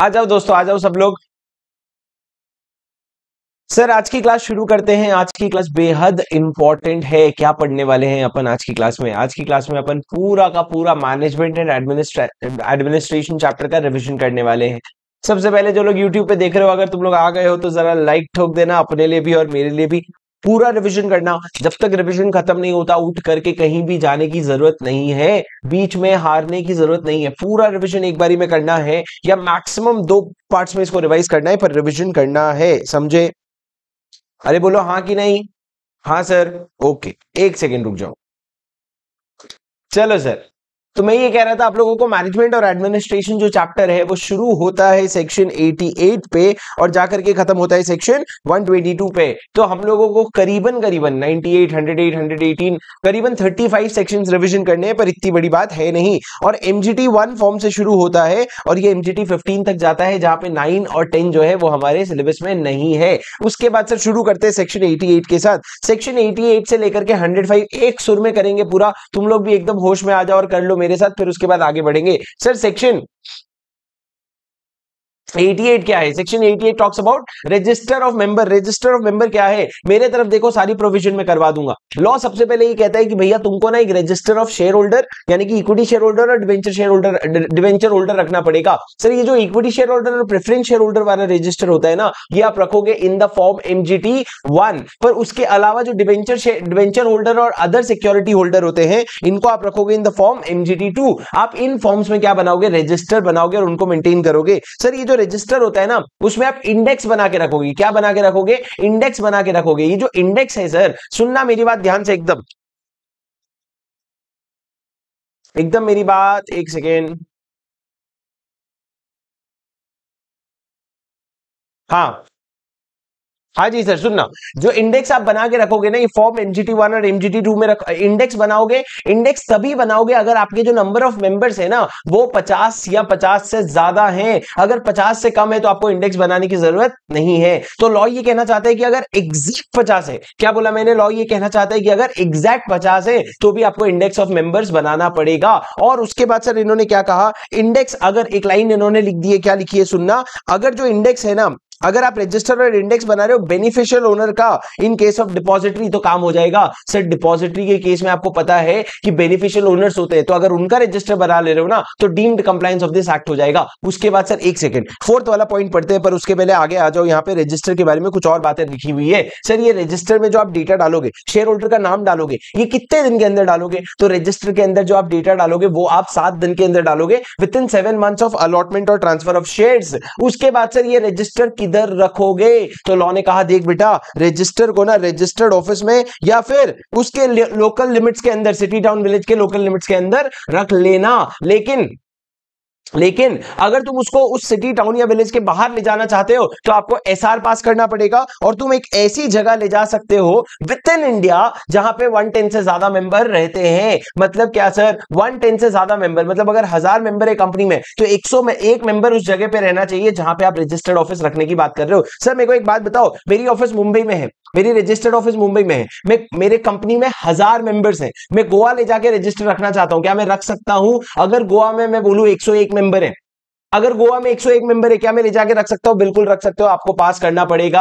आ जाओ दोस्तों आ जाओ सब लोग सर आज की क्लास शुरू करते हैं आज की क्लास बेहद इंपॉर्टेंट है क्या पढ़ने वाले हैं अपन आज की क्लास में आज की क्लास में अपन पूरा का पूरा मैनेजमेंट एंड एडमिनिस्ट्रेशन चैप्टर का रिविजन करने वाले हैं सबसे पहले जो लोग यूट्यूब पे देख रहे हो अगर तुम लोग आ गए हो तो जरा लाइक ठोक देना अपने लिए भी और मेरे लिए भी पूरा रिवीजन करना जब तक रिवीजन खत्म नहीं होता उठ करके कहीं भी जाने की जरूरत नहीं है बीच में हारने की जरूरत नहीं है पूरा रिवीजन एक बारी में करना है या मैक्सिमम दो पार्ट्स में इसको रिवाइज करना है पर रिवीजन करना है समझे अरे बोलो हाँ कि नहीं हाँ सर ओके एक सेकेंड रुक जाओ चलो सर तो मैं ये कह रहा था आप लोगों को मैनेजमेंट और एडमिनिस्ट्रेशन जो चैप्टर है वो शुरू होता है सेक्शन 88 पे और जाकर के खत्म होता है सेक्शन 122 पे तो हम लोगों को करीबन करीबन 98 108 118 करीबन 35 सेक्शंस रिवीजन करने हैं पर इतनी बड़ी बात है नहीं और एमजीटी वन फॉर्म से शुरू होता है और ये एमजीटी फिफ्टीन तक जाता है जहां पे नाइन और टेन जो है वो हमारे सिलेबस में नहीं है उसके बाद सर शुरू करते हैं सेक्शन एटी के साथ सेक्शन एटी से लेकर के हंड्रेड एक सुर में करेंगे पूरा तुम लोग भी एकदम होश में आ जाओ और कर लो मेरे मेरे साथ फिर उसके बाद आगे बढ़ेंगे सर सेक्शन 88 क्या है section 88 talks about register of member register of member क्या है मेरे तरफ देखो सारी प्रोविजन में करवा दूंगा लॉ सबसे पहले ये कहता है कि भैया तुमको ना एक रजिस्टर ऑफ शेयर होल्डर यानी कि इक्विटी शेयर होल्डर और debenture share holder debenture holder रखना पड़ेगा सर ये जो इक्विटी शेयर होल्डर और प्रेफरेंस शेयर होल्डर वाला रजिस्टर होता है ना ये आप रखोगे in the form M G पर उसके अलावा जो डिवेंचर डिवेंचर होल्डर और अदर सिक्योरिटी होल्डर होते हैं इनको आप रखोगे इन द फॉर्म एम आप इन फॉर्म्स में क्या बनाओगे रजिस्टर बनाओगे और उनको मेंटेन करोगे सर ये जो रजिस्टर होता है ना उसमें आप इंडेक्स बना के रखोगे क्या बना के रखोगे इंडेक्स बना के रखोगे ये जो इंडेक्स है सर सुनना मेरी बात ध्यान से एकदम एकदम मेरी बात एक सेकेंड हाँ हाँ जी सर सुनना जो इंडेक्स आप बना के रखोगे ना ये फॉर्म एमजीटी वन और एमजीटी टू में रख इंडेक्स बनाओगे इंडेक्स तभी बनाओगे अगर आपके जो नंबर ऑफ मेंबर्स है ना वो 50 या 50 से ज्यादा हैं अगर 50 से कम है तो आपको इंडेक्स बनाने की जरूरत नहीं है तो लॉ ये कहना चाहता है कि अगर एग्जैक्ट पचास है क्या बोला मैंने लॉ ये कहना चाहता है कि अगर एग्जैक्ट पचास है तो भी आपको इंडेक्स ऑफ मेंबर्स बनाना पड़ेगा और उसके बाद सर इन्होंने क्या कहा इंडेक्स अगर एक लाइन इन्होंने लिख दी है क्या लिखी है सुनना अगर जो इंडेक्स है ना अगर आप रजिस्टर और इंडेक्स बना रहे हो बेनिफिशियल ओनर का इन केस ऑफ डिपॉजिटरी तो काम हो जाएगा सर डिपॉजिटरी के केस में आपको पता है कि बेनिफिशियल ओनर्स होते हैं तो अगर उनका रजिस्टर बना ले रहे हो ना तो deemed compliance of this act हो जाएगा उसके बाद सर एक सेकंड फोर्थ वाला पॉइंट पढ़ते हैं पर उसके पहले आगे आ जाओ यहाँ पे रजिस्टर के बारे में कुछ और बातें लिखी हुई है सर ये रजिस्टर में जो आप डेटा डालोगे शेयर होल्डर का नाम डालोगे ये कितने दिन के अंदर डालोगे तो रजिस्टर के अंदर जो आप डेटा डालोगे वो आप सात दिन के अंदर डालोगे within seven month of allotment और ट्रांसफर ऑफ शेयर उसके बाद सर ये रजिस्टर इधर रखोगे तो लॉ ने कहा देख बेटा रजिस्टर को ना रजिस्टर्ड ऑफिस में या फिर उसके लोकल लिमिट्स के अंदर सिटी टाउन विलेज के लोकल लिमिट्स के अंदर रख लेना लेकिन लेकिन अगर तुम उसको उस सिटी टाउन या विलेज के बाहर ले जाना चाहते हो तो आपको एसआर पास करना पड़ेगा और तुम एक ऐसी जगह ले जा सकते हो विद इन इंडिया जहां पे टेन से ज्यादा मेंबर रहते हैं मतलब क्या सर वन टेन से ज्यादा मेंबर मतलब अगर हजार मेंबर है कंपनी में तो सौ में एक मेंबर उस जगह पे रहना चाहिए जहां पे आप रजिस्टर्ड ऑफिस रखने की बात कर रहे हो सर मेरे को एक बात बताओ मेरी ऑफिस मुंबई में है मेरी रजिस्टर्ड ऑफिस मुंबई में है मैं मेरे कंपनी में हजार मेंबर्स हैं मैं गोवा ले जाके रजिस्टर रखना चाहता हूं क्या मैं रख सकता हूं अगर गोवा में मैं बोलू 101 मेंबर है अगर गोवा में 101 मेंबर है क्या मैं ले जाके रख सकता हूं बिल्कुल रख सकते हो आपको पास करना पड़ेगा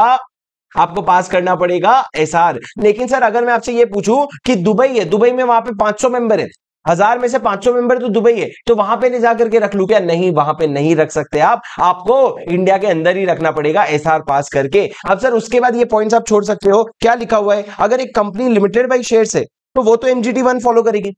आपको पास करना पड़ेगा एसआर लेकिन सर अगर मैं आपसे ये पूछूं कि दुबई है दुबई में वहां पे 500 मेंबर है हजार में से 500 मेंबर तो दुबई है तो वहां पे ले जाकर के रख लू क्या नहीं वहां पे नहीं रख सकते आप आपको इंडिया के अंदर ही रखना पड़ेगा एसआर पास करके अब सर उसके बाद ये पॉइंट आप छोड़ सकते हो क्या लिखा हुआ है अगर एक कंपनी लिमिटेड बाई शेयर है तो वो तो एमजीटी वन फॉलो करेगी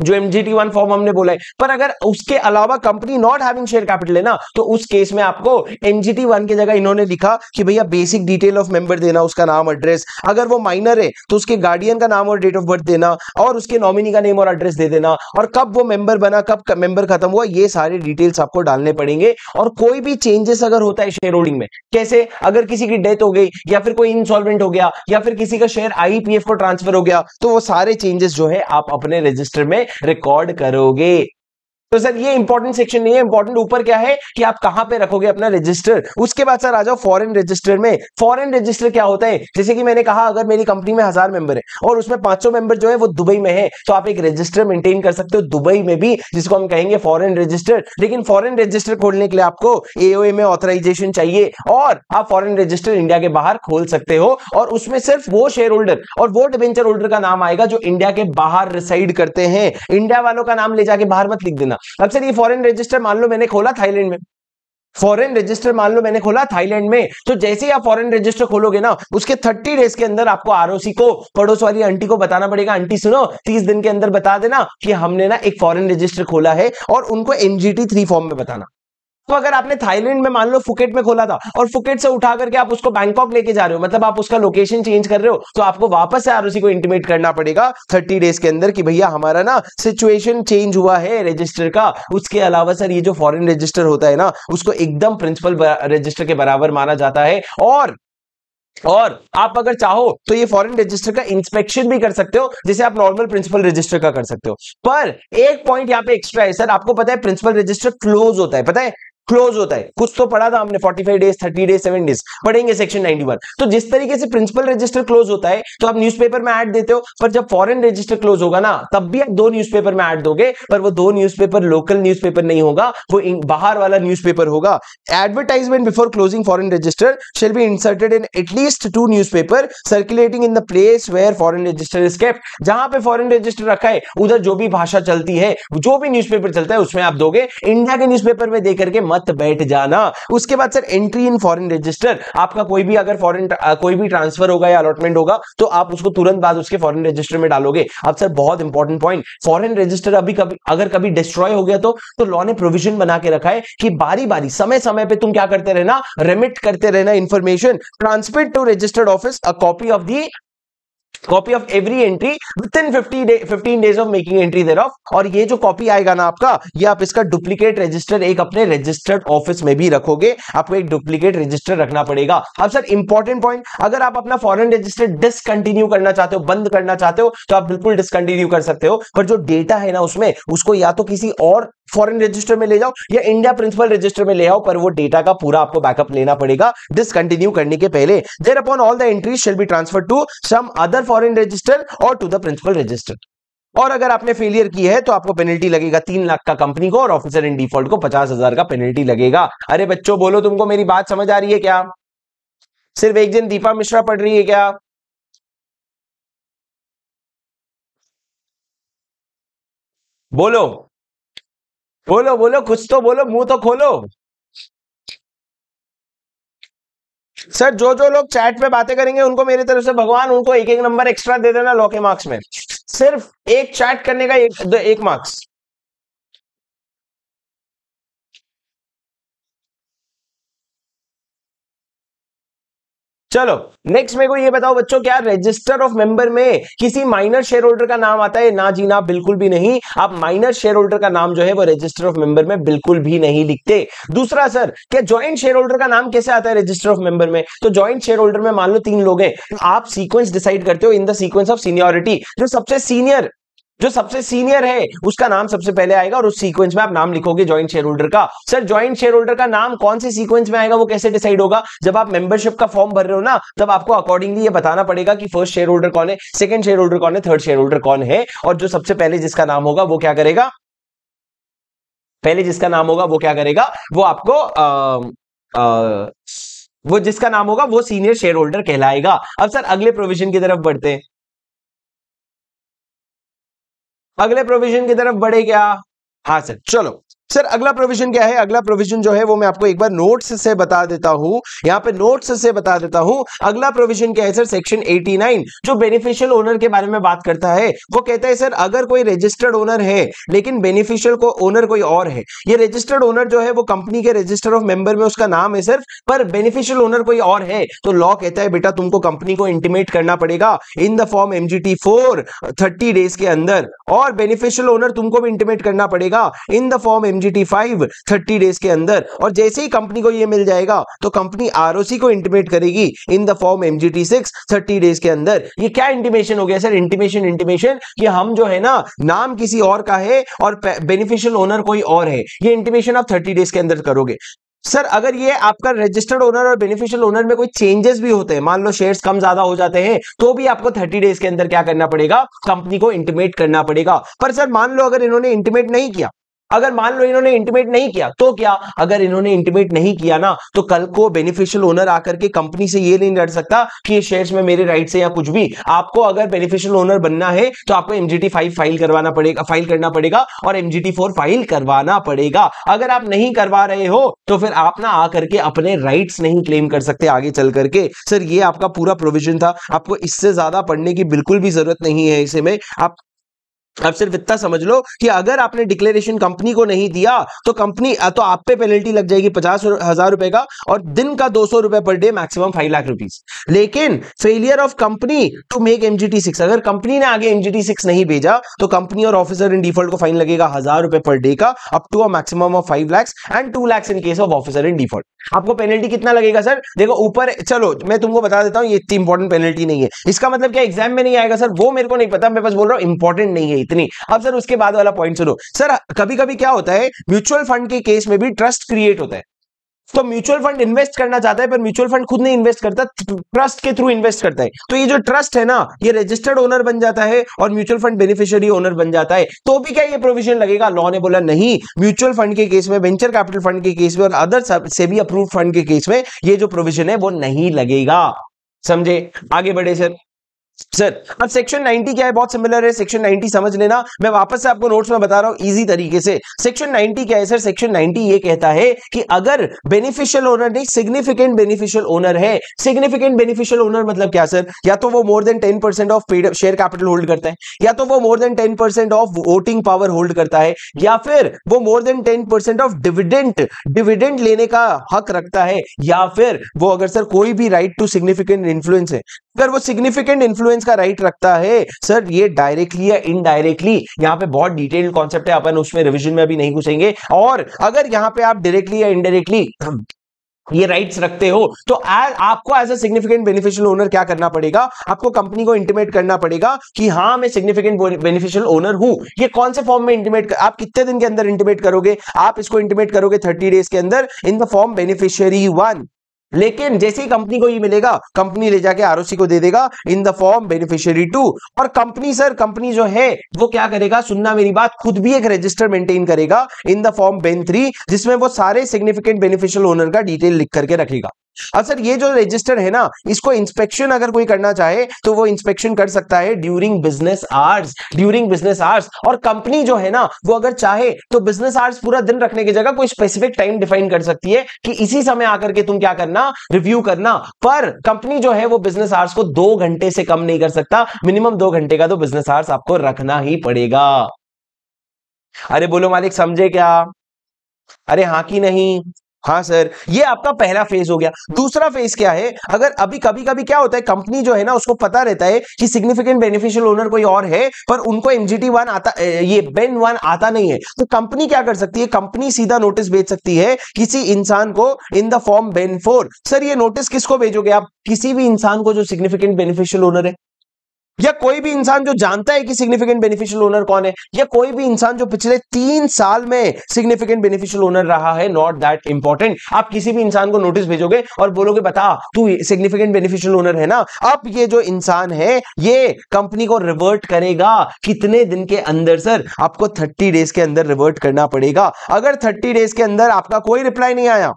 जो एमजीटी वन फॉर्म हमने बोला है पर अगर उसके अलावा company not having share capital है ना तो उस केस में आपको MGT1 वन की जगह इन्होंने लिखा कि भैया बेसिक डिटेल ऑफ मेंबर देना उसका नाम एड्रेस अगर वो माइनर है तो उसके गार्डियन का नाम और डेट ऑफ बर्थ देना और उसके नॉमिनी का नेम और एड्रेस दे देना और कब वो मेंबर बना कब मेंबर खत्म हुआ ये सारे डिटेल्स आपको डालने पड़ेंगे और कोई भी चेंजेस अगर होता है शेयर होल्डिंग में कैसे अगर किसी की डेथ हो गई या फिर कोई इंसॉल्वेंट हो गया या फिर किसी का शेयर आईपीएफ को ट्रांसफर हो गया तो वो सारे चेंजेस जो है आप अपने रजिस्टर में रिकॉर्ड करोगे तो सर ये इंपॉर्टेंट सेक्शन नहीं है इंपॉर्टेंट ऊपर क्या है कि आप कहां पे रखोगे अपना रजिस्टर उसके बाद सर आ जाओ फॉरेन रजिस्टर में फॉरेन रजिस्टर क्या होता है जैसे कि मैंने कहा अगर मेरी कंपनी में हजार मेंबर है और उसमें पांच मेंबर जो है वो दुबई में है तो आप एक रजिस्टर मेंटेन कर सकते हो दुबई में भी जिसको हम कहेंगे फॉरन रजिस्टर लेकिन फॉरेन रजिस्टर खोलने के लिए आपको एओए में ऑथराइजेशन चाहिए और आप फॉरन रजिस्टर इंडिया के बाहर खोल सकते हो और उसमें सिर्फ वो शेयर होल्डर और वो डिवेंचर होल्डर का नाम आएगा जो इंडिया के बाहर रिसाइड करते हैं इंडिया वालों का नाम ले जाके बाहर मत लिख देना अब सर ये फॉरेन रजिस्टर मान लो मैंने खोला थाईलैंड में फॉरेन रजिस्टर मान लो मैंने खोला थाईलैंड में तो जैसे ही आप फॉरेन रजिस्टर खोलोगे ना उसके थर्टी डेज के अंदर आपको आरओसी को पड़ोस वाली आंटी को बताना पड़ेगा आंटी सुनो तीस दिन के अंदर बता देना कि हमने ना एक फॉरेन रजिस्टर खोला है और उनको एनजीटी थ्री फॉर्म में बताना तो अगर आपने थाईलैंड में मान लो फुकेट में खोला था और फुकेट से उठा करके आप उसको बैंकॉक लेके जा रहे हो मतलब आप उसका लोकेशन चेंज कर रहे हो तो आपको वापस से आरओसी को इंटीमेट करना पड़ेगा थर्टी डेज के अंदर कि भैया हमारा ना सिचुएशन चेंज हुआ है रजिस्टर का उसके अलावा सर ये जो फॉरन रजिस्टर होता है ना उसको एकदम प्रिंसिपल रजिस्टर के बराबर माना जाता है और और आप अगर चाहो तो ये फॉरेन रजिस्टर का इंस्पेक्शन भी कर सकते हो जैसे आप नॉर्मल प्रिंसिपल रजिस्टर का कर सकते हो पर एक पॉइंट यहाँ पे एक्स्ट्रा है सर आपको पता है प्रिंसिपल रजिस्टर क्लोज होता है पता है क्लोज होता है कुछ तो पढ़ा था हमने 45 डेज 30 डेज 7 डेज पढ़ेंगे सेक्शन 91 तो जिस तरीके से प्रिंसिपल रजिस्टर क्लोज होता है तो आप न्यूज़पेपर में ऐड देते हो पर जब फॉरेन रजिस्टर क्लोज होगा ना तब भी आप दो न्यूज़पेपर में ऐड दोगे पर वो दो न्यूज़पेपर लोकल न्यूज़पेपर नहीं होगा वो बाहर वाला न्यूज़पेपर होगा advertisement before closing foreign register shall be inserted in at least two newspaper circulating in the place where foreign register is kept जहां पे फॉरेन रजिस्टर रखा है उधर जो भी भाषा चलती है जो भी न्यूज़पेपर चलता है उसमें आप दोगे इंडिया के न्यूज़पेपर में देख करके मत बैठ जाना उसके बाद sir entry in foreign register आपका कोई भी अगर फॉरेन कोई भी ट्रांसफर होगा या अलॉटमेंट होगा तो आप उसको तुरंत बाद उसके फॉरेन रजिस्टर में डालोगे अब सर बहुत इंपॉर्टेंट पॉइंट फॉरेन रजिस्टर अभी कभी अगर कभी डिस्ट्रॉय हो गया तो, तो लॉ ने प्रोविजन बना के रखा है कि बारी बारी समय समय पर तुम क्या करते रहना रेमिट करते रहना information transmit to registered office a copy of the copy of every entry within 50 day 15 days of making entry thereof और ये जो कॉपी आएगा ना आपका ये आप इसका डुप्लीकेट रजिस्टर एक अपने रजिस्टर्ड ऑफिस में भी रखोगे आपको एक डुप्लीकेट रजिस्टर रखना पड़ेगा अब सर इंपॉर्टेंट पॉइंट अगर आप अपना फॉरन रजिस्टर डिसकंटिन्यू करना चाहते हो बंद करना चाहते हो तो आप बिल्कुल डिसकंटिन्यू कर सकते हो पर जो डेटा है ना उसमें उसको या तो किसी और फॉरेन रजिस्टर में ले जाओ या इंडिया प्रिंसिपल रजिस्टर में ले आओ पर वो डेटा का पूरा आपको बैकअप लेना पड़ेगा डिसकंटिन्यू करने के पहले thereupon all the entry shall be transfer to some other register foreign register और टू द प्रिंसिपल रजिस्टर और अगर आपने फेलियर की है तो आपको पेनल्टी लगेगा तीन लाख का कंपनी को और ऑफिसर इन डिफॉल्ट को पचास हजार का पेनल्टी लगेगा अरे बच्चों बोलो तुमको मेरी बात समझ आ रही है क्या सिर्फ एक दिन दीपा मिश्रा पढ़ रही है क्या बोलो बोलो बोलो कुछ तो बोलो मुंह तो खोलो सर जो जो लोग चैट पे बातें करेंगे उनको मेरी तरफ से भगवान उनको एक एक नंबर एक्स्ट्रा दे देना लॉके मार्क्स में सिर्फ एक चैट करने का एक, एक मार्क्स चलो नेक्स्ट मेरे को ये बताओ बच्चों क्या रजिस्टर ऑफ मेंबर में किसी माइनर शेयर होल्डर का नाम आता है ना जी ना बिल्कुल भी नहीं आप माइनर शेयर होल्डर का नाम जो है वो रजिस्टर ऑफ मेंबर में बिल्कुल भी नहीं लिखते दूसरा सर क्या ज्वाइंट शेयर होल्डर का नाम कैसे आता है रजिस्टर ऑफ मेंबर में तो ज्वाइंट शेयर होल्डर में मान लो तीन लोग हैं आप सीक्वेंस डिसाइड करते हो in the sequence of seniority जो सबसे सीनियर जो सबसे सीनियर है उसका नाम सबसे पहले आएगा और उस सीक्वेंस में आप नाम लिखोगे ज्वाइंट शेयर होल्डर का सर ज्वाइंट शेयर होल्डर का नाम कौन से सीक्वेंस में आएगा वो कैसे डिसाइड होगा जब आप मेंबरशिप का फॉर्म भर रहे हो ना तब आपको अकॉर्डिंगली ये बताना पड़ेगा कि फर्स्ट शेयर होल्डर कौन है सेकंड शेयर होल्डर कौन है थर्ड शेयर होल्डर कौन है और जो सबसे पहले जिसका नाम होगा वो क्या करेगा पहले जिसका नाम होगा वो क्या करेगा वो आपको आ, आ, वो जिसका नाम होगा वो सीनियर शेयर होल्डर कहलाएगा अब सर अगले प्रोविजन की तरफ बढ़ते हैं अगले प्रोविजन की तरफ बढ़े क्या हाँ सर चलो सर अगला प्रोविजन क्या है अगला प्रोविजन जो है वो मैं आपको एक बार नोट्स से बता देता हूं यहाँ पे नोट्स से बता देता हूं अगला प्रोविजन क्या है सर सेक्शन 89 जो बेनिफिशियल ओनर के बारे में बात करता है वो कहता है सर अगर कोई रजिस्टर्ड ओनर है लेकिन बेनिफिशियल को ओनर कोई और है ये रजिस्टर्ड ओनर जो है वो कंपनी के रजिस्टर ऑफ मेंबर में उसका नाम है सर पर बेनिफिशियल ओनर कोई और है तो लॉ कहता है बेटा तुमको कंपनी को इंटीमेट करना पड़ेगा in the form MGT four thirty days के अंदर और बेनिफिशियल ओनर तुमको भी इंटीमेट करना पड़ेगा in the form M G five thirty days के अंदर और जैसे ही कंपनी को ये मिल जाएगा तो कंपनी आर को इंटीमेट करेगी in the form M G six thirty days के अंदर ये क्या इंटीमेशन हो गया सर इंटीमेशन इंटीमेशन कि हम जो है ना नाम किसी और का है और बेनिफिशियल ओनर कोई और है ये इंटीमेशन आप थर्टी डेज के अंदर करोगे सर अगर ये आपका रजिस्टर्ड ओनर और बेनिफिशियल ओनर में कोई चेंजेस भी होते हैं मान लो शेयर्स कम ज्यादा हो जाते हैं तो भी आपको 30 डेज के अंदर क्या करना पड़ेगा कंपनी को इंटीमेट करना पड़ेगा पर सर मान लो अगर इन्होंने इंटीमेट नहीं किया अगर मान लो इन्होंने इंटीमेट नहीं किया तो क्या अगर इन्होंने इंटीमेट नहीं किया ना तो कल को बेनिफिशियल ओनर आकर के कंपनी से ये नहीं लड़ सकता कि ये शेयर्स में मेरे राइट से या कुछ भी आपको अगर बेनिफिशियल ओनर बनना है तो आपको एमजीटी फाइव फाइल करवाना पड़ेगा फाइल करना पड़ेगा और एमजीटी फोर फाइल करवाना पड़ेगा अगर आप नहीं करवा रहे हो तो फिर आप ना आकर के अपने राइट नहीं क्लेम कर सकते आगे चल करके सर ये आपका पूरा प्रोविजन था आपको इससे ज्यादा पढ़ने की बिल्कुल भी जरूरत नहीं है इसे में आप आप सिर्फ इतना समझ लो कि अगर आपने डिक्लेरेशन कंपनी को नहीं दिया तो कंपनी तो आप पे पेनल्टी लग जाएगी पचास हजार रुपए का और दिन का दो सौ रुपए per day maximum five lakh rupees लेकिन failure of company to make MGT six अगर कंपनी ने आगे एमजीटी सिक्स नहीं भेजा तो कंपनी और ऑफिसर इन डिफॉल्ट को फाइन लगेगा हजार रुपए पर डे का up to a maximum of five lakhs and two lakhs in case of officer in default आपको पेनल्टी कितना लगेगा सर देखो ऊपर चलो मैं तुमको बता देता हूँ ये इतनी इंपॉर्टेंट पेनल्टी नहीं है इसका मतलब क्या एग्जाम में नहीं आएगा सर वो मेरे को नहीं पता मैं बस बोल रहा हूँ इंपॉर्टेंट नहीं है इतनी अब सर उसके बाद वाला पॉइंट सुनो सर कभी कभी क्या होता है म्यूचुअल फंड के केस में भी ट्रस्ट क्रिएट होता है तो म्यूचुअल फंड इन्वेस्ट करना चाहता है पर म्यूचुअल फंड खुद नहीं इन्वेस्ट करता ट्रस्ट के थ्रू इन्वेस्ट करता है तो ये जो ट्रस्ट है ना ये रजिस्टर्ड ओनर बन जाता है और म्यूचुअल फंड बेनिफिशियरी ओनर बन जाता है तो भी क्या ये प्रोविजन लगेगा लॉ ने बोला नहीं म्यूचुअल फंड के केस में वेंचर कैपिटल फंड के केस में और अदर से भी अप्रूव फंड के केस में ये जो प्रोविजन है वो नहीं लगेगा समझे आगे बढ़े सर सर अब सेक्शन 90 क्या है बहुत सिमिलर है सेक्शन 90 समझ लेना मैं वापस से आपको नोट्स में बता रहा हूं इजी तरीके से सेक्शन 90 क्या है सर सेक्शन 90 ये कहता है कि अगर बेनिफिशियल ओनर नहीं सिग्निफिकेंट बेनिफिशियल ओनर है सिग्निफिकेंट बेनिफिशियल ओनर मतलब क्या सर या तो वो more than ten percent of share capital hold करता है या तो वो more than ten percent of voting power hold करता है या फिर वो more than ten percent of dividend dividend लेने का हक रखता है या फिर वो अगर सर कोई भी राइट टू सिग्निफिकेंट इन्फ्लुएंस है अगर वो सिग्निफिकेंट इन्फ्लुएंस का राइट रखता है सर ये डायरेक्टली या इनडायरेक्टली यहाँ पे बहुत डिटेल्ड कॉन्सेप्ट है अपन उसमें रिविजन में अभी नहीं घुसेंगे और अगर यहाँ पे आप डायरेक्टली या इनडायरेक्टली ये राइट्स रखते हो तो आ, आपको as a significant beneficial owner क्या करना पड़ेगा आपको कंपनी को इंटीमेट करना पड़ेगा कि हाँ मैं सिग्निफिकेंट बेनिफिशियल ओनर हूं ये कौन से फॉर्म में इंटीमेट कर, आप कितने दिन के अंदर इंटीमेट करोगे आप इसको इंटीमेट करोगे थर्टी डेज के अंदर in the form beneficiary one लेकिन जैसे ही कंपनी को ये मिलेगा कंपनी ले जाके आरओसी को दे देगा in the form beneficiary two और कंपनी सर कंपनी जो है वो क्या करेगा सुनना मेरी बात खुद भी एक रजिस्टर मेंटेन करेगा in the form BEN three जिसमें वो सारे सिग्निफिकेंट बेनिफिशियल ओनर का डिटेल लिख करके रखेगा अब सर ये जो रजिस्टर है ना इसको इंस्पेक्शन अगर कोई करना चाहे तो वो इंस्पेक्शन कर सकता है during business hours during business hours और कंपनी जो है ना वो अगर चाहे तो बिजनेस आवर्स पूरा दिन रखने की जगह कोई स्पेसिफिक टाइम डिफाइन कर सकती है कि इसी समय आकर के तुम क्या करना करना रिव्यू करना पर कंपनी जो है वो बिजनेस आवर्स को दो घंटे से कम नहीं कर सकता मिनिमम दो घंटे का तो बिजनेस आवर्स आपको रखना ही पड़ेगा अरे बोलो मालिक समझे क्या अरे हाँ की नहीं हाँ सर ये आपका पहला फेज हो गया दूसरा फेज क्या है अगर अभी कभी कभी क्या होता है कंपनी जो है ना उसको पता रहता है कि सिग्निफिकेंट बेनिफिशियल ओनर कोई और है पर उनको एमजीटी वन आता ये बेन वन आता नहीं है तो कंपनी क्या कर सकती है कंपनी सीधा नोटिस भेज सकती है किसी इंसान को in the form BEN four sir ये नोटिस किसको भेजोगे आप किसी भी इंसान को जो सिग्निफिकेंट बेनिफिशियल ओनर है या कोई भी इंसान जो जानता है कि सिग्निफिकेंट बेनिफिशियल ओनर कौन है या कोई भी इंसान जो पिछले तीन साल में सिग्निफिकेंट बेनिफिशियल ओनर रहा है नॉट दैट इंपॉर्टेंट आप किसी भी इंसान को नोटिस भेजोगे और बोलोगे बता तू सिग्निफिकेंट बेनिफिशियल ओनर है ना अब ये जो इंसान है ये कंपनी को रिवर्ट करेगा कितने दिन के अंदर सर आपको थर्टी डेज के अंदर रिवर्ट करना पड़ेगा अगर थर्टी डेज के अंदर आपका कोई रिप्लाई नहीं आया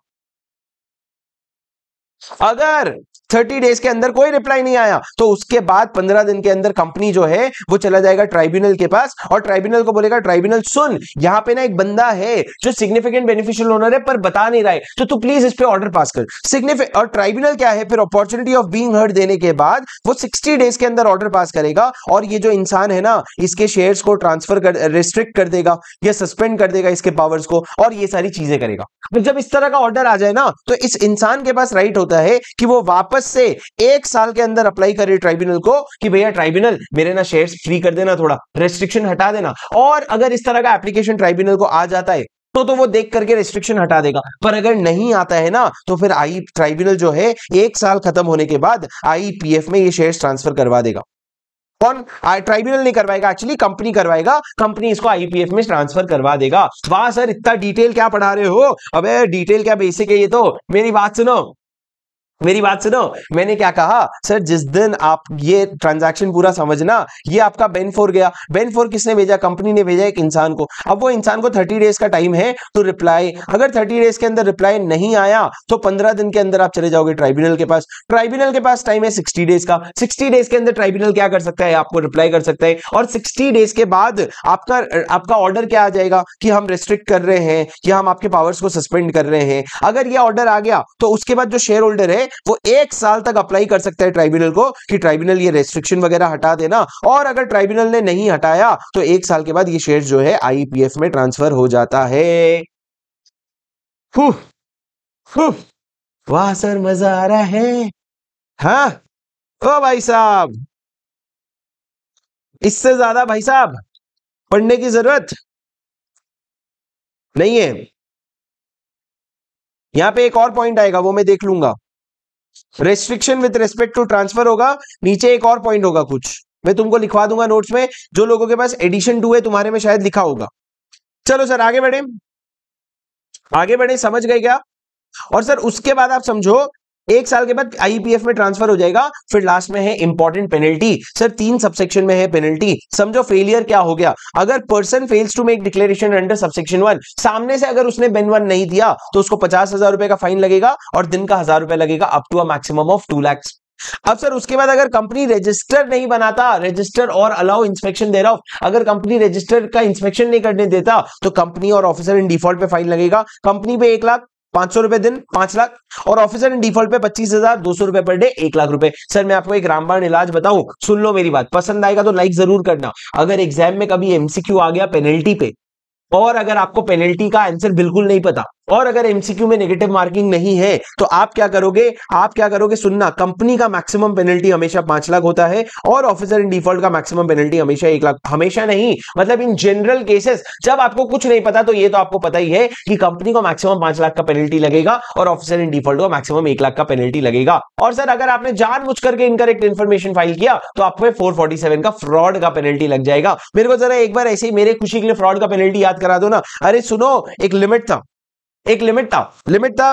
अगर थर्टी डेज के अंदर कोई रिप्लाई नहीं आया तो उसके बाद पंद्रह दिन के अंदर कंपनी जो है वो चला जाएगा ट्राइब्यूनल के पास और ट्राइब्यूनल को बोलेगा ट्राइब्यूनल सुन यहाँ पे ना एक बंदा है जो सिग्निफिकेंट बेनिफिशियल ओनर है पर बता नहीं रहा है तो तू प्लीज इस पे ऑर्डर पास कर सिग्निफिक और ट्राइब्यूनल क्या है फिर अपॉर्चुनिटी ऑफ बींग हर्ड देने के बाद वो सिक्सटी डेज के अंदर ऑर्डर पास करेगा और ये जो इंसान है ना इसके शेयर को ट्रांसफर कर रिस्ट्रिक्ट कर देगा या सस्पेंड कर देगा इसके पावर्स को और ये सारी चीजें करेगा जब इस तरह का ऑर्डर आ जाए ना तो इस इंसान के पास राइट होता है कि वो वापस वापस से एक साल के अंदर अप्लाई करे ट्राइब्यूनल को कि भैया ट्राइब्यूनल मेरे ना शेयर फ्री कर देना थोड़ा रेस्ट्रिक्शन हटा देना और अगर इस तरह का एप्लीकेशन ट्राइब्यूनल को आ जाता है तो तो वो देख करके रेस्ट्रिक्शन हटा देगा पर अगर नहीं आता है ना तो फिर आई ट्राइब्यूनल जो है एक साल खत्म होने के बाद आईपीएफ में ये शेयर ट्रांसफर करवा देगा कौन ट्राइब्यूनल नहीं करवाएगा एक्चुअली कंपनी करवाएगा कंपनी इसको आईपीएफ में ट्रांसफर करवा देगा वाह सर इतना डिटेल क्या पढ़ा रहे हो अबे डिटेल क्या बेसिक है ये तो मेरी बात सुनो मेरी बात सुनो मैंने क्या कहा सर जिस दिन आप ये ट्रांजैक्शन पूरा समझना ये आपका बेन फोर गया बेन फोर किसने भेजा कंपनी ने भेजा एक इंसान को अब वो इंसान को थर्टी डेज का टाइम है टू रिप्लाई अगर थर्टी डेज के अंदर रिप्लाई नहीं आया तो पंद्रह दिन के अंदर आप चले जाओगे ट्राइब्यूनल के पास ट्राइब्यूनल के पास टाइम है सिक्सटी डेज का सिक्सटी डेज के अंदर ट्राइब्यूनल क्या कर सकता है आपको रिप्लाई कर सकता है और सिक्सटी डेज के बाद आपका आपका ऑर्डर क्या आ जाएगा कि हम रिस्ट्रिक्ट कर रहे हैं कि हम आपके पावर्स को सस्पेंड कर रहे हैं अगर ये ऑर्डर आ गया तो उसके बाद जो शेयर होल्डर है वो एक साल तक अप्लाई कर सकता है ट्राइब्यूनल को कि ट्राइब्यूनल ये रेस्ट्रिक्शन वगैरह हटा देना और अगर ट्राइब्यूनल ने नहीं हटाया तो एक साल के बाद ये शेयर जो है आईपीएफ e में ट्रांसफर हो जाता है वाह सर मजा आ रहा है हा? ओ भाई साहब इससे ज्यादा भाई साहब पढ़ने की जरूरत नहीं है यहां पे एक और पॉइंट आएगा वो मैं देख लूंगा restriction with respect to transfer होगा नीचे एक और पॉइंट होगा कुछ मैं तुमको लिखवा दूंगा नोट्स में जो लोगों के पास एडिशन टू है तुम्हारे में शायद लिखा होगा चलो सर आगे बढ़े आगे बढ़े समझ गए क्या और सर उसके बाद आप समझो एक साल के बाद आईपीएफ e में ट्रांसफर हो जाएगा फिर लास्ट में है इंपॉर्टेंट पेनल्टी सर तीन सबसेक्शन में है पेनल्टी समझो फेलियर क्या हो गया अगर person fails to make declaration under subsection one सामने से अगर उसने बेन वन नहीं दिया तो उसको पचास हजार रुपए का फाइन लगेगा और दिन का हजार रुपए लगेगा up to a maximum of two lakhs अब सर उसके बाद अगर कंपनी रजिस्टर नहीं बनाता रजिस्टर और अलाउ इंस्पेक्शन दे रहा हूं अगर कंपनी रजिस्टर का इंस्पेक्शन नहीं करने देता तो कंपनी और ऑफिसर इन डिफॉल्ट पे फाइन लगेगा कंपनी पे एक लाख पांच सौ रुपए दिन पांच लाख और ऑफिसर इन डिफॉल्ट पे पच्चीस हजार दो सौ रुपए पर डे एक लाख रुपए सर मैं आपको एक रामबाण इलाज बताऊं सुन लो मेरी बात पसंद आएगा तो लाइक जरूर करना अगर एग्जाम में कभी एमसीक्यू आ गया पेनल्टी पे और अगर आपको पेनल्टी का आंसर बिल्कुल नहीं पता और अगर एमसीक्यू में नेगेटिव मार्किंग नहीं है तो आप क्या करोगे आप क्या करोगे सुनना कंपनी का मैक्सिमम पेनल्टी हमेशा पांच लाख होता है और ऑफिसर इन डिफॉल्ट का मैक्सिमम पेनल्टी हमेशा एक लाख हमेशा नहीं मतलब इन जनरल केसेस जब आपको कुछ नहीं पता तो ये तो आपको पता ही है कि कंपनी को मैक्सिमम पांच लाख का पेनल्टी लगेगा और ऑफिसर इन डिफॉल्ट को मैक्सिमम एक लाख का पेनल्टी लगेगा और सर अगर आपने जान बुझ करके इनकरेक्ट इन्फॉर्मेशन फाइल किया तो आपको फोर का फ्रॉड का पेनल्टी लग जाएगा मेरे को जरा एक बार ऐसे ही मेरे खुशी के लिए फ्रॉड का पेनल्टी याद करा दो ना अरे सुनो एक लिमिट था एक लिमिट था लिमिट था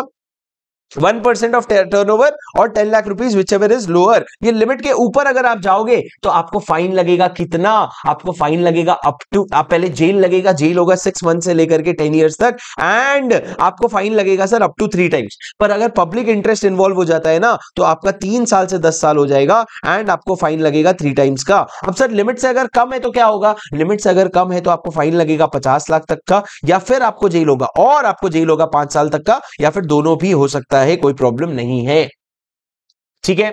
one percent of turnover और ten lakh rupees whichever is lower ये लिमिट के ऊपर अगर आप जाओगे तो आपको फाइन लगेगा कितना आपको फाइन लगेगा अप टू आप पहले जेल लगेगा जेल होगा सिक्स मंथ से लेकर के टेन ईयर्स तक एंड आपको फाइन लगेगा sir up to three times पर अगर पब्लिक इंटरेस्ट इन्वॉल्व हो जाता है ना तो आपका तीन साल से दस साल हो जाएगा एंड आपको फाइन लगेगा थ्री टाइम्स का अब सर लिमिट से अगर कम है तो क्या होगा लिमिट से अगर कम है तो आपको फाइन लगेगा पचास लाख तक का या फिर आपको जेल होगा और आपको जेल होगा पांच साल तक का या फिर दोनों भी हो सकता सकता है कोई प्रॉब्लम नहीं है ठीक है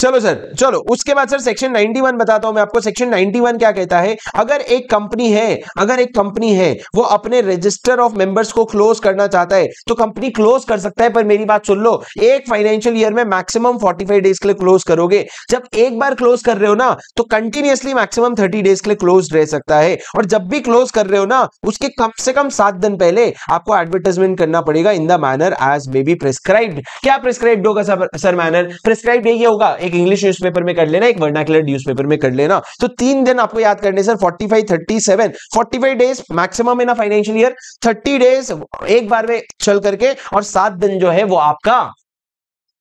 चलो सर चलो उसके बाद सर सेक्शन 91 बताता हूं मैं आपको सेक्शन 91 क्या कहता है अगर एक कंपनी है अगर एक कंपनी है वो अपने रजिस्टर ऑफ मेंबर्स को क्लोज करना चाहता है तो कंपनी क्लोज कर सकता है पर मेरी बात सुन लो एक फाइनेंशियल ईयर में मैक्सिमम 45 डेज के लिए क्लोज करोगे जब एक बार क्लोज कर रहे हो ना तो कंटिन्यूसली मैक्सिमम थर्टी डेज के लिए क्लोज रह सकता है और जब भी क्लोज कर रहे हो ना उसके कम से कम सात दिन पहले आपको एडवर्टाइजमेंट करना पड़ेगा in the manner as may be prescribe क्या प्रिस्क्राइब होगा सर मैनर प्रिस्क्राइब यही होगा एक इंग्लिश पेपर में कर लेना एक वर्नाकुलर पेपर में कर लेना तो तीन दिन आपको याद करने sir forty seven forty five days maximum in financial year thirty days एक बार में चल करके और सात दिन जो है वो आपका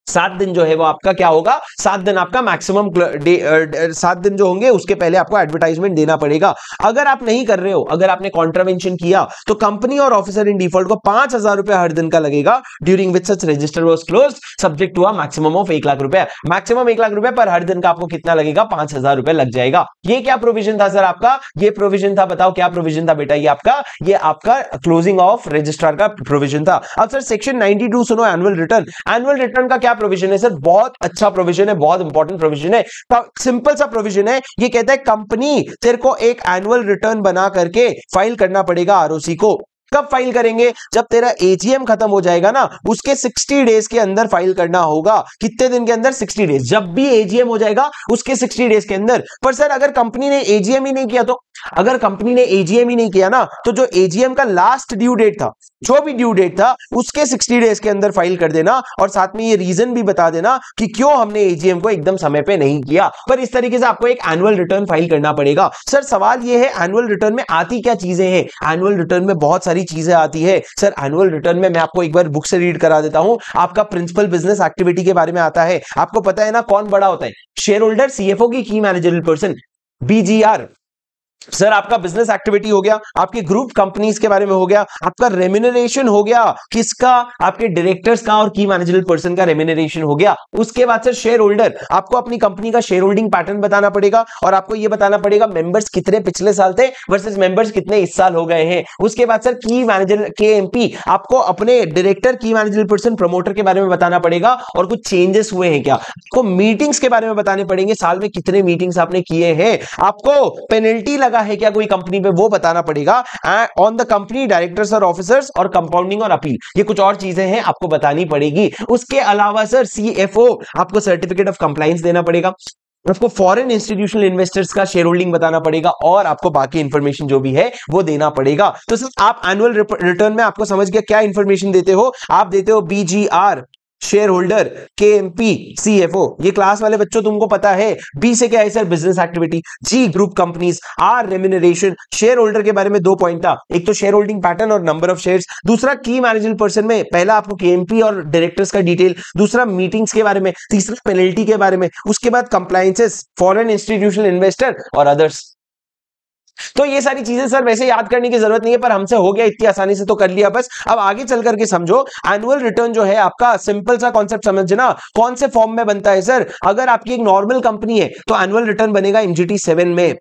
सात दिन जो है वो आपका क्या होगा सात दिन आपका मैक्सिमम सात दिन जो होंगे उसके पहले आपको एडवर्टाइजमेंट देना पड़ेगा अगर आप नहीं कर रहे हो अगर आपने कॉन्ट्रावेंशन किया तो कंपनी और ऑफिसर इन डिफॉल्ट को पांच हजार रुपए हर दिन का लगेगा during which such register was close subject to maximum of एक लाख रुपए मैक्सिमम एक लाख रुपए पर हर दिन का आपको कितना लगेगा पांच हजार लग जाएगा ये क्या प्रोविजन था सर आपका ये प्रोविजन था बताओ क्या प्रोविजन था बेटा ये आपका ये आपका क्लोजिंग ऑफ रजिस्ट्रार का प्रोविजन था अब सर सेक्शन नाइनटी सुनो एनुअल रिटर्न एनुअल रिटर्न का क्या प्रोविजन है सर बहुत अच्छा प्रोविजन है बहुत इंपॉर्टेंट प्रोविजन है सिंपल सा प्रोविजन है ये कहता है कंपनी तेरे को एक एनुअल रिटर्न बना करके फाइल करना पड़ेगा आरओसी को कब फाइल करेंगे जब तेरा एजीएम खत्म हो जाएगा ना उसके 60 डेज के अंदर फाइल करना होगा कितने दिन के अंदर 60 डेज जब भी एजीएम हो जाएगा उसके 60 डेज के अंदर पर सर अगर कंपनी ने एजीएम ही नहीं किया तो अगर कंपनी ने एजीएम ही नहीं किया ना तो जो एजीएम का लास्ट ड्यू डेट था जो भी ड्यू डेट था उसके 60 डेज के अंदर फाइल कर देना और साथ में ये रीजन भी बता देना कि क्यों हमने एजीएम को एकदम समय पे नहीं किया पर इस तरीके से आपको एक एनुअल रिटर्न फाइल करना पड़ेगा सर सवाल ये है एनुअल रिटर्न में आती क्या चीजें हैं एनुअल रिटर्न में बहुत सारी सारी चीजें आती है सर एनुअल रिटर्न में मैं आपको एक बार बुक से रीड करा देता हूं आपका प्रिंसिपल बिजनेस एक्टिविटी के बारे में आता है आपको पता है ना कौन बड़ा होता है शेयर होल्डर सीएफओ की की पर्सन बीजीआर सर आपका बिजनेस एक्टिविटी हो गया आपके ग्रुप कंपनीज के बारे में हो गया आपका रेम्यूनरेशन हो गया किसका आपके डायरेक्टर्स का और की मैनेजर पर्सन का रेम्यूनरेशन हो गया उसके बाद सर शेयर होल्डर आपको अपनी कंपनी का शेयर होल्डिंग पैटर्न बताना पड़ेगा और आपको यह बताना पड़ेगा मेंबर्स कितने पिछले साल थे वर्सेज मेंबर्स कितने इस साल हो गए हैं उसके बाद सर की मैनेजर के एमपी आपको अपने डायरेक्टर की मैनेजर पर्सन प्रमोटर के बारे में बताना पड़ेगा और कुछ चेंजेस हुए हैं क्या आपको मीटिंग्स के बारे में बताने पड़ेंगे साल में कितने मीटिंग्स आपने किए हैं आपको पेनल्टी लगा है क्या कोई कंपनी पे वो बताना पड़ेगा ऑन द कंपनी डायरेक्टर्स और ऑफिसर्स और कंपाउंडिंग और अपील ये कुछ और चीजें हैं आपको बतानी पड़ेगी उसके अलावा सर सीएफओ आपको सर्टिफिकेट ऑफ कंप्लाइंस देना पड़ेगा आपको फॉरेन इंस्टीट्यूशनल इन्वेस्टर्स का शेयर होल्डिंग बताना पड़ेगा और आपको बाकी इन्फॉर्मेशन जो भी है वो देना पड़ेगा तो सर आप एनुअल रिटर्न में आपको समझ गया क्या इन्फॉर्मेशन देते हो आप देते हो बीजीआर शेयर होल्डर के M P C F O ये क्लास वाले बच्चों तुमको पता है बी से क्या है sir business activity G group companies R remuneration share holder के बारे में दो पॉइंट था एक तो शेयर होल्डिंग पैटर्न और नंबर ऑफ शेयर्स दूसरा की मैनेजमेंट पर्सन में पहला आपको केएमपी और डायरेक्टर्स का डिटेल दूसरा मीटिंग्स के बारे में तीसरा पेनल्टी के बारे में उसके बाद कंप्लाइंसेस फॉरन इंस्टीट्यूशनल इन्वेस्टर और अदर्स तो ये सारी चीजें सर वैसे याद करने की जरूरत नहीं है पर हमसे हो गया इतनी आसानी से तो कर लिया बस अब आगे चल करके समझो एनुअल रिटर्न जो है आपका सिंपल सा कॉन्सेप्ट समझना कौन से फॉर्म में बनता है सर अगर आपकी एक नॉर्मल कंपनी है तो एनुअल रिटर्न बनेगा एमजीटी सेवन में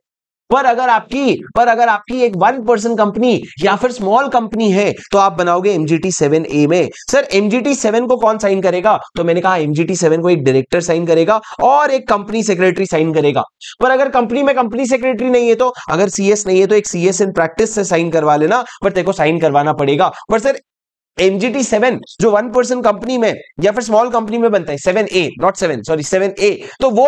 पर अगर आपकी पर अगर आपकी एक वन पर्सन कंपनी या फिर स्मॉल कंपनी है तो आप बनाओगे एमजीटी सेवन ए में सर एमजीटी सेवन को कौन साइन करेगा तो मैंने कहा एमजीटी सेवन को एक डायरेक्टर साइन करेगा और एक कंपनी सेक्रेटरी साइन करेगा पर अगर कंपनी में कंपनी सेक्रेटरी नहीं है तो अगर सीएस नहीं है तो एक सीएस इन प्रैक्टिस से साइन करवा लेना पर तेरे को साइन करवाना पड़ेगा पर सर एमजीटी सेवन जो वन पर्सन कंपनी में या फिर स्मॉल कंपनी में बनता है seven A not seven sorry seven A तो वो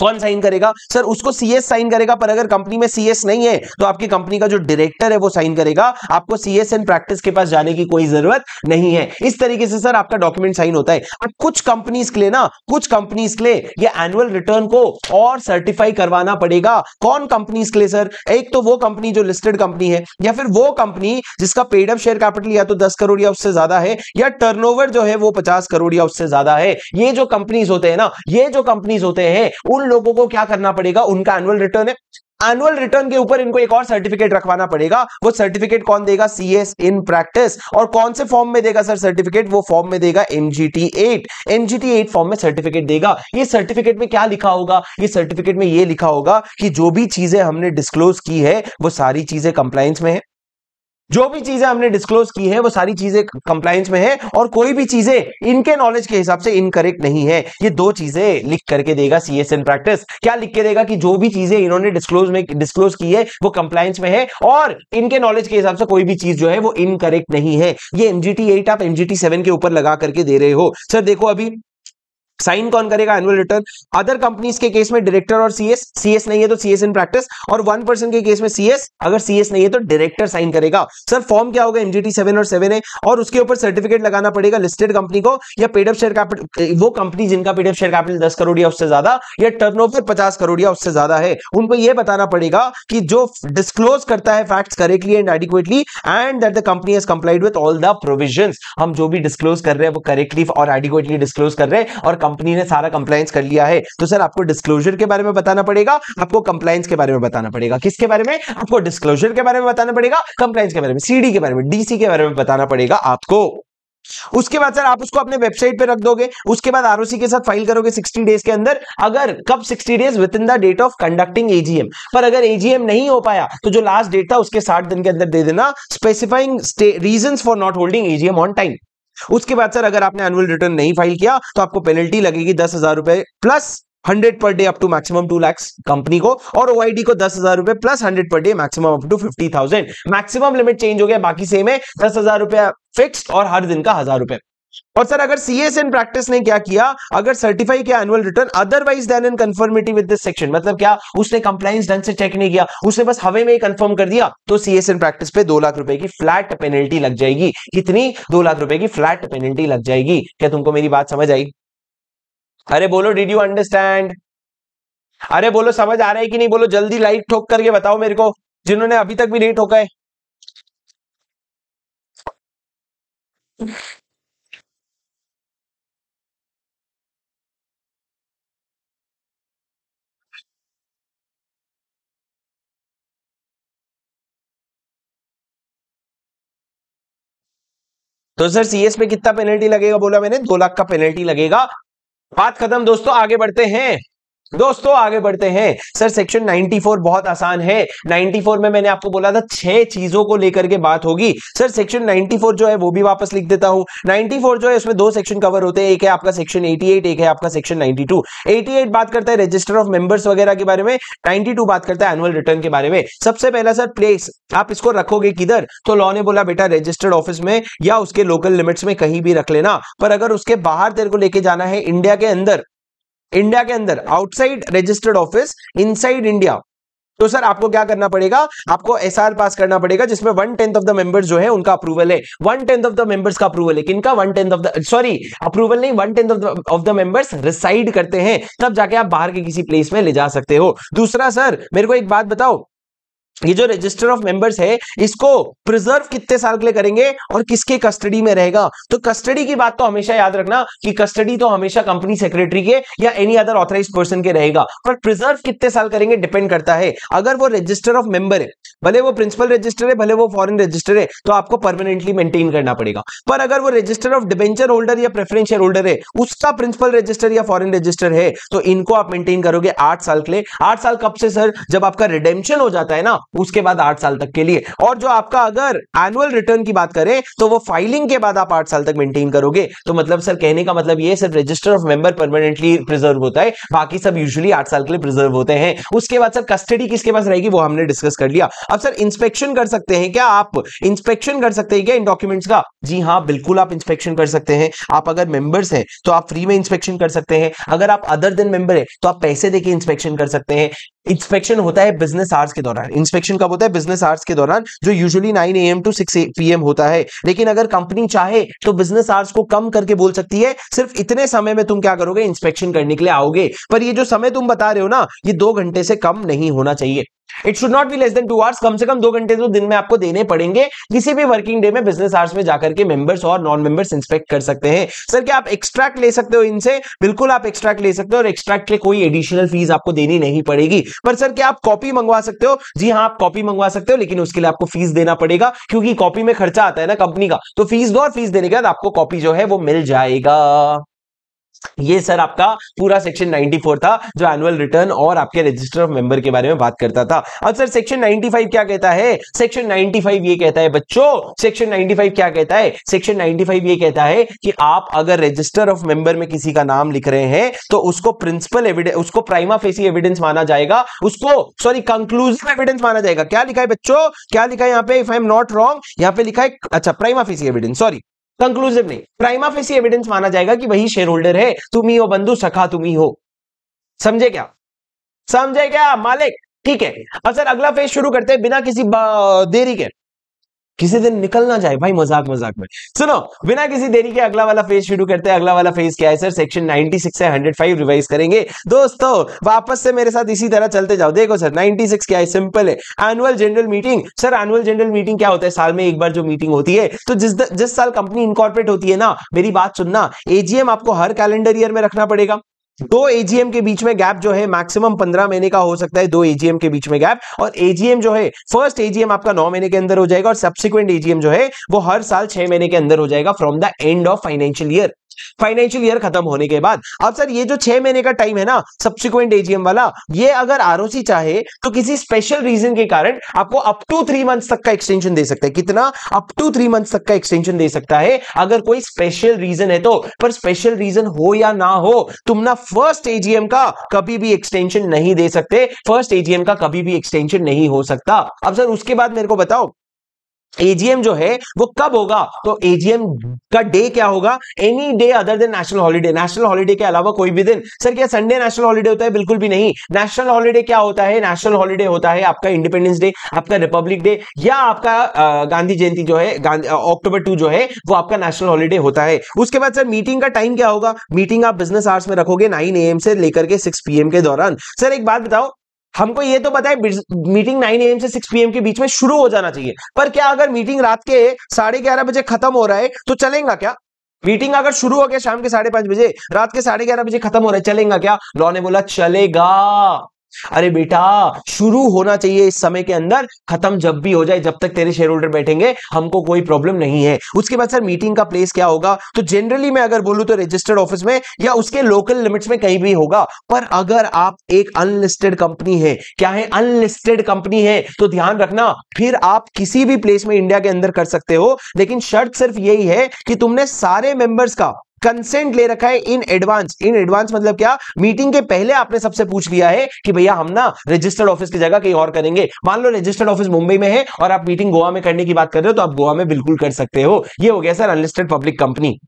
कौन साइन करेगा सर उसको सीएस साइन करेगा पर अगर कंपनी में सीएस नहीं है तो आपकी कंपनी का जो डायरेक्टर है वो साइन करेगा आपको सीएस एंड प्रैक्टिस के पास जाने की कोई जरूरत नहीं है इस तरीके से सर आपका डॉक्यूमेंट साइन होता है अब कुछ कंपनीज के लिए ना कुछ कंपनीज के लिए ये एनुअल रिटर्न को और सर्टिफाई करवाना पड़ेगा कौन कंपनीज के लिए सर एक तो वो कंपनी जो लिस्टेड कंपनी है या फिर वो कंपनी जिसका पेड अप शेयर कैपिटल या तो दस करोड़ या उससे ज्यादा है या टर्नओवर जो है वो पचास करोड़ या उससे ज्यादा है ये जो कंपनीज होते हैं ना ये जो कंपनीज होते हैं उन उन लोगों को क्या करना पड़ेगा उनका एनुअल रिटर्न है एनुअल रिटर्न के ऊपर इनको एक और सर्टिफिकेट रखवाना पड़ेगा वो सर्टिफिकेट कौन देगा सी एस इन प्रैक्टिस और कौन से फॉर्म में देगा सर सर्टिफिकेट वो फॉर्म में देगा NGT eight NGT eight form में सर्टिफिकेट देगा ये सर्टिफिकेट में क्या लिखा होगा ये सर्टिफिकेट में ये लिखा होगा कि जो भी चीजें हमने डिस्क्लोज की है वो सारी चीजें कंप्लाइंस में है जो भी चीजें हमने डिस्क्लोज की है वो सारी चीजें कंप्लाइंस में है और कोई भी चीजें इनके नॉलेज के हिसाब से इनकरेक्ट नहीं है ये दो चीजें लिख करके देगा सीएसएन प्रैक्टिस क्या लिख के देगा कि जो भी चीजें इन्होंने डिस्क्लोज में डिस्क्लोज की है वो कंप्लाइंस में है और इनके नॉलेज के हिसाब से कोई भी चीज जो है वो इनकरेक्ट नहीं है ये एमजीटी एट आप एमजीटी सेवन के ऊपर लगा करके दे रहे हो सर देखो अभी साइन कौन करेगा एनुअल रिटर्न अदर कंपनीज के केस में डायरेक्टर और सीएस सीएस नहीं है तो सीएस इन प्रैक्टिस और वन पर्सन के केस में सीएस अगर सीएस नहीं है तो डायरेक्टर साइन करेगा सर फॉर्म क्या होगा एमजीटी सेवन और सेवन है और उसके ऊपर सर्टिफिकेट लगाना पड़ेगा लिस्टेड कंपनी को या पेडअप शेयर कैपिटल वो कंपनी जिनका पेडअप शेयर कैपिटल दस करोड़ या उससे ज्यादा या टर्न ओवर पचास करोड़ या उससे ज्यादा है उनको यह बताना पड़ेगा कि जो डिस्क्लोज करता है facts correctly and adequately and that the company has complied with all the provisions हम जो भी डिस्क्लोज कर रहे हैं वो करेक्टली और एडिक्वेटली डिस्क्लोज कर रहे हैं और कंपनी ने सारा कंप्लाइंस कर लिया है तो सर आपको डिस्क्लोजर के बारे में बताना पड़ेगा आपको कंप्लाइंस के बारे में बताना पड़ेगा किसके बारे में आपको डिस्क्लोजर के बारे में बताना पड़ेगा कंप्लाइंस के बारे में सीडी के बारे में डीसी के बारे में बताना पड़ेगा आपको उसके बाद सर आप उसको अपने वेबसाइट पे रख दोगे उसके बाद आरओसी के साथ फाइल करोगे 60 डेज के अंदर अगर कब 60 days within the date of conducting AGM पर अगर एजीएम नहीं हो पाया तो जो लास्ट डेट था उसके 60 दिन के अंदर दे देना specifying reasons for not holding AGM on time उसके बाद सर अगर आपने एनुअल रिटर्न नहीं फाइल किया तो आपको पेनल्टी लगेगी दस हजार रुपए plus hundred per day up to maximum two lakhs company को और ओआईडी को दस हजार रुपए plus hundred per day maximum up to fifty thousand maximum limit change हो गया बाकी सेम है दस हजार रुपया फिक्स और हर दिन का हजार रुपए और सर अगर सी एस एन प्रैक्टिस ने क्या किया अगर सर्टिफाई किया annual return otherwise than in conformity with this section मतलब क्या उसने कंप्लाइंस ढंग से चेक नहीं किया उसने बस हवे में ही कंफर्म कर दिया तो सी एस एन प्रैक्टिस पे दो लाख रुपए की फ्लैट पेनल्टी लग जाएगी कितनी दो लाख रुपए की फ्लैट पेनल्टी लग जाएगी क्या तुमको मेरी बात समझ आई अरे बोलो डिड यू अंडरस्टैंड अरे बोलो समझ आ रहा है कि नहीं बोलो जल्दी लाइट ठोक करके बताओ मेरे को जिन्होंने अभी तक भी नहीं ठोका है तो सर सीएस पे कितना पेनल्टी लगेगा बोला मैंने दो लाख का पेनल्टी लगेगा बात खत्म दोस्तों आगे बढ़ते हैं दोस्तों आगे बढ़ते हैं सर सेक्शन 94 बहुत आसान है 94 में मैंने आपको बोला था छह चीजों को लेकर के बात होगी सर सेक्शन 94 जो है वो भी वापस लिख देता हूं 94 जो है उसमें दो सेक्शन कवर होते हैं एक है आपका सेक्शन 88 एक है आपका सेक्शन 92 88 बात करता है रजिस्टर ऑफ मेंबर्स वगैरह के बारे में 92 बात करता है एनुअल रिटर्न के बारे में सबसे पहला सर प्लेस आप इसको रखोगे किधर तो लॉ ने बोला बेटा रजिस्टर्ड ऑफिस में या उसके लोकल लिमिट्स में कहीं भी रख लेना पर अगर उसके बाहर तेरे को लेके जाना है इंडिया के अंदर इंडिया के अंदर outside registered office inside India तो सर आपको क्या करना पड़ेगा आपको एस पास करना पड़ेगा जिसमें one tenth of the members जो है उनका अप्रूवल है one tenth of the members का अप्रूवल है किनका one tenth of the sorry approval नहीं one tenth of the members reside करते हैं तब जाके आप बाहर के किसी प्लेस में ले जा सकते हो दूसरा सर मेरे को एक बात बताओ ये जो रजिस्टर ऑफ मेंबर्स है इसको प्रिजर्व कितने साल के लिए करेंगे और किसके कस्टडी में रहेगा तो कस्टडी की बात तो हमेशा याद रखना कि कस्टडी तो हमेशा कंपनी सेक्रेटरी के या एनी अदर ऑथराइज पर्सन के रहेगा पर प्रिजर्व कितने साल करेंगे डिपेंड करता है अगर वो रजिस्टर ऑफ मेंबर है भले वो प्रिंसिपल रजिस्टर है भले वो फॉरन रजिस्टर है तो आपको परमानेंटली मेंटेन करना पड़ेगा पर अगर वो रजिस्टर ऑफ डिबेंचर होल्डर या प्रेफरेंस शेयर होल्डर है उसका प्रिंसिपल रजिस्टर या फॉरन रजिस्टर है तो इनको आप मेंटेन करोगे आठ साल के लिए आठ साल कब से सर जब आपका रिडेमशन हो जाता है ना उसके बाद आठ साल तक के लिए और जो आपका अगर एनुअल रिटर्न की बात करें तो वो फाइलिंग के बाद आप आठ साल तक मेंटेन करोगे तो मतलब सर कहने का मतलब ये सिर्फ register of member permanently preserve होता है बाकी सब यूजुअली आठ साल के लिए प्रिजर्व होते हैं उसके बाद सर कस्टडी किसके पास रहेगी वो हमने डिस्कस कर लिया अब सर इंस्पेक्शन कर सकते हैं क्या आप इंस्पेक्शन कर सकते हैं क्या इन डॉक्यूमेंट्स का जी हाँ बिल्कुल आप इंस्पेक्शन कर सकते हैं आप अगर मेंबर्स हैं तो आप फ्री में इंस्पेक्शन कर सकते हैं अगर आप अदर देन मेंबर है तो आप पैसे देके इंस्पेक्शन कर सकते हैं इंस्पेक्शन होता है बिजनेस आवर्स के दौरान इंस्पेक्शन कब होता है बिजनेस आवर्स के दौरान जो यूजुअली 9 एम टू 6 एम होता है लेकिन अगर कंपनी चाहे तो बिजनेस आवर्स को कम करके बोल सकती है सिर्फ इतने समय में तुम क्या करोगे इंस्पेक्शन करने के लिए आओगे पर ये जो समय तुम बता रहे हो ना ये दो घंटे से कम नहीं होना चाहिए it should not be less than two hours कम से कम दो घंटे तो दिन में आपको देने पड़ेंगे किसी भी वर्किंग डे में बिजनेस आवर्स में जाकर के मेंबर्स और नॉन मेंबर्स इंस्पेक्ट कर सकते हैं सर क्या आप एक्सट्रैक्ट ले सकते हो इनसे बिल्कुल आप एक्सट्रैक्ट ले सकते हो और एक्सट्रैक्ट के कोई एडिशनल फीस आपको देनी नहीं पड़ेगी पर सर क्या आप कॉपी मंगवा सकते हो जी हाँ आप कॉपी मंगवा सकते हो लेकिन उसके लिए आपको फीस देना पड़ेगा क्योंकि कॉपी में खर्चा आता है ना कंपनी का तो फीस दो और फीस देने के बाद आपको कॉपी जो है वो मिल जाएगा ये सर आपका पूरा सेक्शन 94 था जो एनुअल रिटर्न और आपके रजिस्टर ऑफ मेंबर के बारे में बात करता था अब सर सेक्शन 95 क्या कहता है सेक्शन 95 ये कहता है बच्चों सेक्शन 95 क्या कहता है सेक्शन 95 ये कहता है कि आप अगर रजिस्टर ऑफ मेंबर में किसी का नाम लिख रहे हैं तो उसको प्रिंसिपल एविडेंस उसको प्राइमा फेसी एविडेंस माना जाएगा उसको सॉरी कंक्लूसिव एविडेंस माना जाएगा क्या लिखा है बच्चों क्या लिखा है यहाँ पे if I am not wrong यहाँ पे लिखा है अच्छा prima facie evidence sorry conclusive नहीं प्राइमा फेसी एविडेंस माना जाएगा कि वही शेयर होल्डर है तुम ही हो बंधु सखा तुम ही हो समझे क्या समझे क्या मालिक ठीक है अब सर अगला फेज शुरू करते हैं बिना किसी देरी के किसी दिन निकल ना जाए भाई मजाक मजाक में सुनो बिना किसी देरी के अगला वाला फेज शुरू करते हैं अगला वाला फेज क्या है सर सेक्शन 96 से 105 रिवाइज करेंगे दोस्तों वापस से मेरे साथ इसी तरह चलते जाओ देखो सर 96 क्या है सिंपल है annual general meeting sir annual general meeting क्या होता है साल में एक बार जो मीटिंग होती है तो जिस द, जिस साल कंपनी इनकॉर्पोरेट होती है ना मेरी बात सुनना एजीएम आपको हर कैलेंडर ईयर में रखना पड़ेगा दो एजीएम के बीच में गैप जो है मैक्सिमम पंद्रह महीने का हो सकता है दो एजीएम के बीच में गैप और एजीएम जो है फर्स्ट एजीएम आपका नौ महीने के अंदर हो जाएगा और सब्सिक्वेंट एजीएम जो है वो हर साल छह महीने के अंदर हो जाएगा from the end of financial year financial year खत्म होने के बाद अब सर ये जो छह महीने का टाइम है ना सब्सिक्वेंट एजीएम वाला ये अगर आरओसी चाहे तो किसी स्पेशल रीजन के कारण आपको अप टू थ्री मंथ्स तक का एक्सटेंशन दे सकता है कितना अप टू थ्री मंथ्स तक का एक्सटेंशन दे सकता है अगर कोई स्पेशल रीजन है तो पर स्पेशल रीजन हो या ना हो तुम ना फर्स्ट एजीएम का कभी भी एक्सटेंशन नहीं दे सकते फर्स्ट एजीएम का कभी भी एक्सटेंशन नहीं हो सकता अब सर उसके बाद मेरे को बताओ एजीएम जो है वो कब होगा तो एजीएम का डे क्या होगा any day other than national holiday national holiday के अलावा कोई भी दिन सर क्या संडे नेशनल हॉलीडे होता है बिल्कुल भी नहीं नेशनल हॉलीडे क्या होता है नेशनल हॉलीडे होता है आपका इंडिपेंडेंस डे आपका रिपब्लिक डे या आपका गांधी जयंती जो है अक्टूबर टू जो है वो आपका नेशनल हॉलीडे होता है उसके बाद सर मीटिंग का टाइम क्या होगा मीटिंग आप बिजनेस आवर्स में रखोगे नाइन ए से लेकर के सिक्स पी के दौरान सर एक बात बताओ हमको ये तो पता है मीटिंग 9 एम से 6 पीएम के बीच में शुरू हो जाना चाहिए पर क्या अगर मीटिंग रात के साढ़े ग्यारह बजे खत्म हो रहा है तो चलेगा क्या मीटिंग अगर शुरू हो गया शाम के साढ़े पांच बजे रात के साढ़े ग्यारह बजे खत्म हो रहा है चलेगा क्या लॉ ने बोला चलेगा अरे बेटा शुरू होना चाहिए इस समय के अंदर खत्म जब भी हो जाए जब तक तेरे शेयर होल्डर बैठेंगे हमको कोई प्रॉब्लम नहीं है उसके बाद सर मीटिंग का प्लेस क्या होगा तो जनरली मैं अगर बोलूं तो रजिस्टर्ड ऑफिस में या उसके लोकल लिमिट्स में कहीं भी होगा पर अगर आप एक अनलिस्टेड कंपनी है क्या है अनलिस्टेड कंपनी है तो ध्यान रखना फिर आप किसी भी प्लेस में इंडिया के अंदर कर सकते हो लेकिन शर्त सिर्फ यही है कि तुमने सारे मेंबर्स का कंसेंट ले रखा है इन एडवांस इन एडवांस मतलब क्या मीटिंग के पहले आपने सबसे पूछ लिया है कि भैया हम ना रजिस्टर्ड ऑफिस की जगह कहीं और करेंगे मान लो रजिस्टर्ड ऑफिस मुंबई में है और आप मीटिंग गोवा में करने की बात कर रहे हो तो आप गोवा में बिल्कुल कर सकते हो ये हो गया सर अनलिस्टेड पब्लिक कंपनी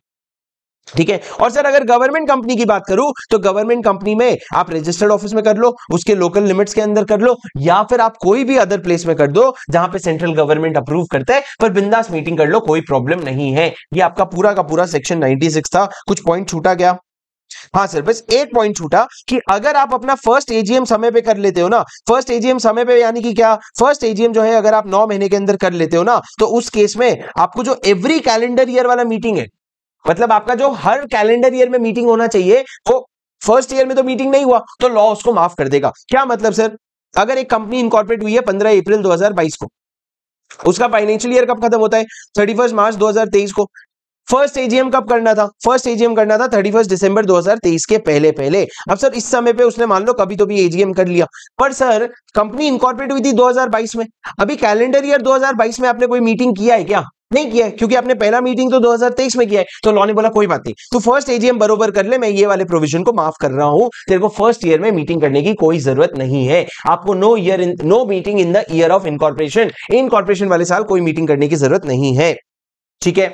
ठीक है और सर अगर गवर्नमेंट कंपनी की बात करूं तो गवर्नमेंट कंपनी में आप रजिस्टर्ड ऑफिस में कर लो उसके लोकल लिमिट्स के अंदर कर लो या फिर आप कोई भी अदर प्लेस में कर दो जहां पे सेंट्रल गवर्नमेंट अप्रूव करता है पर बिंदास मीटिंग कर लो कोई प्रॉब्लम नहीं है ये आपका पूरा का पूरा सेक्शन नाइनटी था कुछ पॉइंट छूटा गया हाँ सर बस एक पॉइंट छूटा कि अगर आप अपना फर्स्ट एजीएम समय पे कर लेते हो ना फर्स्ट एजीएम समय पे यानी कि क्या फर्स्ट एजीएम जो है अगर आप नौ महीने के अंदर कर लेते हो ना तो उस केस में आपको जो एवरी कैलेंडर ईयर वाला मीटिंग है मतलब आपका जो हर कैलेंडर ईयर में मीटिंग होना चाहिए वो फर्स्ट ईयर में तो मीटिंग नहीं हुआ तो लॉ उसको माफ कर देगा क्या मतलब सर अगर एक कंपनी इंकॉर्पोरेट हुई है पंद्रह अप्रैल बाईस को उसका फाइनेंशियल ईयर कब खत्म होता है फर्स्ट मार्च तेईस को फर्स्ट एजीएम कब करना था फर्स्ट एजीएम करना था थर्टी फर्स्ट दिसंबर 2023 के पहले पहले अब सर इस समय पे उसने मान लो कभी तो भी एजीएम कर लिया पर सर कंपनी इनकॉर्पोरेट हुई थी 2022 में अभी कैलेंडर ईयर 2022 में आपने कोई मीटिंग किया है क्या नहीं किया है क्योंकि आपने पहला मीटिंग तो 2023 में किया है तो लॉ ने बोला कोई बात नहीं तो फर्स्ट एजीएम बरोबर कर ले मैं ये वाले प्रोविजन को माफ कर रहा हूं तेरे को फर्स्ट ईयर में मीटिंग करने की कोई जरूरत नहीं है आपको no year no meeting in the year of incorporation corporation वाले साल कोई मीटिंग करने की जरूरत नहीं है ठीक है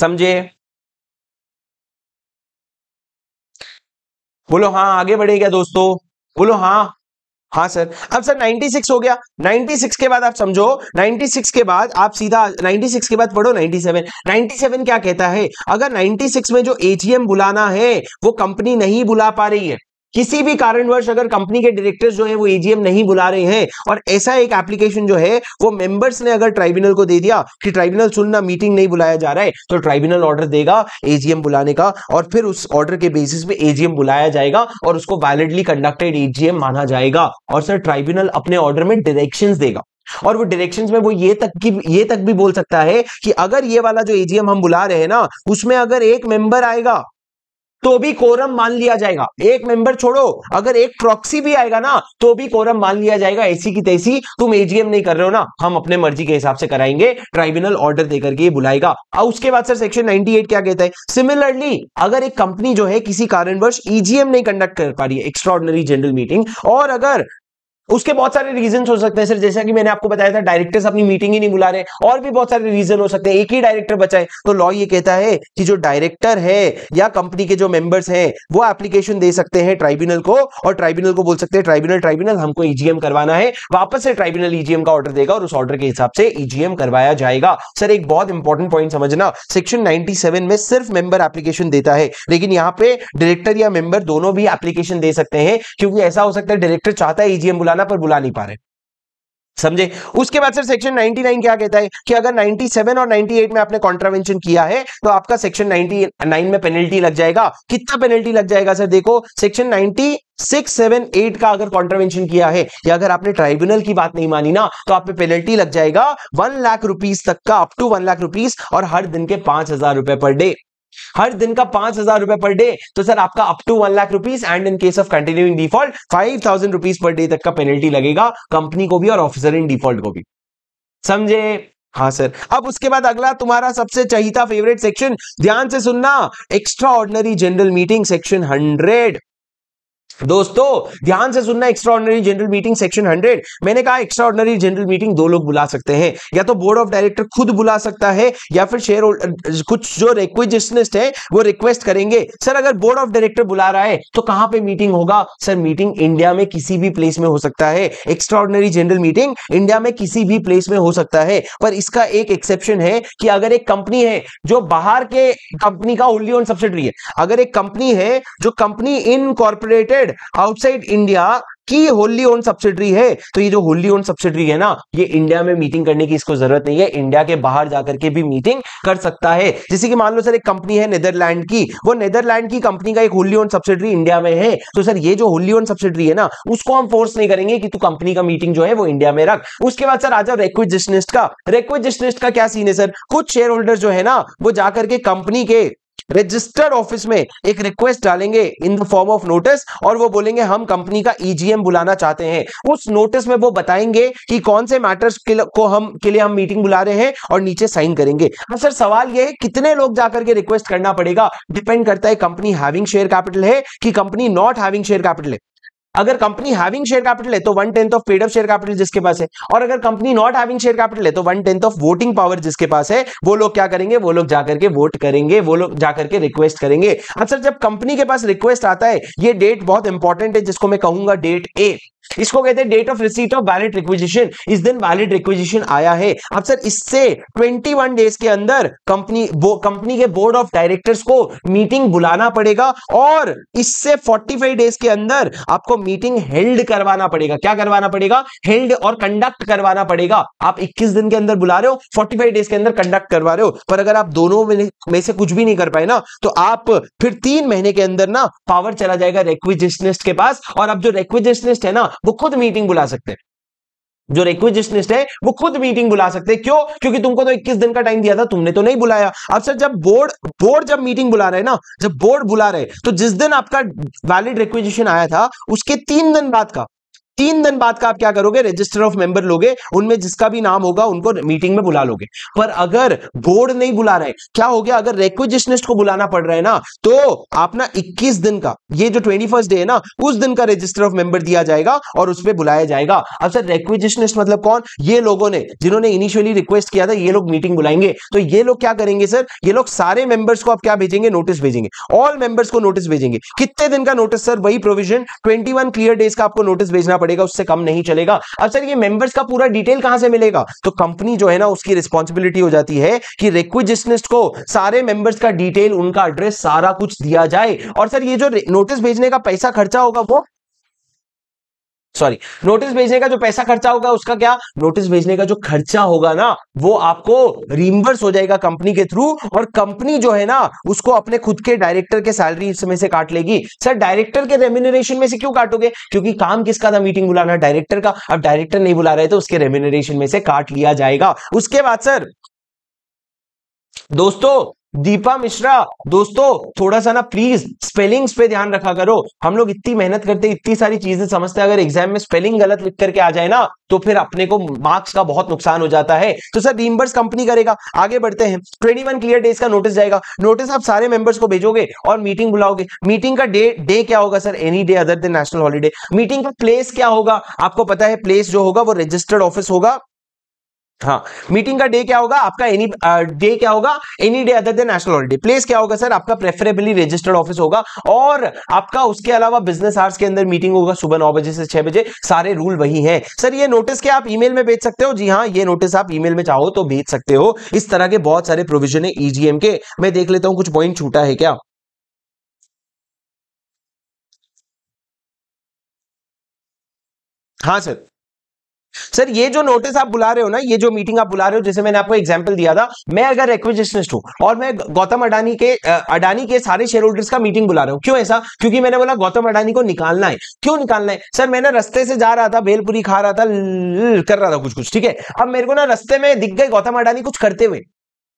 समझे बोलो हाँ आगे बढ़ेगा दोस्तों बोलो हाँ हाँ सर अब सर 96 हो गया 96 के बाद आप समझो 96 के बाद आप सीधा 96 के बाद पढ़ो 97 97 क्या कहता है अगर 96 में जो एजीएम बुलाना है वो कंपनी नहीं बुला पा रही है किसी भी कारणवश अगर कंपनी के डायरेक्टर्स जो है वो एजीएम नहीं बुला रहे हैं और ऐसा एक एप्लीकेशन जो है वो मेंबर्स ने अगर ट्राइब्यूनल को दे दिया कि ट्राइब्यूनल सुनना मीटिंग नहीं बुलाया जा रहा है तो ट्राइब्यूनल ऑर्डर देगा एजीएम बुलाने का और फिर उस ऑर्डर के बेसिस पे एजीएम बुलाया जाएगा और उसको वैलिडली कंडक्टेड एजीएम माना जाएगा और सर ट्राइब्यूनल अपने ऑर्डर में डायरेक्शन देगा और वो डायरेक्शंस में वो ये तक की ये तक भी बोल सकता है कि अगर ये वाला जो एजीएम हम बुला रहे हैं ना उसमें अगर एक मेंबर आएगा तो भी कोरम मान लिया जाएगा एक मेंबर छोड़ो अगर एक प्रॉक्सी भी आएगा ना तो भी कोरम मान लिया जाएगा ऐसी की तैसी तुम एजीएम नहीं कर रहे हो ना हम अपने मर्जी के हिसाब से कराएंगे ट्राइब्यूनल ऑर्डर देकर के बुलाएगा और उसके बाद सर सेक्शन 98 क्या कहता है सिमिलरली अगर एक कंपनी जो है किसी कारणवश ईजीएम e नहीं कंडक्ट कर पा रही है एक्स्ट्रॉर्डनरी जनरल मीटिंग और अगर उसके बहुत सारे रीजन हो सकते हैं सर जैसा कि मैंने आपको बताया था डायरेक्टर्स अपनी मीटिंग ही नहीं बुला रहे और भी बहुत सारे रीजन हो सकते हैं एक ही डायरेक्टर बचाए तो लॉ ये कहता है कि जो डायरेक्टर है या कंपनी के जो मेंबर्स हैं वो एप्लीकेशन दे सकते हैं ट्राइब्यूनल को और ट्राइब्यूनल को बोल सकते हैं ट्राइब्यूनल ट्राइब्यूनल हमको ईजीएम e करवाना है वापस से ट्राइब्यूनल ईजीएम e का ऑर्डर देगा और उस ऑर्डर के हिसाब से ईजीएम e करवाया जाएगा सर एक बहुत इंपॉर्टेंट पॉइंट समझना सेक्शन नाइनटी में सिर्फ मेंबर एप्लीकेशन देता है लेकिन यहाँ पे डायरेक्टर या मेंबर दोनों भी एप्लीकेशन दे सकते हैं क्योंकि ऐसा हो सकता है डायरेक्टर चाहता है ईजीएम बुलाना बुलाना पर बुला नहीं पा रहे समझे उसके बाद सर सेक्शन 99 क्या कहता है कि अगर 97 और 98 में आपने कॉन्ट्रावेंशन किया है तो आपका सेक्शन 99 में पेनल्टी लग जाएगा कितना पेनल्टी लग जाएगा सर देखो सेक्शन 90 सिक्स सेवन एट का अगर कॉन्ट्रावेंशन किया है या अगर आपने ट्राइब्यूनल की बात नहीं मानी ना तो आप पे पेनल्टी लग जाएगा वन लाख रुपीज तक का up to one lakh rupees और हर दिन के पांच हजार रुपए पर डे हर दिन का पांच हजार रुपए पर डे तो सर आपका up to one lakh rupees and in case of continuing default five thousand rupees per day तक का पेनल्टी लगेगा कंपनी को भी और ऑफिसर इन डिफॉल्ट को भी समझे हाँ सर अब उसके बाद अगला तुम्हारा सबसे चहिता फेवरेट सेक्शन ध्यान से सुनना extraordinary general meeting section hundred दोस्तों ध्यान से सुनना एक्स्ट्राऑर्डिनरी जनरल मीटिंग सेक्शन 100 मैंने कहा एक्स्ट्राऑर्डिनरी जनरल मीटिंग दो लोग बुला सकते हैं या तो बोर्ड ऑफ डायरेक्टर खुद बुला सकता है या फिर शेयर कुछ जो रिक्वेजिशनिस्ट है वो रिक्वेस्ट करेंगे सर अगर बोर्ड ऑफ डायरेक्टर बुला रहा है तो कहां पे मीटिंग होगा सर मीटिंग इंडिया में किसी भी प्लेस में हो सकता है एक्स्ट्रॉर्डनरी जनरल मीटिंग इंडिया में किसी भी प्लेस में हो सकता है पर इसका एक एक्सेप्शन है कि अगर एक कंपनी है जो बाहर के कंपनी का ओनली ओन सब्सिडरी है अगर एक कंपनी है जो company incorporated limited outside India की होली ओन सब्सिडरी है तो ये जो होली ओन सब्सिडरी है ना ये इंडिया में मीटिंग करने की इसको जरूरत नहीं है इंडिया के बाहर जाकर के भी मीटिंग कर सकता है जैसे कि मान लो सर एक कंपनी है नेदरलैंड की वो नेदरलैंड की कंपनी का एक होली ओन सब्सिडरी इंडिया में है तो सर ये जो होली ओन सब्सिडरी है ना उसको हम फोर्स नहीं करेंगे कि तू कंपनी का मीटिंग जो है वो इंडिया में रख उसके बाद सर आ जाओ रेक्विजिशनिस्ट का रेक्विजिशनिस्ट का क्या सीन है सर कुछ शेयर होल्डर जो है ना वो जाकर के कंपनी के रजिस्टर्ड ऑफिस में एक रिक्वेस्ट डालेंगे in the form of notice और वो बोलेंगे हम कंपनी का ईजीएम e बुलाना चाहते हैं उस नोटिस में वो बताएंगे कि कौन से मैटर्स को हम के लिए हम मीटिंग बुला रहे हैं और नीचे साइन करेंगे अब सर सवाल ये है कितने लोग जाकर के रिक्वेस्ट करना पड़ेगा डिपेंड करता है कंपनी हैविंग शेयर कैपिटल है कि company not having share capital है अगर कंपनी हैविंग शेयर कैपिटल है तो one tenth of paid of share capital जिसके पास है और अगर company not having share capital है तो one tenth of voting power जिसके पास है वो लोग क्या करेंगे वो लोग जाकर के वोट करेंगे वो लोग जाकर के रिक्वेस्ट करेंगे अब सर जब कंपनी के पास रिक्वेस्ट आता है ये डेट बहुत इंपॉर्टेंट है जिसको मैं कहूंगा डेट ए इसको कहते हैं date of receipt of valid requisition इस दिन वैलिड रिक्विजिशन आया है अब सर इससे 21 डेज के अंदर कंपनी कंपनी के बोर्ड ऑफ डायरेक्टर्स को मीटिंग बुलाना पड़ेगा और इससे 45 डेज के अंदर आपको मीटिंग हेल्ड करवाना पड़ेगा क्या करवाना पड़ेगा हेल्ड और कंडक्ट करवाना पड़ेगा आप इक्कीस दिन के अंदर बुला रहे हो फोर्टी डेज के अंदर कंडक्ट करवा रहे हो पर अगर आप दोनों में से कुछ भी नहीं कर पाए ना तो आप फिर तीन महीने के अंदर ना पावर चला जाएगा रेक्विजिशनिस्ट के पास और अब जो रेक्विजिशनिस्ट है ना वो खुद मीटिंग बुला सकते हैं जो रिक्वेजिशनिस्ट है वो खुद मीटिंग बुला सकते हैं क्यों क्योंकि तुमको तो 21 दिन का टाइम दिया था तुमने तो नहीं बुलाया अब सर जब बोर्ड बोर्ड जब मीटिंग बुला रहे ना जब बोर्ड बुला रहे तो जिस दिन आपका वैलिड रिक्वेजिशन आया था उसके तीन दिन बाद का तीन दिन बाद का आप क्या करोगे रजिस्टर ऑफ मेंबर लोगे उनमें जिसका भी नाम होगा उनको मीटिंग में बुला लोगे पर अगर बोर्ड नहीं बुला रहे क्या हो गया अगर रेक्विजिशनिस्ट को बुलाना पड़ रहा है ना तो आप ना 21 दिन का ये जो 21 डे है ना उस दिन का रजिस्टर ऑफ मेंबर दिया जाएगा और उस पर बुलाया जाएगा अब सर रेक्विजिशनिस्ट मतलब कौन ये लोगों ने जिन्होंने इनिशियली रिक्वेस्ट किया था ये लोग मीटिंग बुलाएंगे तो ये लोग क्या करेंगे सर ये लोग सारे मेंबर्स को आप क्या भेजेंगे नोटिस भेजेंगे ऑल मेंबर्स को नोटिस भेजेंगे कितने दिन का नोटिस सर वही प्रोविजन ट्वेंटी क्लियर डेज का आपको नोटिस भेजना पड़ेगा उससे कम नहीं चलेगा अब सर ये मेंबर्स का पूरा डिटेल कहां से मिलेगा तो कंपनी जो है ना उसकी रिस्पॉन्सिबिलिटी हो जाती है कि रिक्विजिस्ट को सारे मेंबर्स का डिटेल उनका एड्रेस सारा कुछ दिया जाए और सर ये जो नोटिस भेजने का पैसा खर्चा होगा वो सॉरी नोटिस भेजने का जो पैसा खर्चा होगा उसका क्या नोटिस भेजने का जो खर्चा होगा ना वो आपको रिमवर्स हो जाएगा कंपनी के थ्रू और कंपनी जो है ना उसको अपने खुद के डायरेक्टर के सैलरी समय से काट लेगी सर डायरेक्टर के रेम्यूनरेशन में से क्यों काटोगे क्योंकि काम किसका था मीटिंग बुलाना डायरेक्टर का अब डायरेक्टर नहीं बुला रहे तो उसके रेम्यूनरेशन में से काट लिया जाएगा उसके बाद सर दोस्तों दीपा मिश्रा दोस्तों थोड़ा सा ना प्लीज स्पेलिंग्स पे ध्यान रखा करो हम लोग इतनी मेहनत करते इतनी सारी चीजें समझते हैं अगर एग्जाम में स्पेलिंग गलत लिख करके आ जाए ना तो फिर अपने को मार्क्स का बहुत नुकसान हो जाता है तो सर रिमबर्स कंपनी करेगा आगे बढ़ते हैं ट्वेंटी वन क्लियर डेज का नोटिस जाएगा नोटिस आप सारे मेंबर्स को भेजोगे और मीटिंग बुलाओगे मीटिंग का डे डे क्या होगा sir any day other than national holiday meeting का प्लेस क्या होगा आपको पता है प्लेस जो होगा वो रजिस्टर्ड ऑफिस होगा हाँ मीटिंग का डे क्या होगा आपका एनी डे uh, क्या होगा any day other than national holiday place क्या होगा सर आपका प्रेफरेबली रजिस्टर्ड ऑफिस होगा और आपका उसके अलावा बिजनेस आवर्स के अंदर मीटिंग होगा सुबह नौ बजे से छह बजे सारे रूल वही हैं सर ये नोटिस क्या आप ईमेल में भेज सकते हो जी हाँ ये नोटिस आप ईमेल में चाहो तो भेज सकते हो इस तरह के बहुत सारे प्रोविजन है ईजीएम के मैं देख लेता हूँ कुछ पॉइंट छूटा है क्या हाँ सर सर ये जो नोटिस आप बुला रहे हो ना ये जो मीटिंग आप बुला रहे हो जैसे मैंने आपको एग्जाम्पल दिया था मैं अगर एक्विजिशनिस्ट हूं और मैं गौतम अडानी के अडानी के सारे शेयर होल्डर्स का मीटिंग बुला रहा हूं क्यों ऐसा क्योंकि मैंने बोला गौतम अडानी को निकालना है क्यों निकालना है सर मैंने रस्ते से जा रहा था भेलपुरी खा रहा था कर रहा था कुछ कुछ ठीक है अब मेरे को ना रस्ते में दिख गए गौतम अडानी कुछ करते हुए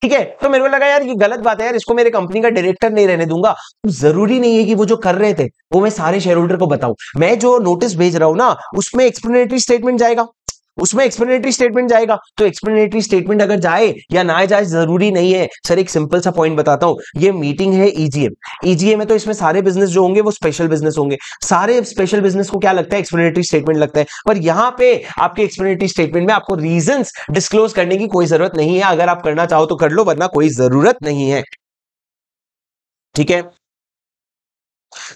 ठीक है तो मेरे को लगा यार ये गलत बात है यार इसको मेरे कंपनी का डायरेक्टर नहीं रहने दूंगा तो जरूरी नहीं है कि वो जो कर रहे थे वो मैं सारे शेयर होल्डर को बताऊं मैं जो नोटिस भेज रहा हूं ना उसमें एक्सप्लेनेटरी स्टेटमेंट जाएगा उसमें एक्सप्लेनेटरी स्टेटमेंट जाएगा तो एक्सप्लेनेटरी स्टेटमेंट अगर जाए या ना जाए जरूरी नहीं है सर एक सिंपल सा पॉइंट बताता हूं ये मीटिंग है ईजीएम e ईजीएम e है तो इसमें सारे बिजनेस जो होंगे वो स्पेशल बिजनेस होंगे सारे स्पेशल बिजनेस को क्या लगता है एक्सप्लेनेटरी स्टेटमेंट लगता है पर यहां पे आपके एक्सप्लेनेटरी स्टेटमेंट में आपको रीजन डिस्क्लोज करने की कोई जरूरत नहीं है अगर आप करना चाहो तो कर लो वरना कोई जरूरत नहीं है ठीक है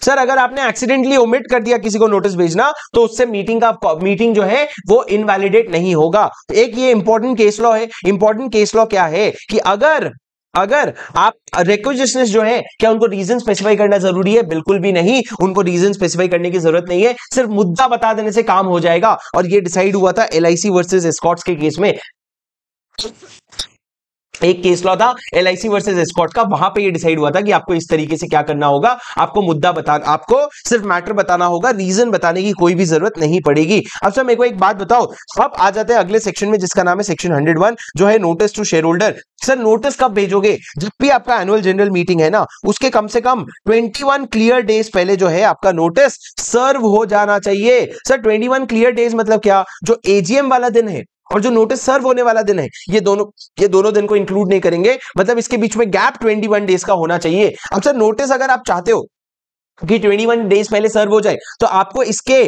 सर अगर आपने एक्सीडेंटली ओमिट कर दिया किसी को नोटिस भेजना तो उससे मीटिंग का मीटिंग जो है वो इनवैलिडेट नहीं होगा तो एक ये इंपॉर्टेंट केस लॉ है इंपॉर्टेंट केस लॉ क्या है कि अगर अगर आप रिक्वेजिशनिस्ट जो है क्या उनको रीजन स्पेसिफाई करना जरूरी है बिल्कुल भी नहीं उनको रीजन स्पेसिफाई करने की जरूरत नहीं है सिर्फ मुद्दा बता देने से काम हो जाएगा और ये डिसाइड हुआ था एलआईसी वर्सेस स्कॉट्स के केस में एक केस लॉ था L I C versus Escorts का वहां पे ये डिसाइड हुआ था कि आपको इस तरीके से क्या करना होगा आपको मुद्दा बता आपको सिर्फ मैटर बताना होगा रीजन बताने की कोई भी जरूरत नहीं पड़ेगी अब सर मेरे को एक बात बताओ अब आ जाते हैं अगले सेक्शन में जिसका नाम है सेक्शन हंड्रेड वन जो है notice to share holder sir notice कब भेजोगे जब भी आपका एनुअल जनरल मीटिंग है ना उसके कम से कम ट्वेंटी क्लियर डेज पहले जो है आपका नोटिस सर्व हो जाना चाहिए सर ट्वेंटी क्लियर डेज मतलब क्या जो एजीएम वाला दिन है और जो नोटिस सर्व होने वाला दिन है ये दोनों ये दोनों दिन को इंक्लूड नहीं करेंगे मतलब इसके बीच में गैप 21 डेज का होना चाहिए अब सर नोटिस अगर आप चाहते हो कि 21 डेज पहले सर्व हो जाए तो आपको इसके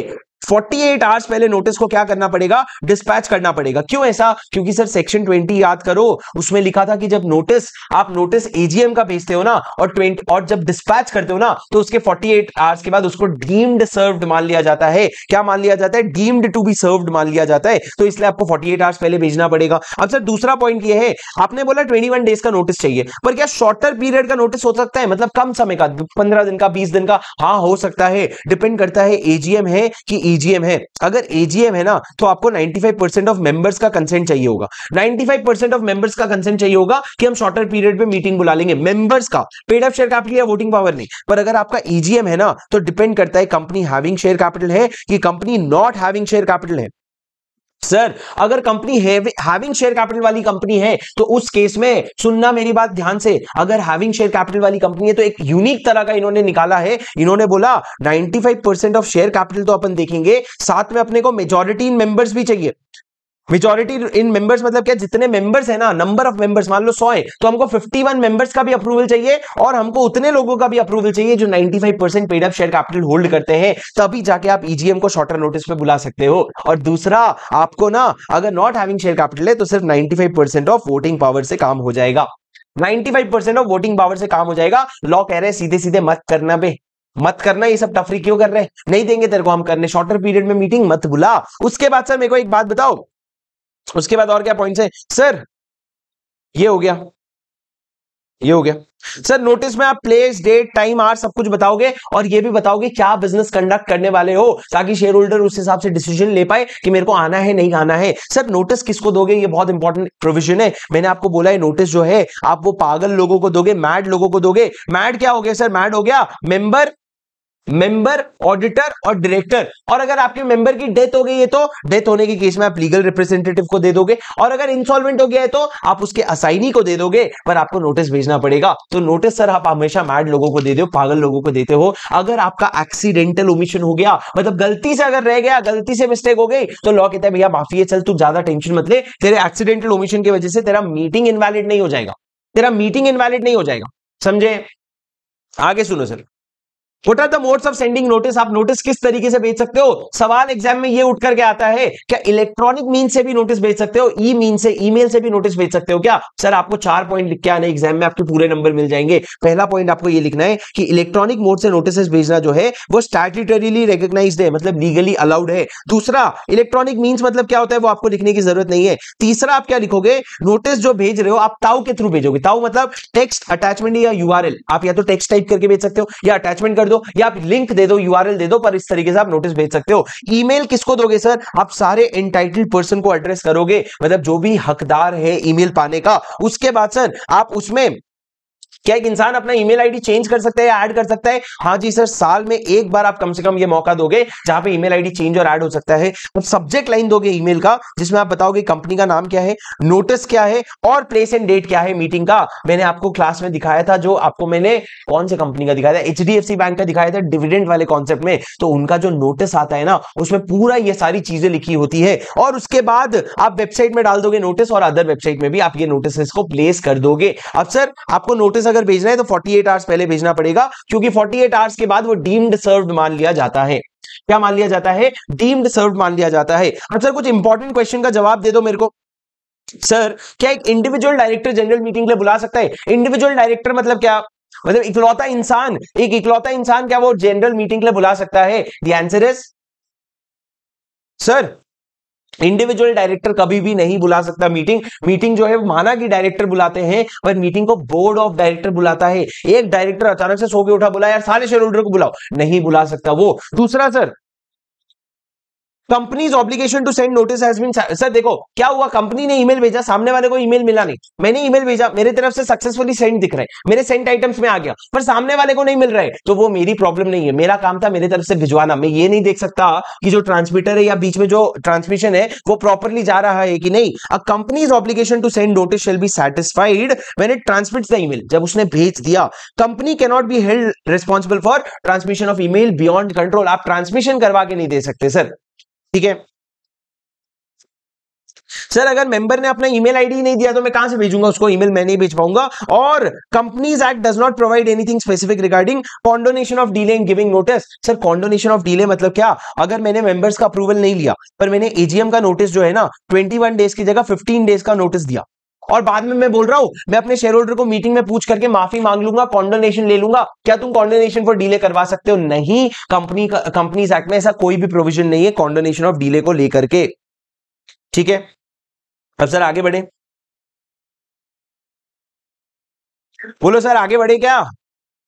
48 आवर्स पहले नोटिस को क्या करना पड़ेगा डिस्पैच करना पड़ेगा क्यों ऐसा क्योंकि सर सेक्शन 20 याद करो उसमें लिखा था कि जब नोटिस आप नोटिस एजीएम e का भेजते हो ना और 20 और जब डिस्पैच करते हो ना तो उसके 48 आवर्स के बाद उसको डीम्ड सर्व्ड मान लिया जाता है क्या मान लिया जाता है डीम्ड टू बी सर्व मान लिया जाता है तो इसलिए आपको फोर्टी आवर्स पहले भेजना पड़ेगा अब सर दूसरा पॉइंट यह है आपने बोला ट्वेंटी डेज का नोटिस चाहिए पर क्या शॉर्टर पीरियड का नोटिस हो सकता है मतलब कम समय का पंद्रह दिन का बीस दिन का हाँ हो सकता है डिपेंड करता है एजीएम है कि एजीएम है अगर एजीएम है ना तो आपको 95% ऑफ मेंबर्स का कंसेंट चाहिए होगा 95% ऑफ मेंबर्स का कंसेंट चाहिए होगा कि हम शॉर्टर पीरियड पे मीटिंग बुला लेंगे मेंबर्स का पेड अप शेयर कैपिटल या वोटिंग पावर नहीं पर अगर आपका ईजीएम है ना तो डिपेंड करता है कंपनी हैविंग शेयर कैपिटल है कि company not having share capital है सर अगर कंपनी हैविंग शेयर कैपिटल वाली कंपनी है तो उस केस में सुनना मेरी बात ध्यान से अगर हैविंग शेयर कैपिटल वाली कंपनी है तो एक यूनिक तरह का इन्होंने निकाला है इन्होंने बोला 95 परसेंट ऑफ शेयर कैपिटल तो अपन देखेंगे साथ में अपने को मेजोरिटी इन मेंबर्स भी चाहिए मेजोरिटी इन मेंबर्स मतलब क्या जितने मेंबर्स है ना नंबर ऑफ मेंबर्स मान लो सौ है तो हमको 51 मेंबर्स का भी अप्रूवल चाहिए और हमको उतने लोगों का भी अप्रूवल चाहिए जो 95 percent paid up share capital hold करते हैं तभी जाके आप ईजीएम e को शॉर्टर नोटिस पे बुला सकते हो और दूसरा आपको ना अगर नॉट हैविंग शेयर कैपिटल है तो सिर्फ नाइन्टी ऑफ वोटिंग पावर से काम हो जाएगा 95% ऑफ वोटिंग पावर से काम हो जाएगा लॉ कह रहे हैं सीधे सीधे मत करना पे मत करना ये सब टफरी क्यों कर रहे हैं नहीं देंगे तेरे को हम करने शॉर्टर पीरियड में मीटिंग मत बुला उसके बाद सर मेरे को एक बात बताओ उसके बाद और क्या पॉइंट है सर ये हो गया ये हो गया सर नोटिस में आप प्लेस डेट टाइम आर सब कुछ बताओगे और ये भी बताओगे क्या बिजनेस कंडक्ट करने वाले हो ताकि शेयर होल्डर उस हिसाब से डिसीजन ले पाए कि मेरे को आना है नहीं आना है सर नोटिस किसको दोगे ये बहुत इंपॉर्टेंट प्रोविजन है मैंने आपको बोला है नोटिस जो है आप वो पागल लोगों को दोगे मैड लोगों को दोगे मैड क्या हो गया सर मैड हो गया मेंबर मेंबर ऑडिटर और डायरेक्टर और अगर आपके मेंबर की डेथ हो गई है तो डेथ होने के केस में आप लीगल रिप्रेजेंटेटिव को दे दोगे और अगर इंसॉल्वेंट हो गया है तो आप उसके असाइनी को दे दोगे पर आपको नोटिस भेजना पड़ेगा तो नोटिस सर आप हमेशा मैड लोगों को दे दो पागल लोगों को देते हो अगर आपका एक्सीडेंटल ओमिशन हो गया मतलब गलती से अगर रह गया गलती से मिस्टेक हो गई तो लॉ कहता है भैया माफी है चल तू ज्यादा टेंशन मत ले तेरे एक्सीडेंटल ओमिशन की वजह से तेरा मीटिंग इनवैलिड नहीं हो जाएगा तेरा मीटिंग इनवैलिड नहीं हो जाएगा समझे आगे सुनो sir what are the modes of sending notice आप नोटिस किस तरीके से भेज सकते हो सवाल एग्जाम में ये उठ करके आता है क्या इलेक्ट्रॉनिक मीन से भी नोटिस भेज सकते हो ई e मीन से ईमेल से भी नोटिस भेज सकते हो क्या सर आपको चार पॉइंट लिख के आने एग्जाम में आपके पूरे नंबर मिल जाएंगे पहला पॉइंट आपको ये लिखना है कि इलेक्ट्रॉनिक मोड से नोटिस भेजना जो है वो स्टैट्यूटरीली रिकग्नाइज है मतलब लीगली अलाउड है दूसरा इलेक्ट्रॉनिक मीन्स मतलब क्या होता है वो आपको लिखने की जरूरत नहीं है तीसरा आप क्या लिखोगे नोटिस जो भेज रहे हो आप ताउ के थ्रू भेजोगे ताओ मतलब टेक्स्ट अटैचमेंट या यू आप या तो टेक्स्ट टाइप करके भेज सकते हो या अटैचमेंट कर दो या आप लिंक दे दो यू दे दो पर इस तरीके से आप नोटिस भेज सकते हो ईमेल किसको दोगे सर आप सारे इंटाइटल पर्सन को एड्रेस करोगे मतलब जो भी हकदार है ईमेल पाने का उसके बाद सर आप उसमें क्या एक इंसान अपना ईमेल आईडी चेंज कर सकता है या ऐड कर सकता है हाँ जी सर साल में एक बार आप कम से कम ये मौका दोगे जहां पे ईमेल आईडी चेंज और ऐड हो सकता है तो सब्जेक्ट लाइन दोगे ईमेल का जिसमें आप बताओगे कंपनी का नाम क्या है नोटिस क्या है और प्लेस एंड डेट क्या है मीटिंग का मैंने आपको क्लास में दिखाया था जो आपको मैंने कौन से कंपनी का दिखाया था एच बैंक का दिखाया था डिविडेंड वाले कॉन्सेप्ट में तो उनका जो नोटिस आता है ना उसमें पूरा ये सारी चीजें लिखी होती है और उसके बाद आप वेबसाइट में डाल दोगे नोटिस और अदर वेबसाइट में भी आप ये नोटिस को प्लेस कर दोगे अब सर आपको नोटिस नोटिस अगर भेजना है तो 48 आवर्स पहले भेजना पड़ेगा क्योंकि 48 आवर्स के बाद वो डीम्ड सर्व मान लिया जाता है क्या मान लिया जाता है डीम्ड सर्व मान लिया जाता है अब सर कुछ इंपॉर्टेंट क्वेश्चन का जवाब दे दो मेरे को सर क्या एक इंडिविजुअल डायरेक्टर जनरल मीटिंग के लिए बुला सकता है इंडिविजुअल डायरेक्टर मतलब क्या मतलब इकलौता इंसान एक इकलौता इंसान क्या वो जनरल मीटिंग के लिए बुला सकता है the answer is sir individual director कभी भी नहीं बुला सकता मीटिंग मीटिंग जो है माना कि डायरेक्टर बुलाते हैं पर मीटिंग को बोर्ड ऑफ डायरेक्टर बुलाता है एक डायरेक्टर अचानक से सो के उठा बुला यार सारे शेयर होल्डर को बुलाओ नहीं बुला सकता वो दूसरा sir companies obligation to send notice has been sir देखो क्या हुआ कंपनी ने ईमेल भेजा सामने वाले को ईमेल मिला नहीं मैंने ईमेल भेजा मेरे तरफ से सक्सेसफुली सेंड दिख रहे मेरे सेंट आइटम्स में आ गया पर सामने वाले को नहीं मिल रहा है तो वो मेरी प्रॉब्लम नहीं है मेरा काम था मेरे तरफ से भिजवाना मैं ये नहीं देख सकता कि जो ट्रांसमीटर है या बीच में जो ट्रांसमिशन है वो प्रॉपरली जा रहा है कि नहीं uh companies obligation to send notice shall be satisfied when it transmits the email जब उसने भेज दिया company can not be held responsible for transmission of email beyond control आप ट्रांसमिशन करवा के नहीं दे सकते सर ठीक है सर अगर मेंबर ने अपना ईमेल आईडी नहीं दिया तो मैं कहां से भेजूंगा उसको ईमेल मैं नहीं भेज पाऊंगा और Companies Act does not provide anything specific regarding condonation of delay in giving notice sir condonation of delay मतलब क्या अगर मैंने मेंबर्स का अप्रूवल नहीं लिया पर मैंने एजीएम का नोटिस जो है ना ट्वेंटी डेज की जगह फिफ्टीन डेज का नोटिस दिया और बाद में मैं बोल रहा हूं मैं अपने शेयर होल्डर को मीटिंग में पूछ करके माफी मांग लूंगा कॉन्डोनेशन ले लूंगा क्या तुम कॉन्डोनेशन फॉर डीले करवा सकते हो नहीं कंपनी कंपनी एक्ट में ऐसा कोई भी प्रोविजन नहीं है कॉन्डोनेशन ऑफ डीले को लेकर के ठीक है अब सर आगे बढ़े बोलो सर आगे बढ़े क्या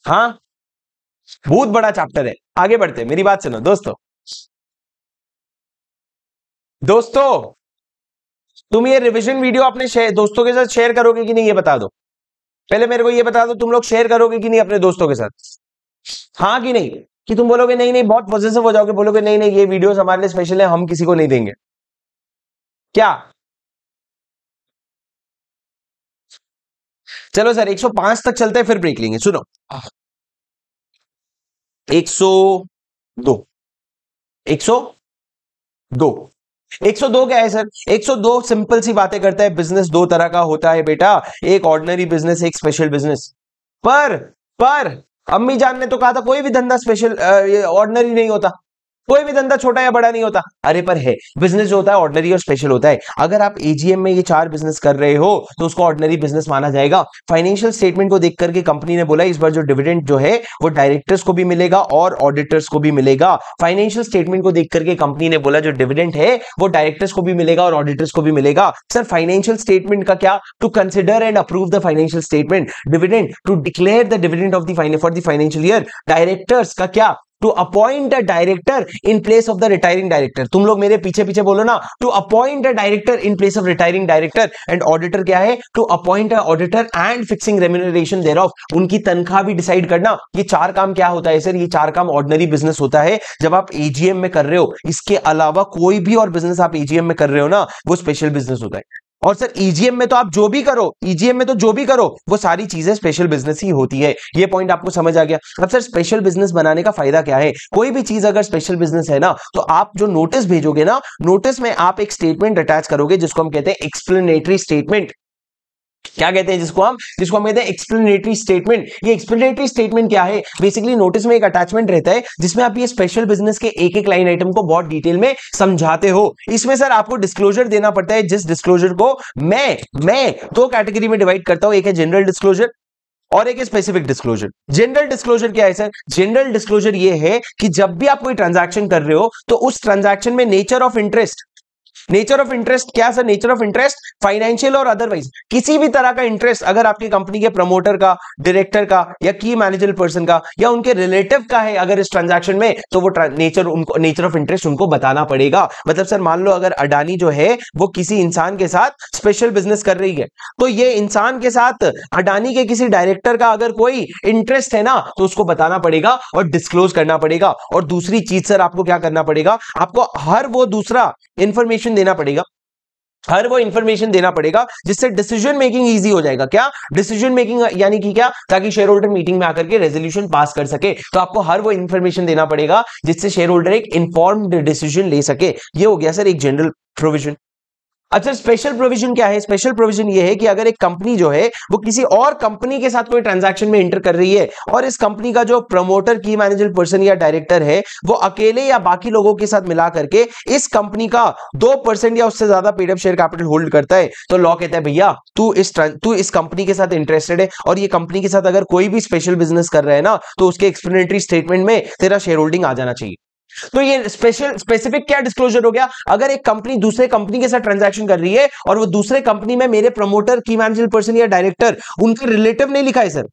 हाँ बहुत बड़ा चैप्टर है आगे बढ़ते मेरी बात सुनो दोस्तों दोस्तों तुम ये रिविजन वीडियो अपने दोस्तों के साथ शेयर करोगे कि नहीं ये बता दो पहले मेरे को ये बता दो तुम लोग शेयर करोगे कि नहीं अपने दोस्तों के साथ हाँ कि नहीं कि तुम बोलोगे नहीं नहीं बहुत पॉजिटिव हो जाओगे बोलोगे नहीं नहीं ये वीडियोस हमारे लिए स्पेशल है हम किसी को नहीं देंगे क्या चलो सर 105 तक चलते हैं फिर ब्रेक लेंगे सुनो 102 102 102 क्या है सर 102 सिंपल सी बातें करता है बिजनेस दो तरह का होता है बेटा एक ऑर्डनरी बिजनेस एक स्पेशल बिजनेस पर पर अम्मी जान ने तो कहा था कोई भी धंधा स्पेशल ऑर्डनरी नहीं होता कोई भी धंधा छोटा या बड़ा नहीं होता अरे पर है बिजनेस जो होता है ऑर्डनरी और स्पेशल होता है अगर आप एजीएम में ये चार बिजनेस कर रहे हो तो उसको ऑर्डनरी बिजनेस माना जाएगा फाइनेंशियल स्टेटमेंट को देख करके कंपनी ने बोला इस बार जो डिविडेंड जो है वो डायरेक्टर्स को भी मिलेगा और ऑडिटर्स को भी मिलेगा फाइनेंशियल स्टेटमेंट को देख करके कंपनी ने बोला जो डिविडेंट है वो डायरेक्टर्स को भी मिलेगा और ऑडिटर्स को भी मिलेगा सर फाइनेंशियल स्टेटमेंट का क्या to consider and approve the financial statement dividend to declare the dividend of the the financial year directors का क्या to appoint a director in place of the retiring director तुम लोग मेरे पीछे पीछे बोलो ना to appoint a director in place of retiring director and auditor क्या है to appoint a auditor and fixing remuneration there of उनकी तनख्वाह भी डिसाइड करना ये चार काम क्या होता है सर ये चार काम ऑर्डनरी बिजनेस होता है जब आप एजीएम में कर रहे हो इसके अलावा कोई भी और बिजनेस आप एजीएम में कर रहे हो ना वो स्पेशल बिजनेस होता है और सर ईजीएम e में तो आप जो भी करो ईजीएम e में तो जो भी करो वो सारी चीजें स्पेशल बिजनेस ही होती है ये पॉइंट आपको समझ आ गया अब सर स्पेशल बिजनेस बनाने का फायदा क्या है कोई भी चीज अगर स्पेशल बिजनेस है ना तो आप जो नोटिस भेजोगे ना नोटिस में आप एक स्टेटमेंट अटैच करोगे जिसको हम कहते हैं एक्सप्लेनेटरी स्टेटमेंट क्या कहते हैं जिसको हम जिसको हम कहते हैं एक्सप्लेनेटरी स्टेटमेंट ये एक्सप्लेनेटरी स्टेटमेंट क्या है बेसिकली नोटिस में एक अटैचमेंट रहता है जिसमें आप ये स्पेशल बिजनेस के एक एक लाइन आइटम को बहुत डिटेल में समझाते हो इसमें सर आपको डिस्क्लोजर देना पड़ता है जिस डिस्क्लोजर को मैं मैं दो तो कैटेगरी में डिवाइड करता हूं एक है जनरल डिस्क्लोजर और एक स्पेसिफिक डिस्क्लोजर जनरल डिस्क्लोजर क्या है सर जनरल डिस्क्लोजर ये है कि जब भी आप कोई ट्रांजैक्शन कर रहे हो तो उस ट्रांजैक्शन में nature of interest nature of interest क्या sir nature of interest financial और अदरवाइज किसी भी तरह का इंटरेस्ट अगर आपकी कंपनी के प्रमोटर का डायरेक्टर का या की मैनेजर पर्सन का या उनके रिलेटिव का है अगर इस ट्रांजेक्शन में तो वो नेचर उनको नेचर ऑफ इंटरेस्ट उनको बताना पड़ेगा मतलब सर मान लो अगर अडानी जो है वो किसी इंसान के साथ स्पेशल बिजनेस कर रही है तो ये इंसान के साथ अडानी के किसी डायरेक्टर का अगर कोई इंटरेस्ट है ना तो उसको बताना पड़ेगा और डिस्क्लोज करना पड़ेगा और दूसरी चीज सर आपको क्या करना पड़ेगा आपको हर वो दूसरा इंफॉर्मेशन इन्फॉर्मेशन देना पड़ेगा हर वो इन्फॉर्मेशन देना पड़ेगा जिससे डिसीजन मेकिंग इजी हो जाएगा क्या डिसीजन मेकिंग यानी कि क्या ताकि शेयर होल्डर मीटिंग में आकर के रेजोल्यूशन पास कर सके तो आपको हर वो इन्फॉर्मेशन देना पड़ेगा जिससे शेयर होल्डर एक इन्फॉर्म्ड डिसीजन ले सके ये हो गया सर एक जनरल प्रोविजन अच्छा स्पेशल प्रोविजन क्या है स्पेशल प्रोविजन ये है कि अगर एक कंपनी जो है वो किसी और कंपनी के साथ कोई ट्रांजैक्शन में इंटर कर रही है और इस कंपनी का जो प्रमोटर की मैनेजर पर्सन या डायरेक्टर है वो अकेले या बाकी लोगों के साथ मिला करके इस कंपनी का दो परसेंट या उससे ज्यादा पेडअप शेयर कैपिटल होल्ड करता है तो लॉ कहता है भैया तू इस तू इस कंपनी के साथ इंटरेस्टेड है और ये कंपनी के साथ अगर कोई भी स्पेशल बिजनेस कर रहे हैं ना तो उसके एक्सप्लेनेटरी स्टेटमेंट में तेरा शेयर होल्डिंग आ जाना चाहिए तो ये स्पेशल स्पेसिफिक क्या डिस्क्लोजर हो गया अगर एक कंपनी दूसरे कंपनी के साथ ट्रांजैक्शन कर रही है और वो दूसरे कंपनी में मेरे प्रमोटर की मैनेजर पर्सन या डायरेक्टर उनका रिलेटिव नहीं लिखा है सर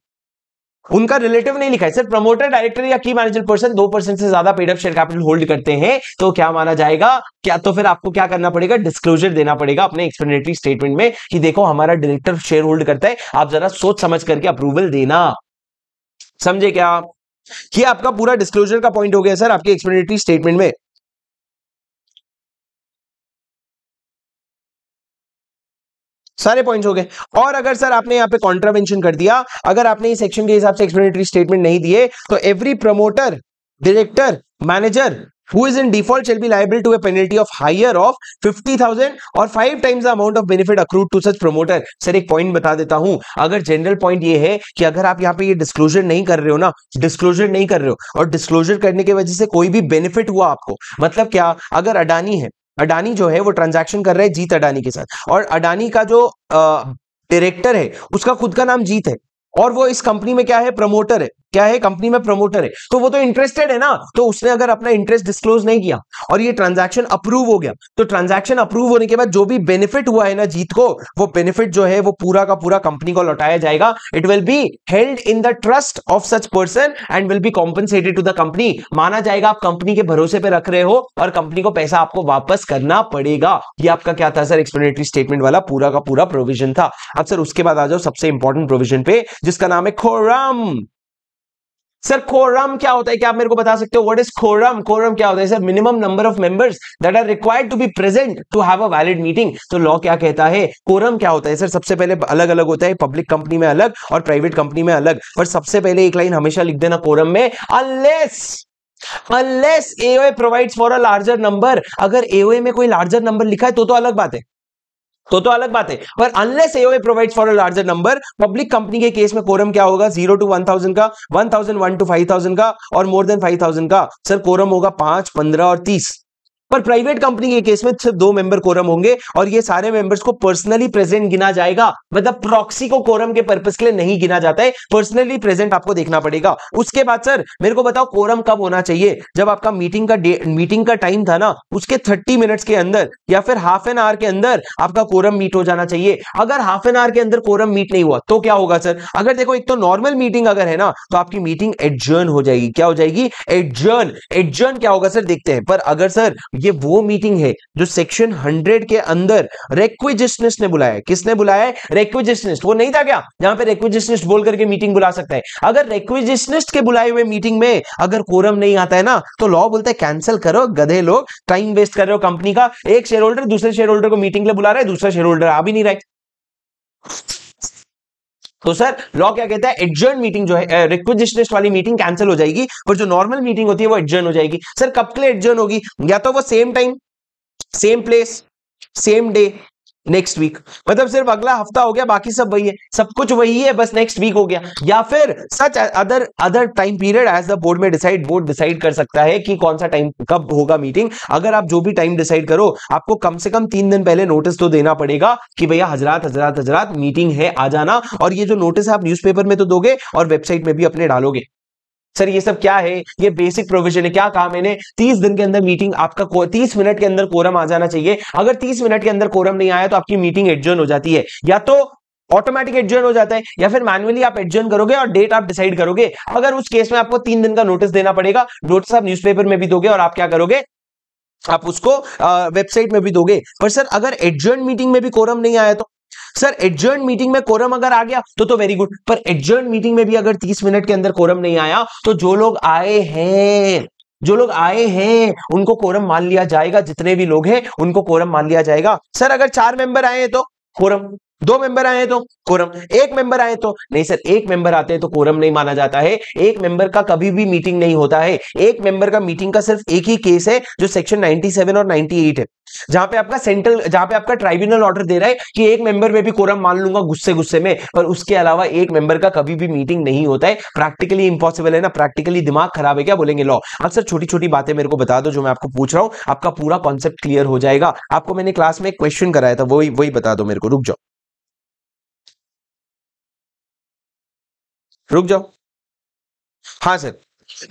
उनका रिलेटिव नहीं लिखा है सर प्रमोटर डायरेक्टर या की मैनेजर पर्सन दो परसेंट से ज्यादा paid up share capital hold करते हैं तो क्या माना जाएगा क्या तो फिर आपको क्या करना पड़ेगा डिस्क्लोजर देना पड़ेगा अपने एक्सप्लेनेटरी स्टेटमेंट में कि देखो हमारा डायरेक्टर शेयर होल्ड करता है आप जरा सोच समझ करके अप्रूवल देना समझे क्या ये आपका पूरा डिस्क्लोजर का पॉइंट हो गया सर आपके एक्सप्लेनेटरी स्टेटमेंट में सारे पॉइंट्स हो गए और अगर सर आपने यहां पे कॉन्ट्रावेंशन कर दिया अगर आपने इस सेक्शन के हिसाब से एक्सप्लेनेटरी स्टेटमेंट नहीं दिए तो every promoter director manager who is in default shall be liable to a penalty of higher of 50,000 और five times amount of benefit accrued to such promoter sir एक पॉइंट बता देता हूं अगर जनरल पॉइंट ये है कि अगर आप यहाँ पे ये डिस्क्लोजर नहीं कर रहे हो ना डिस्कलोजर नहीं कर रहे हो और डिस्क्लोजर करने की वजह से कोई भी बेनिफिट हुआ आपको मतलब क्या अगर अडानी है अडानी जो है वो ट्रांजैक्शन कर रहा है जीत अडानी के साथ और अडानी का जो डायरेक्टर है उसका खुद का नाम जीत है और वो इस कंपनी में क्या है प्रमोटर है क्या है कंपनी में प्रमोटर है तो वो तो इंटरेस्टेड है ना तो उसने अगर अपना इंटरेस्ट डिस्क्लोज नहीं किया और ये ट्रांजैक्शन अप्रूव हो गया तो ट्रांजैक्शन अप्रूव होने के बाद जो भी बेनिफिट हुआ है ना जीत को वो बेनिफिट जो है वो पूरा का पूरा कंपनी को लौटाया जाएगा it will be held in the trust of such person and will be compensated to the company माना जाएगा आप कंपनी के भरोसे पे रख रहे हो और कंपनी को पैसा आपको वापस करना पड़ेगा ये आपका क्या था सर एक्सप्लेनेटरी स्टेटमेंट वाला पूरा का पूरा प्रोविजन था अब सर उसके बाद आ जाओ सबसे इंपॉर्टेंट प्रोविजन पे जिसका नाम है खोरम सर कोरम क्या होता है क्या आप मेरे को बता सकते हो व्हाट इज कोरम कोरम क्या होता है sir minimum number of members that are required to be present to have a valid meeting तो लॉ क्या कहता है कोरम क्या होता है सर सबसे पहले अलग अलग होता है पब्लिक कंपनी में अलग और प्राइवेट कंपनी में अलग पर सबसे पहले एक लाइन हमेशा लिख देना कोरम में unless unless AOA provides for a larger number अगर एओए में कोई लार्जर नंबर लिखा है तो तो अलग बात है तो तो अलग बात है पर unless AOA provides for a larger number public company के केस में कोरम क्या होगा जीरो टू वन थाउजेंड का one thousand one to five thousand का और मोर देन फाइव थाउजेंड का सर कोरम होगा पांच पंद्रह और तीस पर प्राइवेट कंपनी के केस में सिर्फ दो मेंबर कोरम होंगे और ये सारे मेंबर्स को पर्सनली प्रेजेंट गिना जाएगा मतलब प्रॉक्सी को कोरम के पर्पस के लिए नहीं गिना जाता है पर्सनली प्रेजेंट आपको देखना पड़ेगा उसके बाद सर मेरे को बताओ कोरम कब होना चाहिए जब आपका मीटिंग का मीटिंग का टाइम था ना उसके थर्टी मिनट्स के अंदर या फिर हाफ एन आवर के अंदर आपका कोरम मीट हो जाना चाहिए अगर हाफ एन आवर के अंदर कोरम मीट नहीं हुआ तो क्या होगा सर अगर देखो एक तो नॉर्मल मीटिंग अगर है ना तो आपकी मीटिंग एडजर्न हो जाएगी क्या हो जाएगी एडजर्न एडजर्न क्या होगा सर देखते हैं पर अगर सर ये वो मीटिंग है जो सेक्शन 100 के अंदर रेक्विजिस्टनेस ने बुलाया है किसने बुलाया है रेक्विजिशनिस्ट वो नहीं था क्या यहां पे रेक्विजिशनिस्ट बोल करके मीटिंग बुला सकता है अगर रेक्विजिशनिस्ट के बुलाए हुए मीटिंग में अगर कोरम नहीं आता है ना तो लॉ बोलता है कैंसिल करो गधे लोग टाइम वेस्ट कर रहे हो कंपनी का एक शेयर होल्डर दूसरे शेयर होल्डर को मीटिंग के लिए बुला रहा है दूसरा शेयर होल्डर आ भी नहीं रहा है तो सर लॉ क्या कहता है एडजर्न मीटिंग जो है रिक्वेजिशनिस्ट वाली मीटिंग कैंसिल हो जाएगी और जो नॉर्मल मीटिंग होती है वो एडजर्न हो जाएगी सर कब के लिए एडजर्न होगी या तो वो same time same place same day next week मतलब सिर्फ अगला हफ्ता हो गया बाकी सब वही है सब कुछ वही है बस नेक्स्ट वीक हो गया या फिर such other other time period as the board में डिसाइड बोर्ड डिसाइड कर सकता है कि कौन सा टाइम कब होगा मीटिंग अगर आप जो भी टाइम डिसाइड करो आपको कम से कम तीन दिन पहले नोटिस तो देना पड़ेगा कि भैया हजरात हजरात हजरात मीटिंग है आ जाना और ये जो नोटिस है आप न्यूज में तो दोगे और वेबसाइट में भी अपने डालोगे सर ये सब क्या है ये बेसिक प्रोविजन है क्या कहा मैंने तीस दिन के अंदर मीटिंग आपका तीस मिनट के अंदर कोरम आ जाना चाहिए अगर तीस मिनट के अंदर कोरम नहीं आया तो आपकी मीटिंग एडजोन हो जाती है या तो ऑटोमेटिक एडजोन हो जाता है या फिर मैनुअली आप एडजोन करोगे और डेट आप डिसाइड करोगे अगर उस केस में आपको तीन दिन का नोटिस देना पड़ेगा नोटिस आप न्यूज़पेपर में भी दोगे और आप क्या करोगे आप उसको वेबसाइट में भी दोगे पर सर अगर एडजोन मीटिंग में भी कोरम नहीं आया तो सर एडजर्न मीटिंग में कोरम अगर आ गया तो तो वेरी गुड पर एडजर्न मीटिंग में भी अगर 30 मिनट के अंदर कोरम नहीं आया तो जो लोग आए हैं जो लोग आए हैं उनको कोरम मान लिया जाएगा जितने भी लोग हैं उनको कोरम मान लिया जाएगा सर अगर चार मेंबर आए हैं तो कोरम दो मेंबर आए तो कोरम एक मेंबर आए तो नहीं सर एक मेंबर आते हैं तो कोरम नहीं माना जाता है एक मेंबर का कभी भी मीटिंग नहीं होता है एक मेंबर का मीटिंग का सिर्फ एक ही केस है जो सेक्शन 97 और 98 है जहां पे आपका सेंट्रल जहां पे आपका ट्राइब्यूनल ऑर्डर दे रहा है कि एक मेंबर में भी कोरम मान लूंगा गुस्से गुस्से में पर उसके अलावा एक मेंबर का कभी भी मीटिंग नहीं होता है प्रैक्टिकली इंपॉसिबल है ना प्रैक्टिकली दिमाग खराब है क्या बोलेंगे लॉ अब हाँ सर छोटी छोटी बातें मेरे को बता दो जो मैं आपको पूछ रहा हूं आपका पूरा कॉन्सेप्ट क्लियर हो जाएगा आपको मैंने क्लास में एक क्वेश्चन कराया था वही वही बता दो मेरे को रुक जाओ रुक जाओ हाँ सर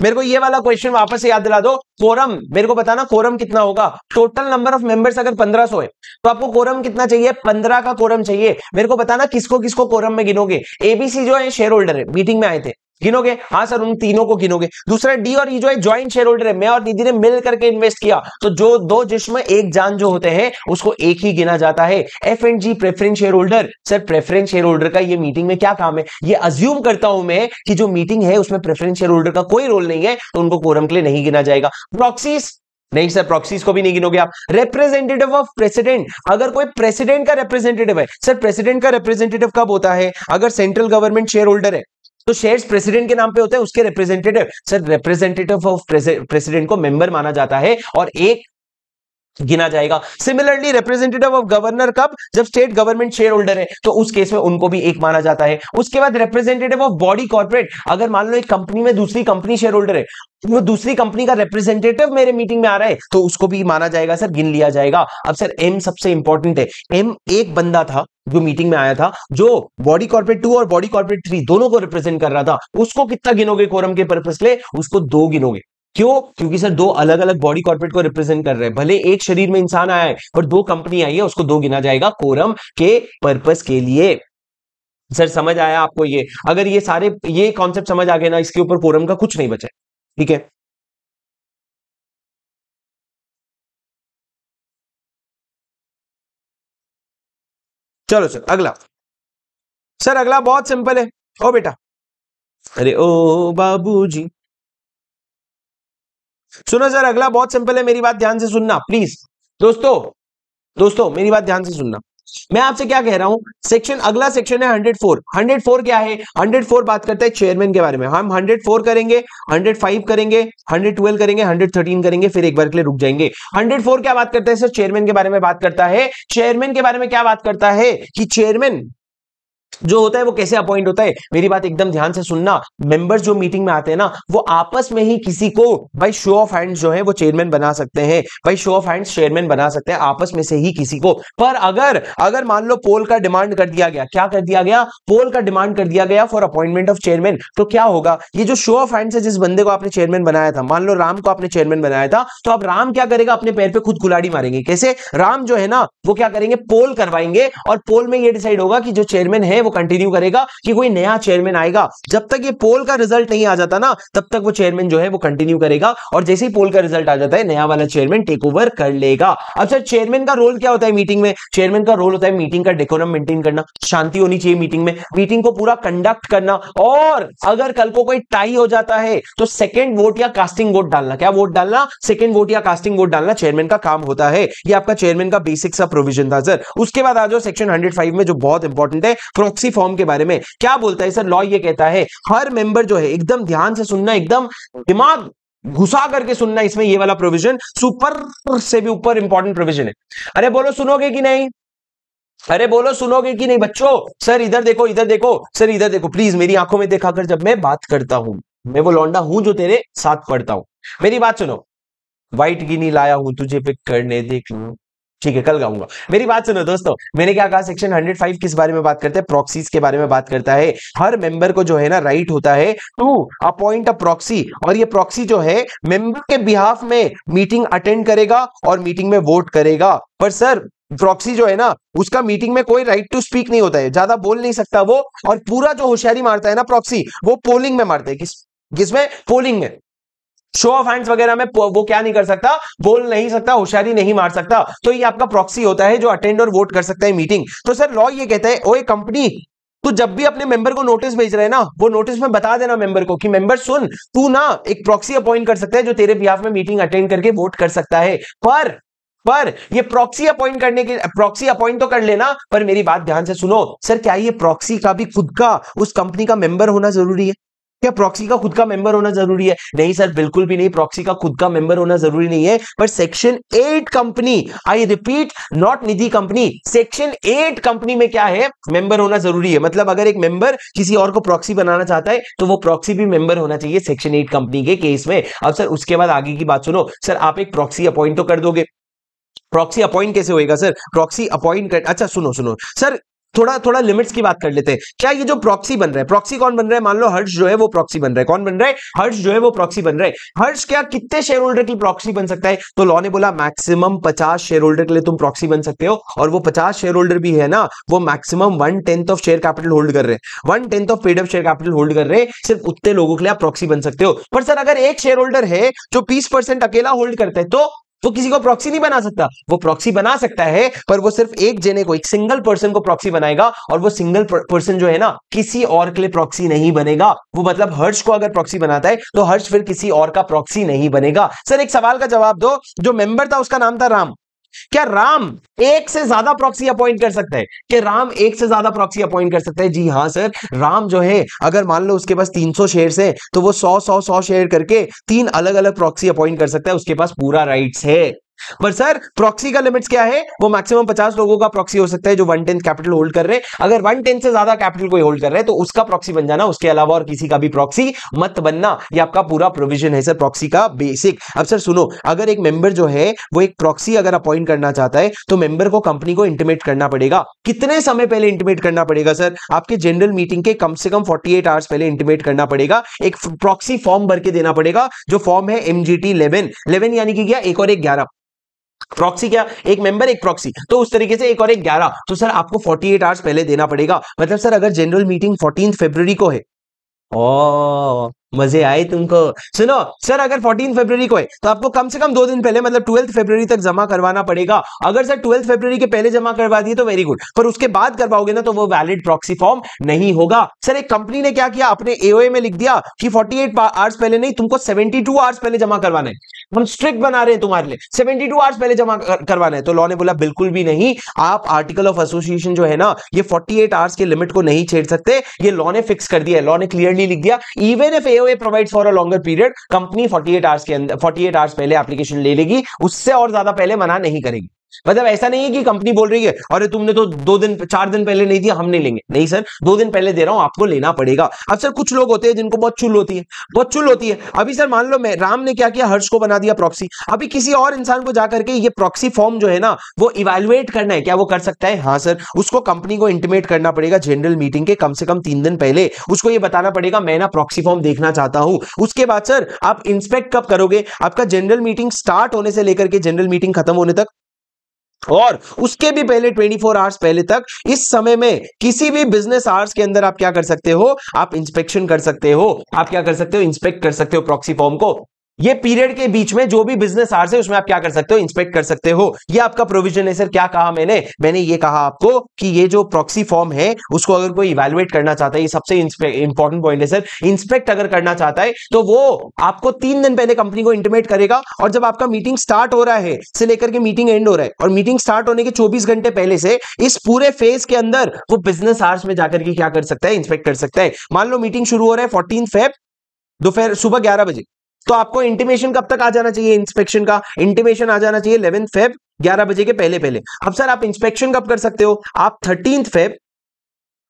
मेरे को ये वाला क्वेश्चन वापस से याद दिला दो कोरम मेरे को बताना कोरम कितना होगा टोटल नंबर ऑफ मेंबर्स अगर 1500 है तो आपको कोरम कितना चाहिए 15 का कोरम चाहिए मेरे को बताना किसको किसको कोरम में गिनोगे एबीसी जो है शेयर होल्डर है मीटिंग में आए थे गिनोगे हाँ सर उन तीनों को गिनोगे दूसरा डी और ई जो है ज्वाइंट शेयर होल्डर है मैं और निधि ने मिल करके इन्वेस्ट किया तो जो दो जिसमें एक जान जो होते हैं उसको एक ही गिना जाता है F and G preference share holder sir preference share holder का ये मीटिंग में क्या काम है ये अज्यूम करता हूं मैं कि जो मीटिंग है उसमें प्रेफरेंस शेयर होल्डर का कोई रोल नहीं है तो उनको कोरम के लिए नहीं गिना जाएगा प्रॉक्सीस नहीं सर प्रॉक्सीज को भी नहीं गिनोगे आप रिप्रेजेंटेटिव ऑफ प्रेसिडेंट अगर कोई प्रेसिडेंट का रिप्रेजेंटेटिव है सर प्रेसिडेंट का रिप्रेजेंटेटिव कब होता है अगर सेंट्रल गवर्नमेंट शेयर होल्डर है तो शेयर्स प्रेसिडेंट के नाम पे होते हैं उसके representative sir representative of president को मेंबर माना जाता है और एक गिना जाएगा सिमिलरली रिप्रेजेंटेटिव ऑफ गवर्नर कब जब स्टेट गवर्नमेंट शेयर होल्डर है तो उस केस में उनको भी एक माना जाता है उसके बाद रिप्रेजेंटेटिव ऑफ बॉडी कॉर्पोरेट अगर मान लो एक कंपनी में दूसरी कंपनी शेयर होल्डर है वो दूसरी कंपनी का रिप्रेजेंटेटिव मेरे मीटिंग में आ रहा है तो उसको भी माना जाएगा सर गिन लिया जाएगा अब सर एम सबसे इंपॉर्टेंट है एम एक बंदा था जो मीटिंग में आया था जो बॉडी कॉर्पोरेट टू और बॉडी कॉर्पोरेट थ्री दोनों को रिप्रेजेंट कर रहा था उसको कितना गिनोगे कोरम के पर्पज ले उसको दो गिनोगे क्यों क्योंकि सर दो अलग अलग बॉडी कॉर्पोरेट को रिप्रेजेंट कर रहे हैं भले एक शरीर में इंसान आया है पर दो कंपनी आई है उसको दो गिना जाएगा कोरम के पर्पस के लिए सर समझ आया आपको ये अगर ये सारे ये कॉन्सेप्ट समझ आ गए ना इसके ऊपर कोरम का कुछ नहीं बचा ठीक है चलो सर अगला सर अगला बहुत सिंपल है ओ बेटा अरे ओ बाबूजी सुनो सर अगला बहुत सिंपल है मेरी बात ध्यान से सुनना प्लीज दोस्तों दोस्तों मेरी बात ध्यान से सुनना मैं आपसे क्या कह रहा हूं सेक्शन अगला सेक्शन है 104 104 क्या है 104 बात करता है चेयरमैन के बारे में हम 104 करेंगे 105 करेंगे 112 करेंगे 113 करेंगे फिर एक बार के लिए रुक जाएंगे 104 क्या बात करता है सर चेयरमैन के बारे में बात करता है चेयरमैन के बारे में क्या बात करता है कि चेयरमैन जो होता है वो कैसे अपॉइंट होता है मेरी बात एकदम ध्यान से सुनना मेंबर्स जो मीटिंग में आते हैं ना वो आपस में ही किसी को भाई शो ऑफ हैंड्स जो है वो चेयरमैन बना सकते हैं भाई शो ऑफ हैंड्स चेयरमैन बना सकते हैं आपस में से ही किसी को पर अगर अगर मान लो पोल का डिमांड कर दिया गया क्या कर दिया गया पोल का डिमांड कर दिया गया फॉर अपॉइंटमेंट ऑफ चेयरमैन तो क्या होगा ये जो शो ऑफ हैंड्स है जिस बंदे को आपने चेयरमैन बनाया था मान लो राम को आपने चेयरमैन बनाया था तो अब राम क्या करेगा अपने पैर पे खुद कुलाड़ी मारेंगे कैसे राम जो है ना वो क्या करेंगे पोल करवाएंगे और पोल में ये डिसाइड होगा कि जो चेयरमैन है वो वो कंटिन्यू करेगा कि कोई नया चेयरमैन आएगा जब तक ये पोल का रिजल्ट नहीं आ जाता ना तब तक वो चेयरमैन जो है वो कंटिन्यू करेगा और जैसे ही पोल का रिजल्ट आ जाता है नया वाला चेयरमैन टेक ओवर कर लेगा अब सर चेयरमैन का रोल क्या होता है मीटिंग में चेयरमैन का रोल होता है मीटिंग का डेकोरम मेंटेन करना शांति होनी चाहिए मीटिंग में मीटिंग को पूरा कंडक्ट करना और अगर कल को कोई टाई हो जाता है तो सेकेंड वोट या कास्टिंग वोट डालना क्या वोट डालना सेकेंड वोट या कास्टिंग वोट डालना चेयरमैन का काम होता है ये आपका चेयरमैन का बेसिक सा प्रोविजन था सर उसके बाद आ जाओ सेक्शन हंड्रेड में जो बहुत इंपॉर्टेंट है टैक्सी फॉर्म के बारे में क्या बोलता है सर लॉ ये कहता है हर मेंबर जो है एकदम ध्यान से सुनना एकदम दिमाग घुसा करके सुनना इसमें ये वाला प्रोविजन सुपर से भी ऊपर इंपॉर्टेंट प्रोविजन है अरे बोलो सुनोगे कि नहीं अरे बोलो सुनोगे कि नहीं बच्चों सर इधर देखो इधर देखो सर इधर देखो प्लीज मेरी आंखों में देखा कर जब मैं बात करता हूं मैं वो लौंडा हूं जो तेरे साथ पढ़ता हूं मेरी बात सुनो व्हाइट गिनी लाया हूं तुझे पिक करने देख लू ठीक है कल गाऊंगा मेरी बात सुनो दोस्तों मैंने क्या कहा सेक्शन 105 किस बारे में बात करते हैं प्रॉक्सीज के बारे में बात करता है हर मेंबर को जो है ना राइट होता है टू अपॉइंट अ प्रॉक्सी और ये प्रॉक्सी जो है मेंबर के बिहाफ में मीटिंग अटेंड करेगा और मीटिंग में वोट करेगा पर सर प्रॉक्सी जो है ना उसका मीटिंग में कोई राइट टू स्पीक नहीं होता है ज्यादा बोल नहीं सकता वो और पूरा जो होशियारी मारता है ना प्रॉक्सी वो पोलिंग में मारता है किस किसमें पोलिंग में शो ऑफ हैंड्स वगैरह में वो क्या नहीं कर सकता बोल नहीं सकता होशियारी नहीं मार सकता तो ये आपका प्रॉक्सी होता है जो अटेंड और वोट कर सकता है मीटिंग तो सर लॉ ये कहता है ओए कंपनी तो जब भी अपने मेंबर को नोटिस भेज रहे हैं ना वो नोटिस में बता देना मेंबर को कि मेंबर सुन तू ना एक प्रॉक्सी अपॉइंट कर सकता है जो तेरे बिहाफ में मीटिंग अटेंड करके वोट कर सकता है पर पर ये प्रॉक्सी अपॉइंट करने के प्रॉक्सी अपॉइंट तो कर लेना पर मेरी बात ध्यान से सुनो सर क्या ये प्रॉक्सी का भी खुद का उस कंपनी का मेंबर होना जरूरी है क्या प्रॉक्सी का खुद का मेंबर होना जरूरी है नहीं सर बिल्कुल भी नहीं प्रॉक्सी का खुद का मेंबर होना जरूरी नहीं है but section eight company I repeat not Nidhi company section eight company में क्या है मेंबर होना जरूरी है मतलब अगर एक मेंबर किसी और को प्रॉक्सी बनाना चाहता है तो वो प्रॉक्सी भी मेंबर होना चाहिए सेक्शन एट कंपनी के केस में अब सर उसके बाद आगे की बात सुनो सर आप एक प्रॉक्सी अपॉइंट तो कर दोगे प्रॉक्सी अपॉइंट कैसे होएगा सर प्रॉक्सी अपॉइंट कर अच्छा सुनो सुनो सर थोड़ा थोड़ा लिमिट्स की बात कर लेते हैं क्या ये जो प्रॉक्सी बन रहा है प्रॉक्सी कौन बन रहा है मान लो हर्ष जो है वो प्रॉक्सी बन रहा है कौन बन रहा है हर्ष जो है वो प्रॉक्सी बन रहा है हर्ष क्या कितने शेयर होल्डर की प्रॉक्सी बन सकता है तो लॉ ने बोला मैक्सिमम पचास शेयर होल्डर के लिए तुम प्रॉक्सी बन सकते हो और वो पचास शेयर होल्डर भी है ना वो maximum one tenth of share capital hold कर रहे हैं one tenth of of share capital hold कर रहे हैं सिर्फ उतने लोगों के लिए आप प्रॉक्सी बन सकते हो पर सर अगर एक शेयर होल्डर है जो बीस अकेला होल्ड करते है तो वो किसी को प्रॉक्सी नहीं बना सकता वो प्रॉक्सी बना सकता है पर वो सिर्फ एक जने को एक सिंगल पर्सन को प्रॉक्सी बनाएगा और वो सिंगल पर्सन जो है ना किसी और के लिए प्रॉक्सी नहीं बनेगा वो मतलब हर्ष को अगर प्रॉक्सी बनाता है तो हर्ष फिर किसी और का प्रॉक्सी नहीं बनेगा सर एक सवाल का जवाब दो जो मेंबर था उसका नाम था राम क्या राम एक से ज्यादा प्रॉक्सी अपॉइंट कर सकता है कि राम एक से ज्यादा प्रॉक्सी अपॉइंट कर सकता है जी हाँ सर राम जो है अगर मान लो उसके पास 300 शेयर्स है तो वो 100 100 100 शेयर करके तीन अलग अलग प्रॉक्सी अपॉइंट कर सकता है उसके पास पूरा राइट्स है पर सर प्रॉक्सी का लिमिट्स क्या है वो मैक्सिमम पचास लोगों का प्रॉक्सी हो सकता है जो वन टेंथ कैपिटल होल्ड कर रहे हैं अगर वन टेंथ से ज्यादा कैपिटल कोई होल्ड कर रहे हैं तो उसका प्रॉक्सी बन जाना उसके अलावा और किसी का भी प्रॉक्सी मत बनना ये आपका पूरा प्रोविजन है सर प्रॉक्सी का बेसिक अब सर सुनो अगर एक मेंबर जो है वो एक प्रॉक्सी अगर अपॉइंट करना चाहता है तो मेंबर को कंपनी को इंटीमेट करना पड़ेगा कितने समय पहले इंटीमेट करना पड़ेगा सर आपके जनरल मीटिंग के कम से कम फोर्टी आवर्स पहले इंटीमेट करना पड़ेगा एक प्रॉक्सी फॉर्म भर के देना पड़ेगा जो फॉर्म है एमजीटी 11 11 यानी कि क्या एक और एक ग्यारह प्रॉक्सी क्या एक मेंबर एक प्रॉक्सी तो उस तरीके से एक और एक ग्यारह तो सर आपको फोर्टी एट आवर्स पहले देना पड़ेगा मतलब सर अगर जनरल मीटिंग फोर्टीन फेब्रवरी को है ओ मजे आए तुमको सुनो सर अगर 14 फरवरी को है तो आपको कम से कम दो दिन पहले मतलब ट्वेल्थ फरवरी तक जमा करवाना पड़ेगा अगर सर ट्वेल्थ फरवरी के पहले जमा करवा दिए तो वेरी गुड पर उसके बाद करवाओगे ना तो वो वैलिड प्रॉक्सी फॉर्म नहीं होगा सर एक कंपनी ने क्या किया अपने एओए में लिख दिया कि 48 आवर्स पहले नहीं तुमको सेवेंटी आवर्स पहले जमा करवाना है हम स्ट्रिक्ट बना रहे हैं तुम्हारे लिए 72 आवर्स पहले जमा करवाना है तो लॉ ने बोला बिल्कुल भी नहीं आप आर्टिकल ऑफ एसोसिएशन जो है ना ये एट आवर्स के लिमिट को नहीं छेड़ सकते ये लॉ ने फिक्स कर दिया लॉ ने क्लियरली लिख दिया even if AOA provides for a longer period company 48 hours के अंदर 48 आवर्स पहले एप्लीकेशन ले लेगी उससे और ज्यादा पहले मना नहीं करेगी मतलब ऐसा नहीं है कि कंपनी बोल रही है अरे तुमने तो दो दिन चार दिन पहले नहीं दिया हम नहीं लेंगे नहीं सर दो दिन पहले दे रहा हूं आपको लेना पड़ेगा अब सर कुछ लोग होते हैं जिनको बहुत चुल होती है बहुत चुल होती है अभी सर मान लो मैं राम ने क्या किया हर्ष को बना दिया प्रॉक्सी अभी किसी और इंसान को जाकर के ये प्रॉक्सी फॉर्म जो है ना वो इवेलुएट करना है क्या वो कर सकता है हाँ सर उसको कंपनी को इंटीमेट करना पड़ेगा जनरल मीटिंग के कम से कम तीन दिन पहले उसको ये बताना पड़ेगा मैं ना प्रॉक्सी फॉर्म देखना चाहता हूं उसके बाद सर आप इंस्पेक्ट कब करोगे आपका जनरल मीटिंग स्टार्ट होने से लेकर के जनरल मीटिंग खत्म होने तक और उसके भी पहले 24 आवर्स पहले तक इस समय में किसी भी बिजनेस आवर्स के अंदर आप क्या कर सकते हो आप इंस्पेक्शन कर सकते हो आप क्या कर सकते हो इंस्पेक्ट कर सकते हो प्रॉक्सी फॉर्म को ये पीरियड के बीच में जो भी बिजनेस आर्स है उसमें आप क्या कर सकते हो इंस्पेक्ट कर सकते हो ये आपका प्रोविजन है सर क्या कहा मैंने मैंने ये कहा आपको कि ये जो प्रॉक्सी फॉर्म है उसको अगर कोई इवेल्युएट करना चाहता है ये सबसे इंपॉर्टेंट पॉइंट है सर इंस्पेक्ट अगर करना चाहता है तो वो आपको तीन दिन पहले कंपनी को इंटीमेट करेगा और जब आपका मीटिंग स्टार्ट हो रहा है से लेकर के मीटिंग एंड हो रहा है और मीटिंग स्टार्ट होने के चौबीस घंटे पहले से इस पूरे फेज के अंदर वो बिजनेस आर्स में जाकर के क्या कर सकता है इंस्पेक्ट कर सकता है मान लो मीटिंग शुरू हो रहा है फोर्टीन फेब दोपहर सुबह ग्यारह बजे तो आपको इंटीमेशन कब तक आ जाना चाहिए इंस्पेक्शन का इंटीमेशन आ जाना चाहिए इलेवन फेब 11 बजे के पहले पहले अब सर आप इंस्पेक्शन कब कर सकते हो आप थर्टीन फेब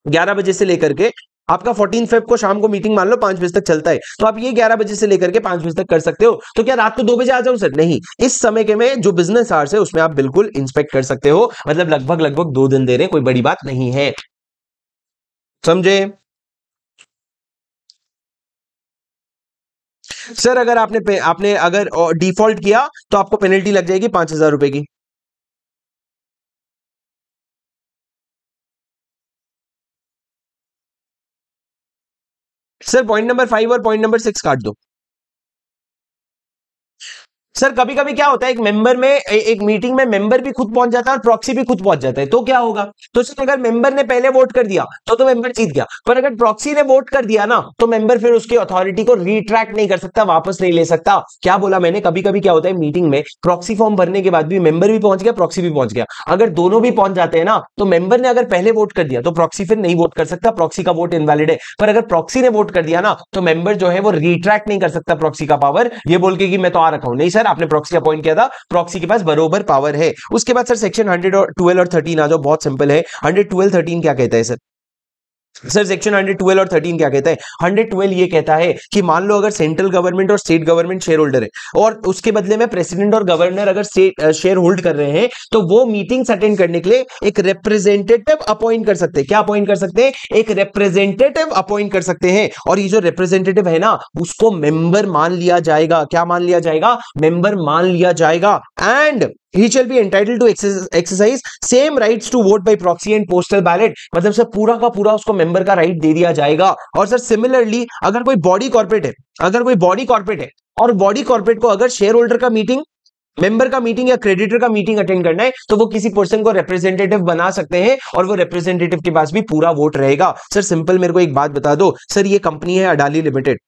ग्यारह बजे से लेकर के आपका फोर्टीन फेब को शाम को मीटिंग मान लो पांच बजे तक चलता है तो आप ये ग्यारह बजे से लेकर के पांच बजे तक कर सकते हो तो क्या रात को दो बजे आ जाऊं सर नहीं इस समय के में जो बिजनेस आर्स है उसमें आप बिल्कुल इंस्पेक्ट कर सकते हो मतलब लगभग लगभग दो दिन दे रहे कोई बड़ी बात नहीं है समझे सर अगर आपने आपने अगर डिफॉल्ट किया तो आपको पेनल्टी लग जाएगी पांच हजार रुपए की सर पॉइंट नंबर फाइव और पॉइंट नंबर सिक्स काट दो सर कभी कभी क्या होता है एक मेंबर में एक मीटिंग में मेंबर भी खुद पहुंच जाता है और प्रॉक्सी भी खुद पहुंच जाता है तो क्या होगा तो सर अगर मेंबर ने पहले वोट कर दिया तो तो मेंबर जीत गया पर अगर प्रॉक्सी ने वोट कर दिया ना तो मेंबर फिर उसकी अथॉरिटी को रिट्रैक्ट नहीं कर सकता वापस नहीं ले सकता क्या बोला मैंने कभी कभी क्या होता है मीटिंग में प्रॉक्सी फॉर्म भरने के बाद भी मेंबर भी पहुंच गया प्रॉक्सी भी पहुंच गया अगर दोनों भी पहुंच जाते हैं ना तो मेंबर ने अगर पहले वोट कर दिया तो प्रॉक्सी फिर नहीं वोट कर सकता प्रॉक्सी का वोट इनवैलिड है पर अगर प्रॉक्सी ने वोट कर दिया ना तो मेंबर जो है वो रिट्रैक्ट नहीं कर सकता प्रॉक्सी का पावर ये बोल के कि मैं तो आ रखा हूं नहीं सर आपने प्रॉक्सी अपॉइंट किया था प्रॉक्सी के पास बरोबर पावर है उसके बाद सर सेक्शन हंड्रेड और ट्वेल्व और थर्टीन आ जाओ बहुत सिंपल है हंड्रेड ट्वेल्व थर्टीन क्या कहता है सर सर सेक्शन 112 और 13 क्या कहता है 112 ये कहता है कि मान लो अगर सेंट्रल गवर्नमेंट और स्टेट गवर्नमेंट शेयर होल्डर है और उसके बदले में प्रेसिडेंट और गवर्नर अगर शेयर होल्ड कर रहे हैं तो वो मीटिंग्स अटेंड करने के लिए एक रिप्रेजेंटेटिव अपॉइंट कर सकते हैं क्या अपॉइंट कर सकते हैं एक रिप्रेजेंटेटिव अपॉइंट कर सकते हैं और ये जो रिप्रेजेंटेटिव है ना उसको मेंबर मान लिया जाएगा क्या मान लिया जाएगा मेंबर मान लिया जाएगा and he shall be entitled to exercise same rights to vote by proxy and postal ballot matlab मतलब sir पूरा का पूरा उसको member ka राइट दे दिया जाएगा और सर सिमिलरली अगर कोई बॉडी corporate है अगर कोई बॉडी कॉर्पोरेट है और बॉडी कॉर्पोरेट को अगर शेयर होल्डर का मीटिंग मेंबर का मीटिंग या क्रेडिटर का मीटिंग अटेंड करना है तो वो किसी पर्सन को रिप्रेजेंटेटिव बना सकते हैं और वो रिप्रेजेंटेटिव के पास भी पूरा वोट रहेगा सर सिंपल मेरे को एक बात बता दो सर ये कंपनी है अडाली लिमिटेड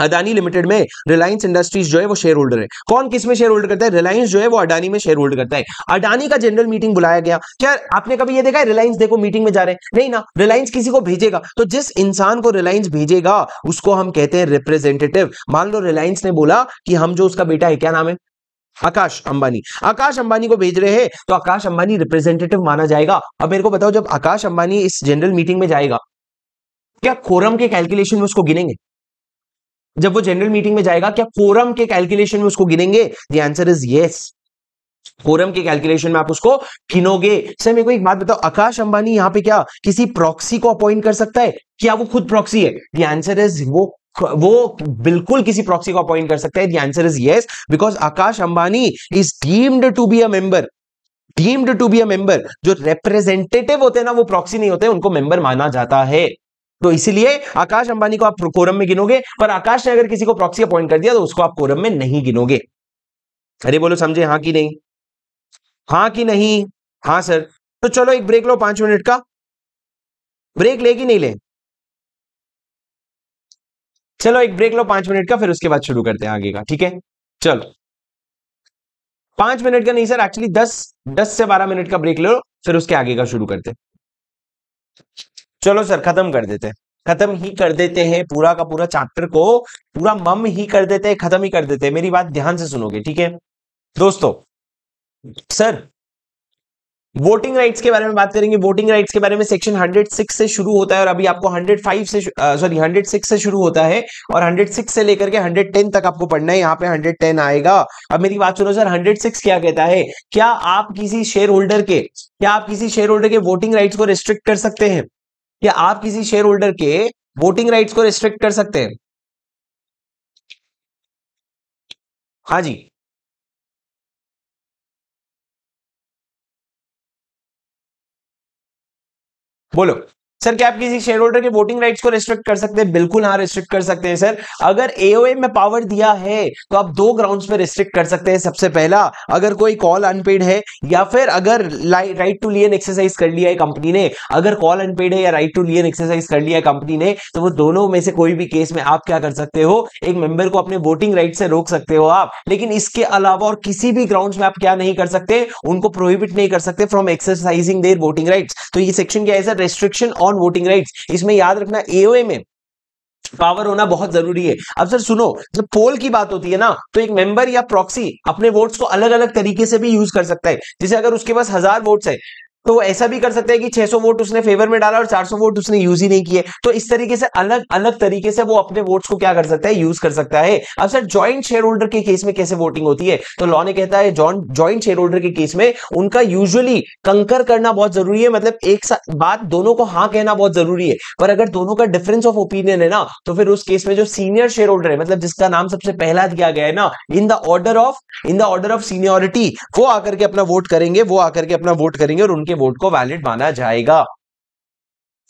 अडानी लिमिटेड में रिलायंस इंडस्ट्रीज जो है वो शेयर होल्डर है कौन किस में शेयर होल्ड करता है रिलायंस जो है वो अडानी में शेयर होल्ड करता है अडानी का जनरल मीटिंग बुलाया गया क्या आपने कभी ये देखा है रिलायंस देखो मीटिंग में जा रहे हैं नहीं ना रिलायंस किसी को भेजेगा तो जिस इंसान को रिलायंस भेजेगा उसको हम कहते हैं रिप्रेजेंटेटिव मान लो रिलायंस ने बोला कि हम जो उसका बेटा है क्या नाम है आकाश अंबानी आकाश अंबानी को भेज रहे हैं तो आकाश अंबानी रिप्रेजेंटेटिव माना जाएगा अब मेरे को बताओ जब आकाश अंबानी इस जनरल मीटिंग में जाएगा क्या कोरम के कैलकुलेशन में उसको गिनेंगे जब वो जनरल मीटिंग में जाएगा क्या फोरम के कैलकुलेशन में उसको गिनेंगे the answer is yes forum के कैलकुलेशन में आप उसको गिनोगे सर मेरे को एक बात बताओ आकाश अंबानी यहाँ पे क्या किसी प्रॉक्सी को अपॉइंट कर सकता है क्या वो खुद प्रॉक्सी है दी आंसर इज वो वो बिल्कुल किसी प्रॉक्सी को अपॉइंट कर सकता है the answer is yes because Akash Ambani is deemed to be a member deemed to be a member जो रिप्रेजेंटेटिव होते हैं ना वो प्रॉक्सी नहीं होते उनको मेंबर माना जाता है तो इसीलिए आकाश अंबानी को आप कोरम में गिनोगे पर आकाश ने अगर किसी को प्रॉक्सी अपॉइंट कर दिया तो उसको आप कोरम में नहीं गिनोगे अरे बोलो समझे हाँ कि नहीं हाँ कि नहीं हाँ सर तो चलो एक ब्रेक लो पांच मिनट का ब्रेक ले कि नहीं ले चलो एक ब्रेक लो पांच मिनट का फिर उसके बाद शुरू करते हैं आगे का ठीक है चलो पांच मिनट का नहीं सर एक्चुअली दस दस से बारह मिनट का ब्रेक ले लो फिर उसके आगे का शुरू करते हैं चलो सर खत्म कर देते हैं खत्म ही कर देते हैं पूरा का पूरा चैप्टर को पूरा मम ही कर देते हैं खत्म ही कर देते हैं मेरी बात ध्यान से सुनोगे ठीक है दोस्तों सर वोटिंग राइट्स के बारे में बात करेंगे वोटिंग राइट्स के बारे में सेक्शन 106 से शुरू होता है और अभी आपको 105 से सॉरी 106 से शुरू होता है और 106 से लेकर के 110 तक आपको पढ़ना है यहाँ पे 110 आएगा अब मेरी बात सुनो सर 106 क्या कहता है क्या आप किसी शेयर होल्डर के क्या आप किसी शेयर होल्डर के वोटिंग राइट्स को रिस्ट्रिक्ट कर सकते हैं या आप किसी शेयर होल्डर के वोटिंग राइट्स को रिस्ट्रिक्ट कर सकते हैं हाँ जी बोलो सर क्या आप किसी शेयर होल्डर के वोटिंग राइट्स को रिस्ट्रिक्ट कर सकते हैं बिल्कुल हाँ रिस्ट्रिक्ट कर सकते हैं सर अगर एओए में पावर दिया है तो आप दो ग्राउंड्स पे रिस्ट्रिक्ट कर सकते हैं सबसे पहला अगर कोई कॉल अनपेड है या फिर अगर राइट टू लियन एक्सरसाइज कर लिया है कंपनी ने अगर कॉल अनपेड है या राइट टू लियन एक्सरसाइज कर लिया है कंपनी ने तो वो दोनों में से कोई भी केस में आप क्या कर सकते हो एक मेंबर को अपने वोटिंग राइट से रोक सकते हो आप लेकिन इसके अलावा और किसी भी ग्राउंड में आप क्या नहीं कर सकते उनको प्रोहिबिट नहीं कर सकते from exercising their voting right तो ये सेक्शन क्या है sir restriction on voting right इसमें याद रखना एओए में पावर होना बहुत जरूरी है अब सर सुनो जब पोल की बात होती है ना तो एक मेंबर या प्रॉक्सी अपने वोट्स को अलग अलग तरीके से भी यूज कर सकता है जैसे अगर उसके पास हजार वोट्स है तो ऐसा भी कर सकते हैं कि 600 वोट उसने फेवर में डाला और 400 वोट उसने यूज ही नहीं किए तो इस तरीके से अलग अलग तरीके से वो अपने वोट्स को क्या कर सकता है यूज कर सकता है अब सर ज्वाइंट शेयर होल्डर के केस में कैसे वोटिंग होती है तो लॉ ने कहता है ज्वाइंट शेयर होल्डर के केस में उनका यूजली कंकर करना बहुत जरूरी है मतलब एक बात दोनों को हाँ कहना बहुत जरूरी है पर अगर दोनों का डिफरेंस ऑफ ओपिनियन है ना तो फिर उस केस में जो सीनियर शेयर होल्डर है मतलब जिसका नाम सबसे पहला दिया गया है ना in the order of in the order of seniority वो आकर के अपना वोट करेंगे वो आकर के अपना वोट करेंगे और उनके वोट को वैलिड माना जाएगा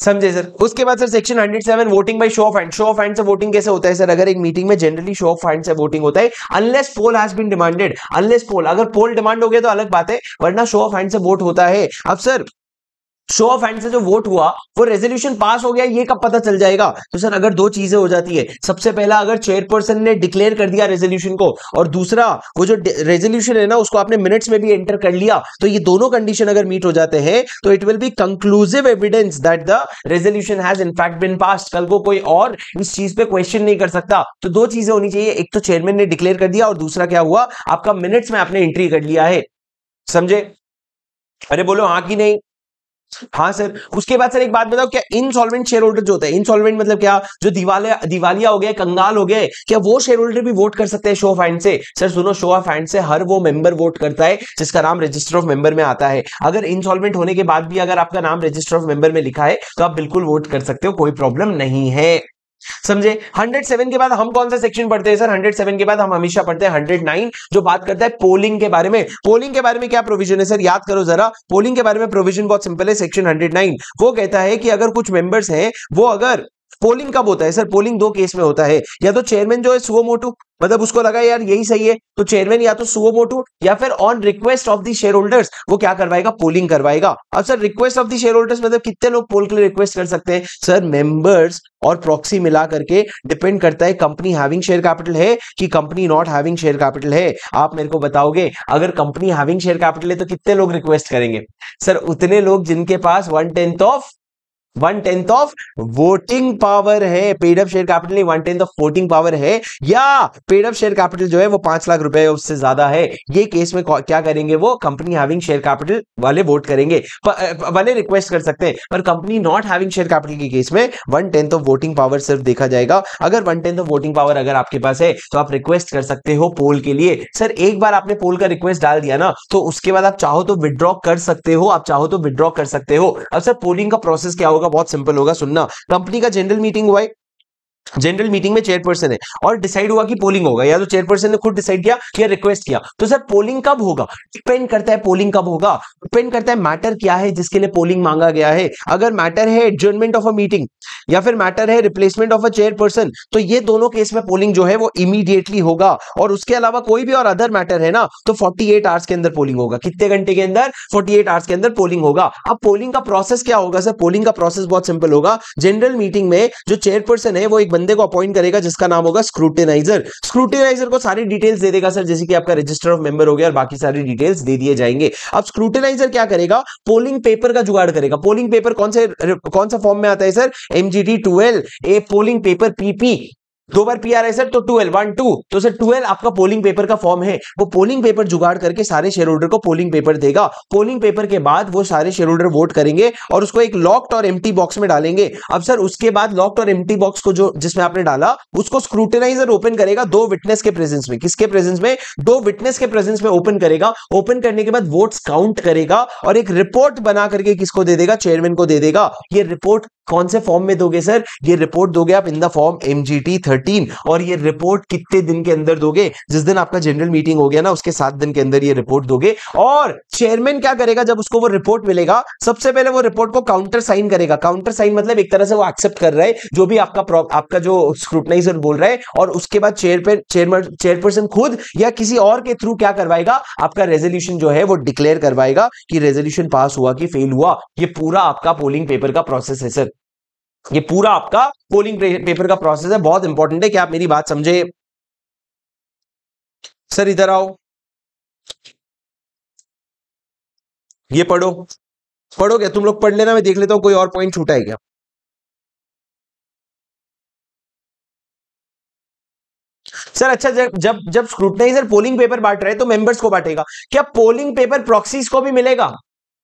समझे सर उसके बाद sir section 107 voting by show of hand show of hand से वोटिंग कैसे होता है सर अगर एक मीटिंग में जनरली शो ऑफ हैंड से वोटिंग होता है unless poll has been demanded unless poll अगर पोल डिमांड हो गया तो अलग बात है वरना शो ऑफ हैंड से वोट होता है अब सर शो ऑफ हैंड से जो वोट हुआ वो रेजोल्यूशन पास हो गया ये कब पता चल जाएगा तो सर अगर दो चीजें हो जाती है सबसे पहला अगर चेयरपर्सन ने डिक्लेयर कर दिया रेजोल्यूशन को और दूसरा वो जो रेजोल्यूशन है ना उसको आपने मिनट्स में भी एंटर कर लिया तो ये दोनों कंडीशन अगर मीट हो जाते हैं तो it will be conclusive evidence that the resolution has in fact been pass कल को कोई और इस चीज पे क्वेश्चन नहीं कर सकता तो दो चीजें होनी चाहिए एक तो चेयरमैन ने डिक्लेयर कर दिया और दूसरा क्या हुआ आपका मिनट्स में आपने एंट्री कर लिया है समझे अरे बोलो हाँ कि नहीं हाँ सर उसके बाद सर एक बात बताओ क्या इनसॉल्वेंट शेयर होल्डर जो होते हैं इनसॉल्वेंट मतलब क्या जो दिवाले दिवालिया हो गया कंगाल हो गए क्या वो शेयर होल्डर भी वोट कर सकते हैं शो ऑफ हैंड से सर सुनो शो ऑफ हैंड से हर वो मेंबर वोट करता है जिसका नाम रजिस्टर ऑफ मेंबर में आता है अगर इनसॉल्वेंट होने के बाद भी अगर आपका नाम रजिस्टर ऑफ मेंबर में लिखा है तो आप बिल्कुल वोट कर सकते हो कोई प्रॉब्लम नहीं है समझे 107 के बाद हम कौन सा सेक्शन पढ़ते हैं सर 107 के बाद हम हमेशा पढ़ते हैं 109 जो बात करता है पोलिंग के बारे में पोलिंग के बारे में क्या प्रोविजन है सर याद करो जरा पोलिंग के बारे में प्रोविजन बहुत सिंपल है सेक्शन 109 वो कहता है कि अगर कुछ मेंबर्स हैं वो अगर पोलिंग कब होता है सर पोलिंग दो केस में होता है या तो चेयरमैन जो है सुओ मोटू मतलब उसको लगा यार यही सही है तो चेयरमैन या तो सुओ मोटू या फिर on request of the share holders वो क्या करवाएगा पोलिंग करवाएगा अब sir request of the share holders मतलब कितने लोग पोल के लिए रिक्वेस्ट कर सकते हैं सर मेंबर्स और प्रॉक्सी मिला करके डिपेंड करता है कंपनी हैविंग शेयर कैपिटल है कि company not having share capital है आप मेरे को बताओगे अगर कंपनी हैविंग शेयर कैपिटल है तो कितने लोग रिक्वेस्ट करेंगे सर उतने लोग जिनके पास one tenth of one tenth of voting power है paid of share capital one tenth of voting power है या पेड ऑफ शेयर कैपिटल जो है वो पांच लाख रुपए उससे ज्यादा है ये केस में क्या करेंगे वो कंपनी हैविंग शेयर कैपिटल वाले वोट करेंगे वाले रिक्वेस्ट कर सकते हैं पर company not having share capital के केस में one tenth of voting power सिर्फ देखा जाएगा अगर one tenth of voting power अगर आपके पास है तो आप रिक्वेस्ट कर सकते हो पोल के लिए सर एक बार आपने पोल का रिक्वेस्ट डाल दिया ना तो उसके बाद आप चाहो तो विदड्रॉ कर सकते हो आप चाहो तो विदड्रॉ कर सकते हो अब सर पोलिंग का प्रोसेस क्या होगा बहुत सिंपल होगा सुनना कंपनी का जनरल मीटिंग हुआ है जनरल मीटिंग में चेयरपर्सन है और डिसाइड हुआ कि पोलिंग होगा या तो चेयरपर्सन ने खुद डिसाइड किया या रिक्वेस्ट किया तो सर पोलिंग कब होगा डिपेंड करता है पोलिंग कब होगा डिपेंड करता है मैटर क्या है जिसके लिए पोलिंग मांगा गया है अगर मैटर है एडजर्नमेंट ऑफ अ मीटिंग या फिर मैटर है रिप्लेसमेंट ऑफ अ चेयरपर्सन तो ये दोनों केस में पोलिंग जो है वो इमीडिएटली होगा और उसके अलावा कोई भी और अदर मैटर है ना तो 48 आवर्स के अंदर पोलिंग होगा कितने घंटे के अंदर 48 आवर्स के अंदर पोलिंग होगा अब पोलिंग का प्रोसेस क्या होगा सर पोलिंग का प्रोसेस बहुत सिंपल होगा जनरल मीटिंग में जो चेयरपर्सन है वो एक बंदे को अपॉइंट करेगा जिसका नाम होगा स्क्रूटिनाइजर स्क्रूटिनाइजर को सारी डिटेल्स दे देगा सर जैसे कि आपका रजिस्टर ऑफ मेंबर हो गया और बाकी सारी डिटेल्स दे दिए जाएंगे अब स्क्रूटिनाइजर क्या करेगा पोलिंग पेपर का जुगाड़ करेगा पोलिंग पेपर कौन से कौन सा फॉर्म में आता है sir MGT twelve A polling paper PP दो बार पी आर है सर तो ट्वेल्व वन टू तो सर ट्वेल्व आपका पोलिंग पेपर का फॉर्म है वो पोलिंग पेपर जुगाड़ करके सारे शेयर होल्डर को पोलिंग पेपर देगा पोलिंग पेपर के बाद वो सारे शेयर होल्डर वोट करेंगे और उसको एक लॉक्ड और एम्प्टी बॉक्स में डालेंगे अब सर उसके बाद लॉक्ड और एम्प्टी बॉक्स को जो जिसमें आपने डाला उसको स्क्रूटेनाइजर ओपन करेगा दो विटनेस के प्रेजेंस में किसके प्रेजेंस में दो विटनेस के प्रेजेंस में ओपन करेगा ओपन करने के बाद वोट काउंट करेगा और एक रिपोर्ट बना करके किसको दे देगा चेयरमैन को दे देगा ये रिपोर्ट कौन से फॉर्म में दोगे सर ये रिपोर्ट दोगे आप in the form M G T thirteen और ये रिपोर्ट कितने दिन के अंदर दोगे जिस दिन आपका जनरल मीटिंग हो गया ना उसके सात दिन के अंदर ये रिपोर्ट दोगे और चेयरमैन क्या करेगा जब उसको वो रिपोर्ट मिलेगा सबसे पहले वो रिपोर्ट को काउंटर साइन करेगा काउंटर साइन मतलब एक तरह से वो एक्सेप्ट कर रहा है जो भी आपका आपका जो स्क्रूटनाइजर बोल रहा है और उसके बाद चेयरमैन चेयरपर्सन खुद या किसी और के थ्रू क्या करवाएगा आपका रेजोल्यूशन जो है वो डिक्लेयर करवाएगा कि रेजोल्यूशन पास हुआ कि फेल हुआ ये पूरा आपका पोलिंग पेपर का प्रोसेस है सर ये पूरा आपका पोलिंग पेपर का प्रोसेस है बहुत इंपॉर्टेंट है कि आप मेरी बात समझे सर इधर आओ ये पढ़ो पढ़ो क्या तुम लोग पढ़ लेना मैं देख लेता हूं कोई और पॉइंट छूटा है क्या सर अच्छा जब जब जब स्क्रूटनाइजर पोलिंग पेपर बांट रहे तो मेंबर्स को बांटेगा क्या पोलिंग पेपर प्रॉक्सीज को भी मिलेगा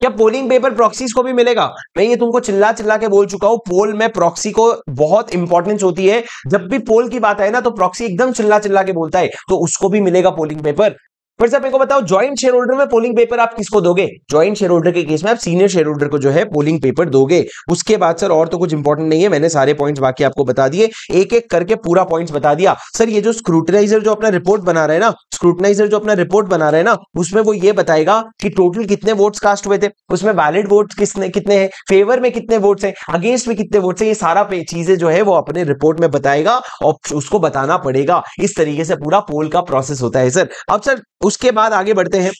क्या पोलिंग पेपर प्रॉक्सीज को भी मिलेगा मैं ये तुमको चिल्ला चिल्ला के बोल चुका हूं पोल में प्रॉक्सी को बहुत इंपॉर्टेंस होती है जब भी पोल की बात है ना तो प्रॉक्सी एकदम चिल्ला चिल्ला के बोलता है तो उसको भी मिलेगा पोलिंग पेपर फिर से को बताओ ज्वाइंट शेयर होल्डर में पोलिंग पेपर आप किसको दोगे ज्वाइंट शेयर होल्डर के केस में आप सीनियर शेयर होल्डर को जो है पोलिंग पेपर दोगे उसके बाद सर और तो कुछ इंपॉर्टेंट नहीं है मैंने सारे पॉइंट्स बाकी आपको बता दिए एक एक करके पूरा पॉइंट्स बता दिया सर ये जो स्क्रूटनाइजर जो अपना रिपोर्ट बना रहे है ना स्क्रूटनाइजर जो अपना रिपोर्ट बना रहा है ना उसमें वो ये बताएगा कि टोटल कितने वोट्स कास्ट हुए थे उसमें वैलिड वोट किसने कितने हैं फेवर में कितने वोट्स हैं अगेंस्ट में कितने वोट्स हैं ये सारा चीजें जो है वो अपने रिपोर्ट में बताएगा और उसको बताना पड़ेगा इस तरीके से पूरा पोल का प्रोसेस होता है सर अब सर उसके बाद आगे बढ़ते हैं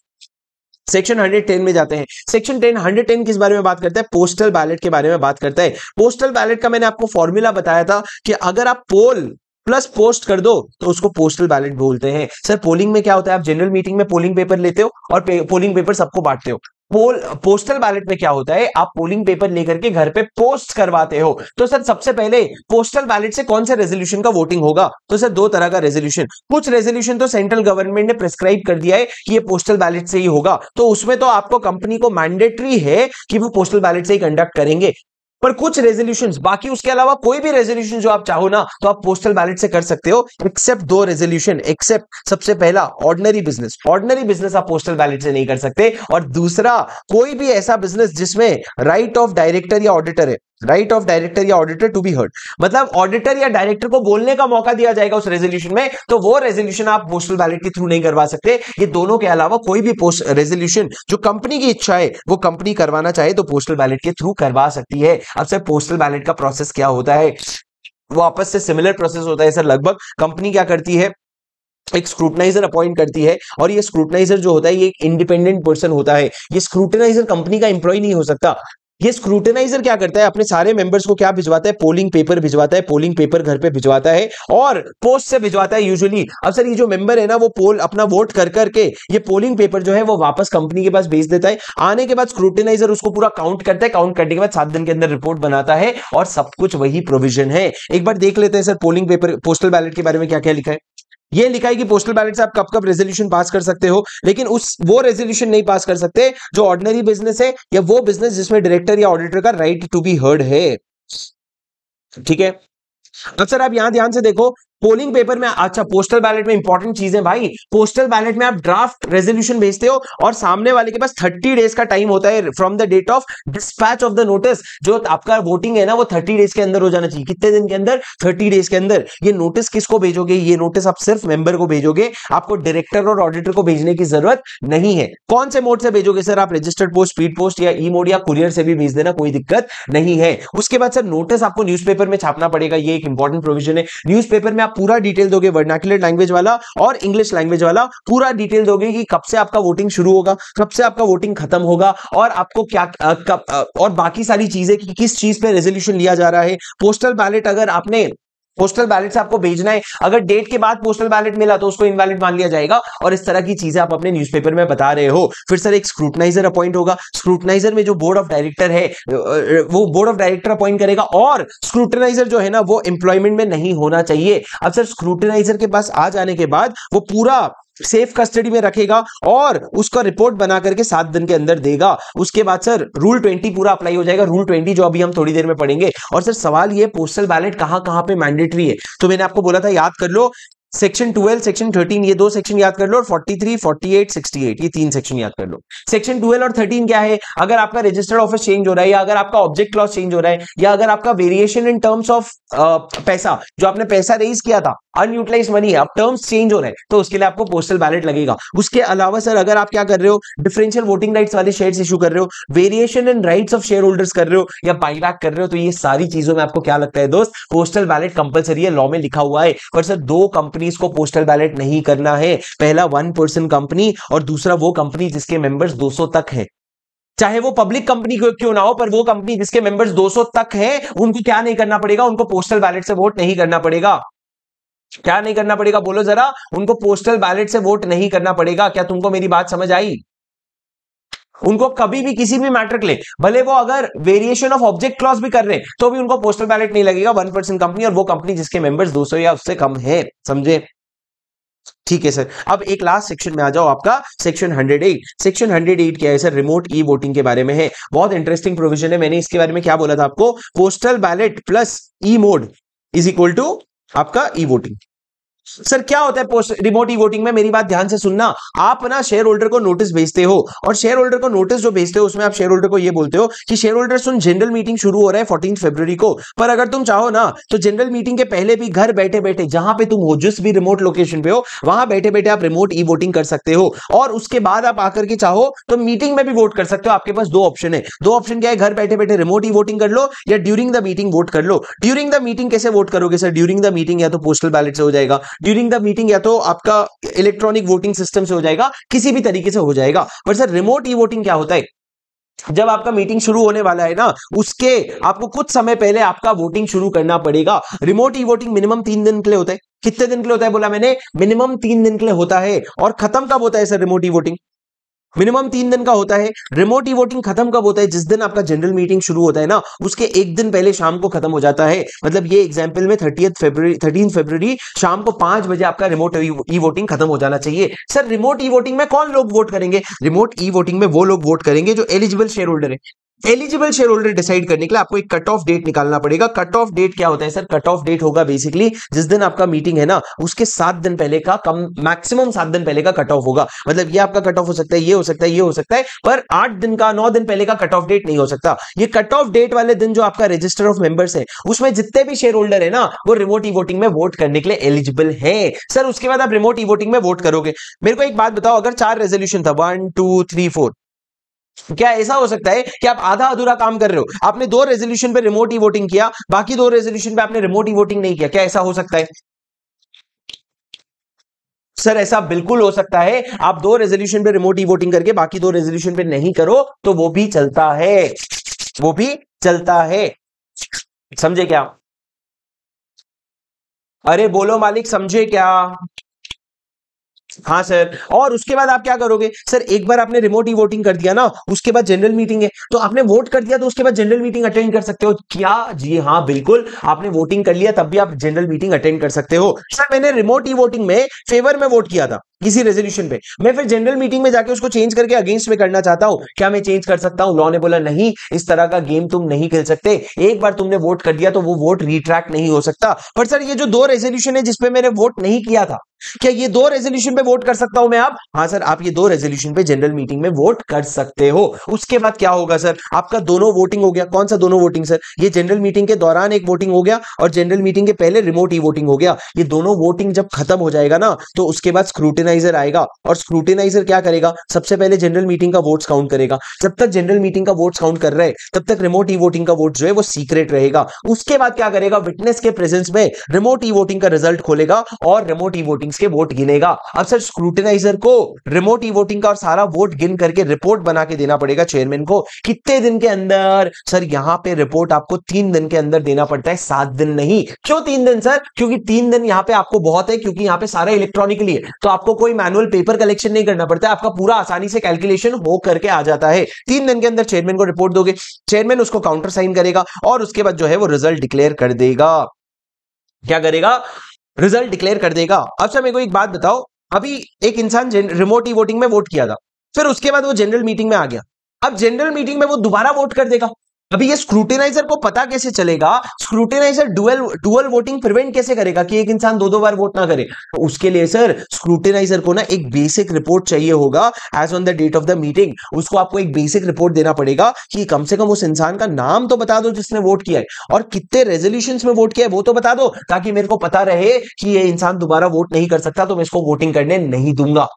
सेक्शन 110 में जाते हैं सेक्शन 10 110 किस बारे में बात करता है पोस्टल बैलेट के बारे में बात करता है पोस्टल बैलेट का मैंने आपको फॉर्मूला बताया था कि अगर आप पोल प्लस पोस्ट कर दो तो उसको पोस्टल बैलेट बोलते हैं सर पोलिंग में क्या होता है आप जनरल मीटिंग में पोलिंग पेपर लेते हो और पे, पोलिंग पेपर सबको बांटते हो पोल पोस्टल बैलेट में क्या होता है आप पोलिंग पेपर लेकर के घर पे पोस्ट करवाते हो तो सर सबसे पहले पोस्टल बैलेट से कौन से रेजोल्यूशन का वोटिंग होगा तो सर दो तरह का रेजोल्यूशन कुछ रेजोल्यूशन तो सेंट्रल गवर्नमेंट ने प्रिस्क्राइब कर दिया है कि ये पोस्टल बैलेट से ही होगा तो उसमें तो आपको कंपनी को मैंडेटरी है कि वो पोस्टल बैलेट से ही कंडक्ट करेंगे पर कुछ रेजोल्यूशन बाकी उसके अलावा कोई भी रेजोल्यूशन जो आप चाहो ना तो आप पोस्टल बैलेट से कर सकते हो एक्सेप्ट दो रेजोल्यूशन एक्सेप्ट सबसे पहला ऑर्डनरी बिजनेस ऑर्डनरी बिजनेस आप पोस्टल बैलेट से नहीं कर सकते और दूसरा कोई भी ऐसा बिजनेस जिसमें राइट ऑफ डायरेक्टर या ऑडिटर है राइट ऑफ डायरेक्टर या ऑडिटर टू बी हर्ड मतलब ऑडिटर या डायरेक्टर को बोलने का मौका दिया जाएगा उस रेजोल्यूशन में तो वो रेजोल्यूशन आप पोस्टल बैलेट के थ्रू नहीं करवा सकते ये दोनों के अलावा कोई भी पोस्ट रेजोल्यूशन जो कंपनी की इच्छा है वो कंपनी करवाना चाहे तो पोस्टल बैलेट के थ्रू करवा सकती है अब सर पोस्टल बैलेट का प्रोसेस क्या होता है वापस से सिमिलर प्रोसेस होता है सर लगभग कंपनी क्या करती है एक स्क्रूटनाइजर अपॉइंट करती है और ये स्क्रूटनाइजर जो होता है ये एक इंडिपेंडेंट पर्सन होता है ये स्क्रूटनाइजर कंपनी का एम्प्लॉय नहीं हो सकता ये स्क्रूटनाइजर क्या करता है अपने सारे मेंबर्स को क्या भिजवाता है पोलिंग पेपर भिजवाता है पोलिंग पेपर घर पे भिजवाता है और पोस्ट से भिजवाता है यूजुअली अब सर ये जो मेंबर है ना वो पोल अपना वोट कर करके ये पोलिंग पेपर जो है वो वापस कंपनी के पास भेज देता है आने के बाद स्क्रूटनाइजर उसको पूरा काउंट करता है काउंट करने के बाद सात दिन के अंदर रिपोर्ट बनाता है और सब कुछ वही प्रोविजन है एक बार देख लेते हैं sir polling paper postal ballot के बारे में क्या क्या लिखा है ये लिखा है कि पोस्टल बैलेट से आप कब कब रेजोल्यूशन पास कर सकते हो लेकिन उस वो रेजोल्यूशन नहीं पास कर सकते जो ऑर्डिनरी बिजनेस है या वो बिजनेस जिसमें डायरेक्टर या ऑडिटर का राइट टू बी हर्ड है ठीक है अब सर आप यहां ध्यान से देखो पोलिंग पेपर में अच्छा पोस्टल बैलेट में इंपॉर्टेंट चीज है भाई पोस्टल बैलेट में आप ड्राफ्ट रेजोल्यूशन भेजते हो और सामने वाले के पास थर्टी डेज का टाइम होता है from the date of dispatch of the notice जो आपका वोटिंग है ना वो थर्टी डेज के अंदर हो जाना चाहिए कितने दिन के अंदर थर्टी डेज के अंदर ये नोटिस किसको भेजोगे ये नोटिस आप सिर्फ मेंबर को भेजोगे आपको डायरेक्टर और ऑडिटर को भेजने की जरूरत नहीं है कौन से मोड से भेजोगे सर आप रजिस्टर्ड पोस्ट स्पीड पोस्ट या ई मोड या कुरियर से भी भेज देना कोई दिक्कत नहीं है उसके बाद सर नोटिस आपको न्यूज में छापना पड़ेगा ये एक इंपॉर्टेंट प्रोविजन है न्यूज में आप पूरा डिटेल दोगे वर्नाकुलर लैंग्वेज वाला और इंग्लिश लैंग्वेज वाला पूरा डिटेल दोगे कि कब से आपका वोटिंग शुरू होगा कब से आपका वोटिंग खत्म होगा और आपको क्या आ, कब आ, और बाकी सारी चीजें कि किस चीज पे रेजोल्यूशन लिया जा रहा है पोस्टल बैलेट अगर आपने पोस्टल बैलेट से आपको भेजना है अगर डेट के बाद पोस्टल बैलेट मिला तो उसको इनवैलिड मान लिया जाएगा और इस तरह की चीजें आप अपने न्यूज़पेपर में बता रहे हो फिर सर एक स्क्रूटनाइजर अपॉइंट होगा स्क्रूटनाइजर में जो बोर्ड ऑफ डायरेक्टर है वो बोर्ड ऑफ डायरेक्टर अपॉइंट करेगा और स्क्रूटनाइजर जो है ना वो एम्प्लॉयमेंट में नहीं होना चाहिए अब सर स्क्रूटनाइजर के पास आ जाने के बाद वो पूरा सेफ कस्टडी में रखेगा और उसका रिपोर्ट बना करके सात दिन के अंदर देगा उसके बाद सर रूल ट्वेंटी पूरा अप्लाई हो जाएगा रूल ट्वेंटी जो अभी हम थोड़ी देर में पढ़ेंगे और सर सवाल ये पोस्टल बैलेट कहाँ कहाँ पे मैंडेटरी है तो मैंने आपको बोला था याद कर लो सेक्शन 12, सेक्शन 13 ये दो सेक्शन याद कर लो और 43, 48, 68 ये तीन सेक्शन याद कर लो सेक्शन 12 और 13 क्या है अगर आपका रजिस्टर्ड ऑफिस चेंज हो रहा है या अगर आपका ऑब्जेक्ट क्लॉज चेंज हो रहा है या अगर आपका वेरिएशन इन टर्म्स ऑफ पैसा जो आपने पैसा रेज किया था अनयूटिलाइज मनी है अब टर्म्स चेंज हो रहे हैं तो उसके लिए आपको पोस्टल बैलेट लगेगा उसके अलावा सर अगर आप क्या कर रहे हो डिफरेंशियल वोटिंग राइट्स वाले शेयर इशू कर रहे हो variation in rights of share holders कर रहे हो या बाईबैक कर रहे हो तो ये सारी चीजों में आपको क्या लगता है दोस्त पोस्टल बैलेट कंपलसरी है लॉ में लिखा हुआ है पर सर दो कंपनीज को पोस्टल बैलेट नहीं करना है पहला वन पर्सन कंपनी और दूसरा वो कंपनी जिसके मेंबर्स सौ तक है चाहे वो पब्लिक कंपनी क्यों ना हो पर वो कंपनी जिसके मेंबर्स 200 तक हैं उनको क्या नहीं करना पड़ेगा उनको पोस्टल बैलेट से वोट नहीं करना पड़ेगा क्या नहीं करना पड़ेगा बोलो जरा उनको पोस्टल बैलेट से वोट नहीं करना पड़ेगा क्या तुमको मेरी बात समझ आई उनको कभी भी किसी भी मैटर के लिए भले वो अगर वेरिएशन ऑफ ऑब्जेक्ट क्लॉज भी कर रहे हैं तो भी उनको पोस्टल बैलेट नहीं लगेगा वन परसेंट कंपनी और वो कंपनी जिसके मेंबर्स सौ या उससे कम है समझे ठीक है सर अब एक लास्ट सेक्शन में आ जाओ आपका सेक्शन 108 सेक्शन 108 क्या है सर रिमोट ई वोटिंग के बारे में है बहुत इंटरेस्टिंग प्रोविजन है मैंने इसके बारे में क्या बोला था आपको postal ballot plus e mode is equal to आपका ई वोटिंग सर क्या होता है पोस्ट रिमोट ई वोटिंग में मेरी बात ध्यान से सुनना आप ना शेयर होल्डर को नोटिस भेजते हो और शेयर होल्डर को नोटिस जो भेजते हो उसमें आप शेयर होल्डर को ये बोलते हो कि शेयर होल्डर सुन जनरल मीटिंग शुरू हो रहा है फोर्टीन फेब्रवरी को पर अगर तुम चाहो ना तो जनरल मीटिंग के पहले भी घर बैठे बैठे जहां पे तुम हो जिस भी रिमोट लोकेशन पे हो वहां बैठे बैठे आप रिमोट ई वोटिंग कर सकते हो और उसके बाद आप आकर के चाहो तो मीटिंग में भी वोट कर सकते हो आपके पास दो ऑप्शन है दो ऑप्शन क्या है घर बैठे बैठे रिमोट ई वोटिंग कर लो या ड्यूरिंग द मीटिंग वोट कर लो ड्यूरिंग द मीटिंग कैसे वोट करोगे सर ड्यूरिंग द मीटिंग या तो पोस्टल बैलेट से हो जाएगा ड्यूरिंग द मीटिंग या तो आपका इलेक्ट्रॉनिक वोटिंग सिस्टम से हो जाएगा किसी भी तरीके से हो जाएगा but sir remote e voting क्या होता है जब आपका मीटिंग शुरू होने वाला है ना उसके आपको कुछ समय पहले आपका वोटिंग शुरू करना पड़ेगा रिमोट ई वोटिंग मिनिमम तीन दिन के लिए होता है कितने दिन के लिए होता है बोला मैंने मिनिमम तीन दिन के लिए होता है और खत्म कब होता है sir remote e voting minimum तीन दिन का होता है रिमोट ई वोटिंग खत्म कब होता है जिस दिन आपका जनरल मीटिंग शुरू होता है ना उसके एक दिन पहले शाम को खत्म हो जाता है मतलब ये एग्जाम्पल में थर्टी फेब्रवरी थर्टीन फेब्रवरी शाम को पांच बजे आपका रिमोट ई वोटिंग खत्म हो जाना चाहिए सर रिमोट ई वोटिंग में कौन लोग वोट करेंगे रिमोट ई वोटिंग में वो लोग वोट करेंगे जो एलिजिबल शेयर होल्डर है एलिजिबल शेयर होल्डर डिसाइड करने के लिए आपको एक कट ऑफ डेट निकालना पड़ेगा कट ऑफ डेट क्या होता है सर कट ऑफ डेट होगा बेसिकली जिस दिन आपका मीटिंग है ना उसके सात दिन पहले का कम मैक्सिमम सात दिन पहले का कट ऑफ होगा मतलब ये आपका कट ऑफ हो सकता है ये हो सकता है ये हो सकता है पर आठ दिन का नौ दिन पहले का कट ऑफ डेट नहीं हो सकता ये कट ऑफ डेट वाले दिन जो आपका रजिस्टर ऑफ मेंबर्स है उसमें जितने भी शेयर होल्डर है ना वो रिमोट ई वोटिंग में वोट करने के लिए एलिजिबल है सर उसके बाद आप रिमोट ई वोटिंग में वोट करोगे मेरे को एक बात बताओ अगर चार रेजोल्यूशन था वन टू थ्री फोर क्या ऐसा हो सकता है कि आप आधा अधूरा काम कर रहे हो आपने दो रेजोल्यूशन पे रिमोट ई वोटिंग किया बाकी दो रेजोल्यूशन पे आपने रिमोट ई वोटिंग नहीं किया क्या ऐसा हो सकता है सर ऐसा बिल्कुल हो सकता है आप दो रेजोल्यूशन पे रिमोट ई वोटिंग करके बाकी दो रेजोल्यूशन पे नहीं करो तो वो भी चलता है वो भी चलता है समझे क्या अरे बोलो मालिक समझे क्या हाँ सर और उसके बाद आप क्या करोगे सर एक बार आपने रिमोट ही वोटिंग कर दिया ना उसके बाद जनरल मीटिंग है तो आपने वोट कर दिया तो उसके बाद जनरल मीटिंग अटेंड कर सकते हो क्या जी हाँ बिल्कुल आपने वोटिंग कर लिया तब भी आप जनरल मीटिंग अटेंड कर सकते हो सर मैंने रिमोट ई वोटिंग में फेवर में वोट किया था किसी रेजोल्यूशन पे मैं फिर जनरल मीटिंग में जाके उसको चेंज करके अगेंस्ट में करना चाहता हूं क्या मैं चेंज कर सकता हूं लॉ ने बोला नहीं इस तरह का गेम तुम नहीं खेल सकते एक बार तुमने वोट कर दिया तो वो वोट रिट्रैक्ट नहीं हो सकता पर सर ये जो दो रेजोल्यूशन है जिसपे मैंने वोट नहीं किया था क्या ये दो रेजोल्यूशन पे वोट कर सकता हूं मैं आप हाँ सर आप ये दो रेजोल्यूशन पे जनरल मीटिंग में वोट कर सकते हो उसके बाद क्या होगा सर आपका दोनों वोटिंग हो गया कौन सा दोनों वोटिंग सर ये जनरल मीटिंग के दौरान एक वोटिंग हो गया और जनरल मीटिंग के पहले रिमोट ई वोटिंग हो गया ये दोनों वोटिंग जब खत्म हो जाएगा ना तो उसके बाद स्क्रूटिनाइजर आएगा और स्क्रूटिनाइजर क्या करेगा सबसे पहले जनरल मीटिंग का वोट्स काउंट करेगा जब तक जनरल मीटिंग का वोट्स काउंट कर रहे तब तक रिमोट ई वोटिंग का वोट जो है वो सीक्रेट रहेगा उसके बाद क्या करेगा विटनेस के प्रेजेंस में रिमोट ई वोटिंग का रिजल्ट खोलेगा और रिमोट ई वोटिंग के वोट गिनेगा अब सर स्क्रूटिनाइजर को रिमोट ई वोटिंग का और सारा वोट गिन करके रिपोर्ट बना के देना पड़ेगा चेयरमैन को कितने दिन के अंदर सर यहां पे रिपोर्ट आपको तीन दिन के अंदर देना पड़ता है सात दिन नहीं क्यों तीन दिन सर क्योंकि तीन दिन यहां पे आपको बहुत है क्योंकि यहां पे सारा इलेक्ट्रॉनिकली है तो आपको कोई मैनुअल पेपर कलेक्शन नहीं करना पड़ता आपका पूरा आसानी से कैलकुलेशन हो करके आ जाता है तीन दिन के अंदर चेयरमैन को रिपोर्ट दोगे चेयरमैन उसको काउंटर साइन करेगा और उसके बाद जो है वो रिजल्ट डिक्लेयर कर देगा क्या करेगा रिजल्ट डिक्लेयर कर देगा अब सर मेरे को एक बात बताओ अभी एक इंसान रिमोट ई वोटिंग में वोट किया था फिर उसके बाद वो जनरल मीटिंग में आ गया अब जनरल मीटिंग में वो दोबारा वोट कर देगा अभी ये स्क्रूटिनाइजर को पता कैसे चलेगा scrutiniser dual dual voting prevent कैसे करेगा कि एक इंसान दो दो बार वोट ना करे तो उसके लिए सर स्क्रूटिनाइजर को ना एक बेसिक रिपोर्ट चाहिए होगा as on the date of the meeting उसको आपको एक बेसिक रिपोर्ट देना पड़ेगा कि कम से कम उस इंसान का नाम तो बता दो जिसने वोट किया है और कितने रेजोल्यूशन में वोट किया है वो तो बता दो ताकि मेरे को पता रहे कि ये इंसान दोबारा वोट नहीं कर सकता तो मैं इसको वोटिंग करने नहीं दूंगा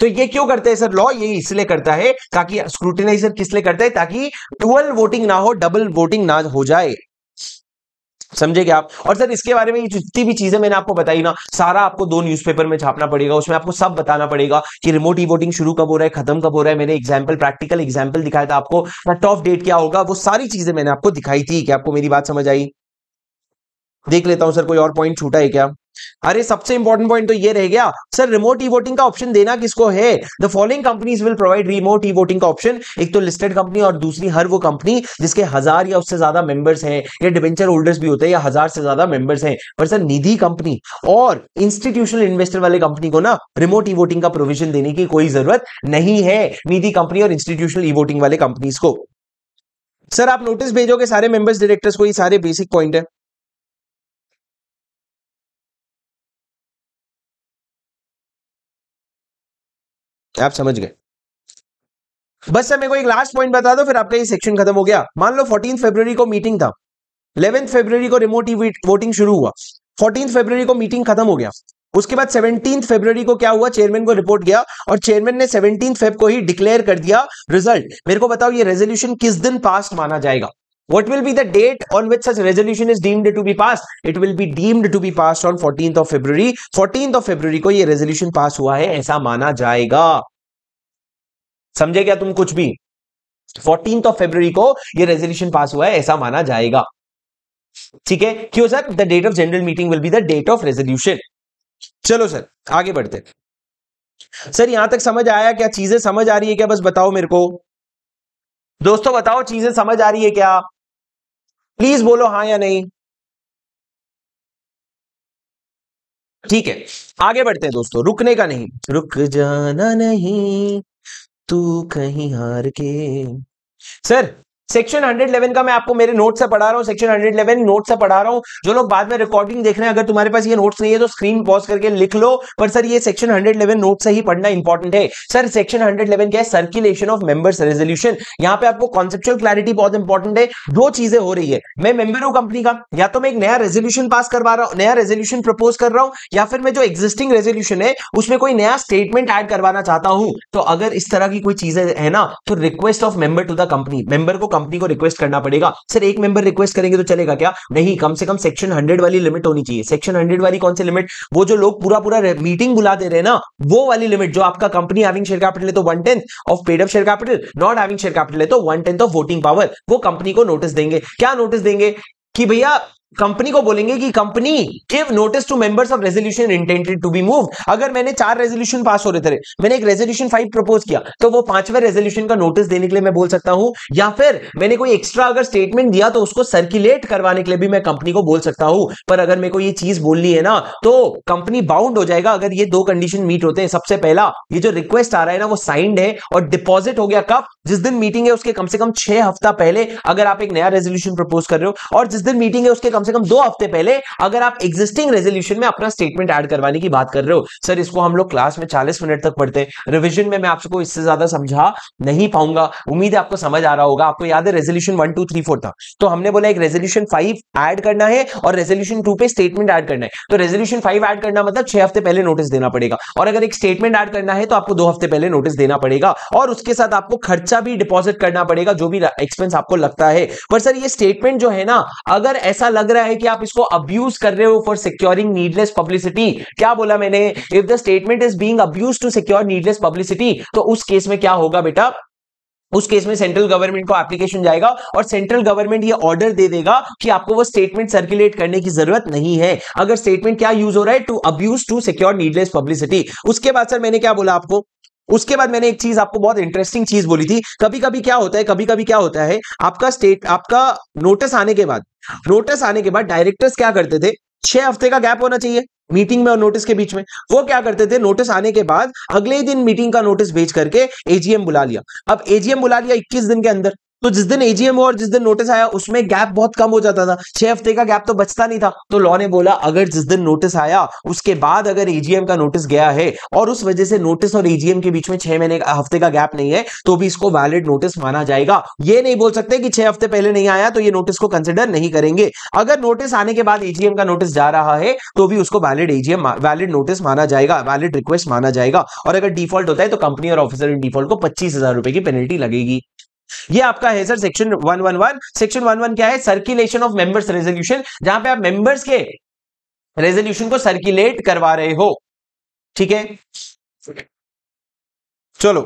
तो ये क्यों करता है सर लॉ ये इसलिए करता है ताकि स्क्रूटिनाइजर किस लिए करता है ताकि डुअल वोटिंग ना हो डबल वोटिंग ना हो जाए समझे क्या आप और सर इसके बारे में जितनी भी चीजें मैंने आपको बताई ना सारा आपको दो न्यूज़पेपर में छापना पड़ेगा उसमें आपको सब बताना पड़ेगा कि रिमोट ई वोटिंग शुरू कब हो रहा है खत्म कब हो रहा है मैंने एग्जाम्पल प्रैक्टिकल एग्जाम्पल दिखाया था आपको कट ऑफ डेट क्या होगा वो सारी चीजें मैंने आपको दिखाई थी क्या आपको मेरी बात समझ आई देख लेता हूं सर कोई और पॉइंट छूटा है क्या अरे सबसे इंपॉर्टेंट पॉइंट तो ये रह गया सर रिमोट ई वोटिंग का ऑप्शन देना किसको है the following companies will provide remote e voting का ऑप्शन एक तो लिस्टेड कंपनी और दूसरी हर वो कंपनी जिसके हजार या उससे ज्यादा मेंबर्स हैं या डिवेंचर होल्डर्स भी होते हैं या हजार से ज्यादा मेंबर्स हैं पर सर निधि कंपनी और इंस्टीट्यूशनल इन्वेस्टर वाले कंपनी को ना रिमोट ई वोटिंग का प्रोविजन देने की कोई जरूरत नहीं है निधि कंपनी और इंस्टीट्यूशनल ई वोटिंग वाले कंपनीज को सर आप नोटिस भेजोगे सारे मेंबर्स डायरेक्टर्स को ये सारे बेसिक पॉइंट है आप समझ गए बस सर मेरे को एक लास्ट पॉइंट बता दो फिर आपका ये सेक्शन खत्म हो गया मान लो फोर्टीन फेब्रवरी को मीटिंग था इलेवेंथ फेब्रवरी को रिमोट वोटिंग शुरू हुआ फोर्टीन फेब्रवरी को मीटिंग खत्म हो गया उसके बाद सेवनटीन फेब्रवरी को क्या हुआ चेयरमैन को रिपोर्ट गया और चेयरमैन ने सेवनटीन फेब को ही डिक्लेयर कर दिया रिजल्ट मेरे को बताओ ये रेजोल्यूशन किस दिन पास माना जाएगा What will be the date on which such resolution is deemed to be passed? It will be deemed to be passed on 14th of February. 14th of February को ये resolution pass हुआ है ऐसा माना जाएगा समझे क्या तुम कुछ भी 14th of February को ये resolution pass हुआ है ऐसा माना जाएगा ठीक है क्यों sir the date of general meeting will be the date of resolution चलो सर आगे बढ़ते सर यहां तक समझ आया क्या चीजें समझ आ रही है क्या बस बताओ मेरे को दोस्तों बताओ चीजें समझ आ रही है क्या प्लीज बोलो हाँ या नहीं ठीक है आगे बढ़ते हैं दोस्तों रुकने का नहीं रुक जाना नहीं तू कहीं हार के सर सेक्शन 111 का मैं आपको मेरे नोट से पढ़ा रहा हूँ सेक्शन 111 नोट से पढ़ा रहा हूँ जो लोग बाद में रिकॉर्डिंग देख रहे हैं अगर तुम्हारे पास ये नोट्स नहीं है तो स्क्रीन पॉज करके लिख लो पर सर ये सेक्शन 111 नोट से ही पढ़ना इंपॉर्टेंट है सर सेक्शन 111 क्या है सर्कुलेशन ऑफ मेंबर्स रेजोल्यूशन यहाँ पे आपको कॉन्सेप्चुअल क्लैरिटी बहुत इंपॉर्टेंट है दो चीजें हो रही है मैं मेंबर हूँ कंपनी का या तो मैं एक नया रेजोल्यूशन पास करवा रहा हूँ नया रेजोल्यूशन प्रपोज कर रहा हूँ या फिर मैं जो एक्जिस्टिंग रेजोल्यूशन है उसमें कोई नया स्टेटमेंट एड करवाना चाहता हूँ तो अगर इस तरह की कोई चीजें है ना तो request of member to the company member को कंपनी को रिक्वेस्ट करना पड़ेगा सर एक मेंबर रिक्वेस्ट करेंगे तो चलेगा क्या नहीं कम से कम सेक्शन हंड्रेड वाली लिमिट होनी चाहिए सेक्शन हंड्रेड वाली कौन सी लिमिट वो जो लोग पूरा पूरा मीटिंग बुला दे रहे ना वो वाली लिमिट जो आपका कंपनी हैविंग शेयर कैपिटल है तो one tenth of paid of share capital not having share capital है तो one tenth of voting power वो कंपनी को नोटिस देंगे क्या नोटिस देंगे कि भैया कंपनी को बोलेंगे कि company give notice to members of resolution intended to be move अगर मैंने चार रेजोल्यूशन पास हो रहे थे मैंने एक रेजोल्यूशन फाइव प्रपोज किया तो वो पांचवे रेजोल्यूशन का नोटिस देने के लिए मैं बोल सकता हूं या फिर मैंने कोई एक्स्ट्रा अगर स्टेटमेंट दिया तो उसको सर्कुलेट करवाने के लिए भी मैं कंपनी को बोल सकता हूं पर अगर मेरे को ये चीज बोलनी है ना तो कंपनी बाउंड हो जाएगा अगर ये दो कंडीशन मीट होते हैं सबसे पहला ये जो रिक्वेस्ट आ रहा है ना वो साइंड है और डिपॉजिट हो गया कब जिस दिन मीटिंग है उसके कम से कम छह हफ्ता पहले अगर आप एक नया रेजोल्यूशन प्रपोज कर रहे हो और जिस दिन मीटिंग है उसके कम से कम दो हफ्ते पहले अगर आप एग्जिस्टिंग रेजोल्यूशन में अपना स्टेटमेंट ऐड करवाने की बात कर रहे हो सर इसको हम लोग क्लास में चालीस मिनट तक पढ़ते हैं रिविजन में मैं आपको इससे ज्यादा समझा नहीं पाऊंगा उम्मीद है आपको समझ आ रहा होगा आपको याद है resolution one two three four था तो हमने बोला एक रेजोल्यूशन फाइव एड करना है और रेजोल्यूशन टू पे स्टेटमेंट एड करना है तो रेजोल्यूशन फाइव एड करना मतलब छह हफ्ते पहले नोटिस देना पड़ेगा और अगर एक स्टेटमेंट एड करना है तो आपको दो हफ्ते पहले नोटिस देना पड़ेगा और उसके साथ आपको खर्चा भी डिपॉजिट करना पड़ेगा जो भी एक्सपेंस आपको लगता है पर सर ये स्टेटमेंट जो है ना अगर ऐसा लग रहा है कि आप इसको अब्यूज कर रहे हो फॉर सिक्योरिंग नीडलेस पब्लिसिटी क्या बोला मैंने if the statement is being abuse to secure needless publicity तो उस केस में क्या होगा बेटा उस केस में सेंट्रल गवर्नमेंट को एप्लीकेशन जाएगा और सेंट्रल गवर्नमेंट ये ऑर्डर दे देगा कि आपको वो स्टेटमेंट सर्कुलेट करने की जरूरत नहीं है अगर स्टेटमेंट क्या यूज हो रहा है to abuse to secure needless publicity उसके बाद सर मैंने क्या बोला आपको उसके बाद मैंने एक चीज आपको बहुत इंटरेस्टिंग चीज बोली थी कभी कभी क्या होता है कभी कभी क्या होता है आपका स्टेट आपका नोटिस आने के बाद नोटिस आने के बाद डायरेक्टर्स क्या करते थे छह हफ्ते का गैप होना चाहिए मीटिंग में और नोटिस के बीच में वो क्या करते थे नोटिस आने के बाद अगले दिन मीटिंग का नोटिस भेज करके एजीएम बुला लिया अब एजीएम बुला लिया 21 दिन के अंदर तो जिस दिन एजीएम और जिस दिन नोटिस आया उसमें गैप बहुत कम हो जाता था छह हफ्ते का गैप तो बचता नहीं था तो लॉ ने बोला अगर जिस दिन नोटिस आया उसके बाद अगर एजीएम का नोटिस गया है और उस वजह से नोटिस और एजीएम के बीच में छह महीने का हफ्ते का गैप नहीं है तो भी इसको वैलिड नोटिस माना जाएगा ये नहीं बोल सकते कि छह हफ्ते पहले नहीं आया तो ये नोटिस को कंसिडर नहीं करेंगे अगर नोटिस आने के बाद एजीएम का नोटिस जा रहा है तो भी उसको वैलिड एजीएम वैलिड नोटिस माना जाएगा वैलिड रिक्वेस्ट माना जाएगा और अगर डिफॉल्ट होता है तो कंपनी और ऑफिसर इन डिफॉल्ट को पच्चीस हजार की पेनल्टी लगेगी ये आपका है सर सेक्शन 111 सेक्शन 11 क्या है सर्कुलेशन ऑफ मेंबर्स रेजोल्यूशन जहां पे आप मेंबर्स के रेजोल्यूशन को सर्कुलेट करवा रहे हो ठीक है चलो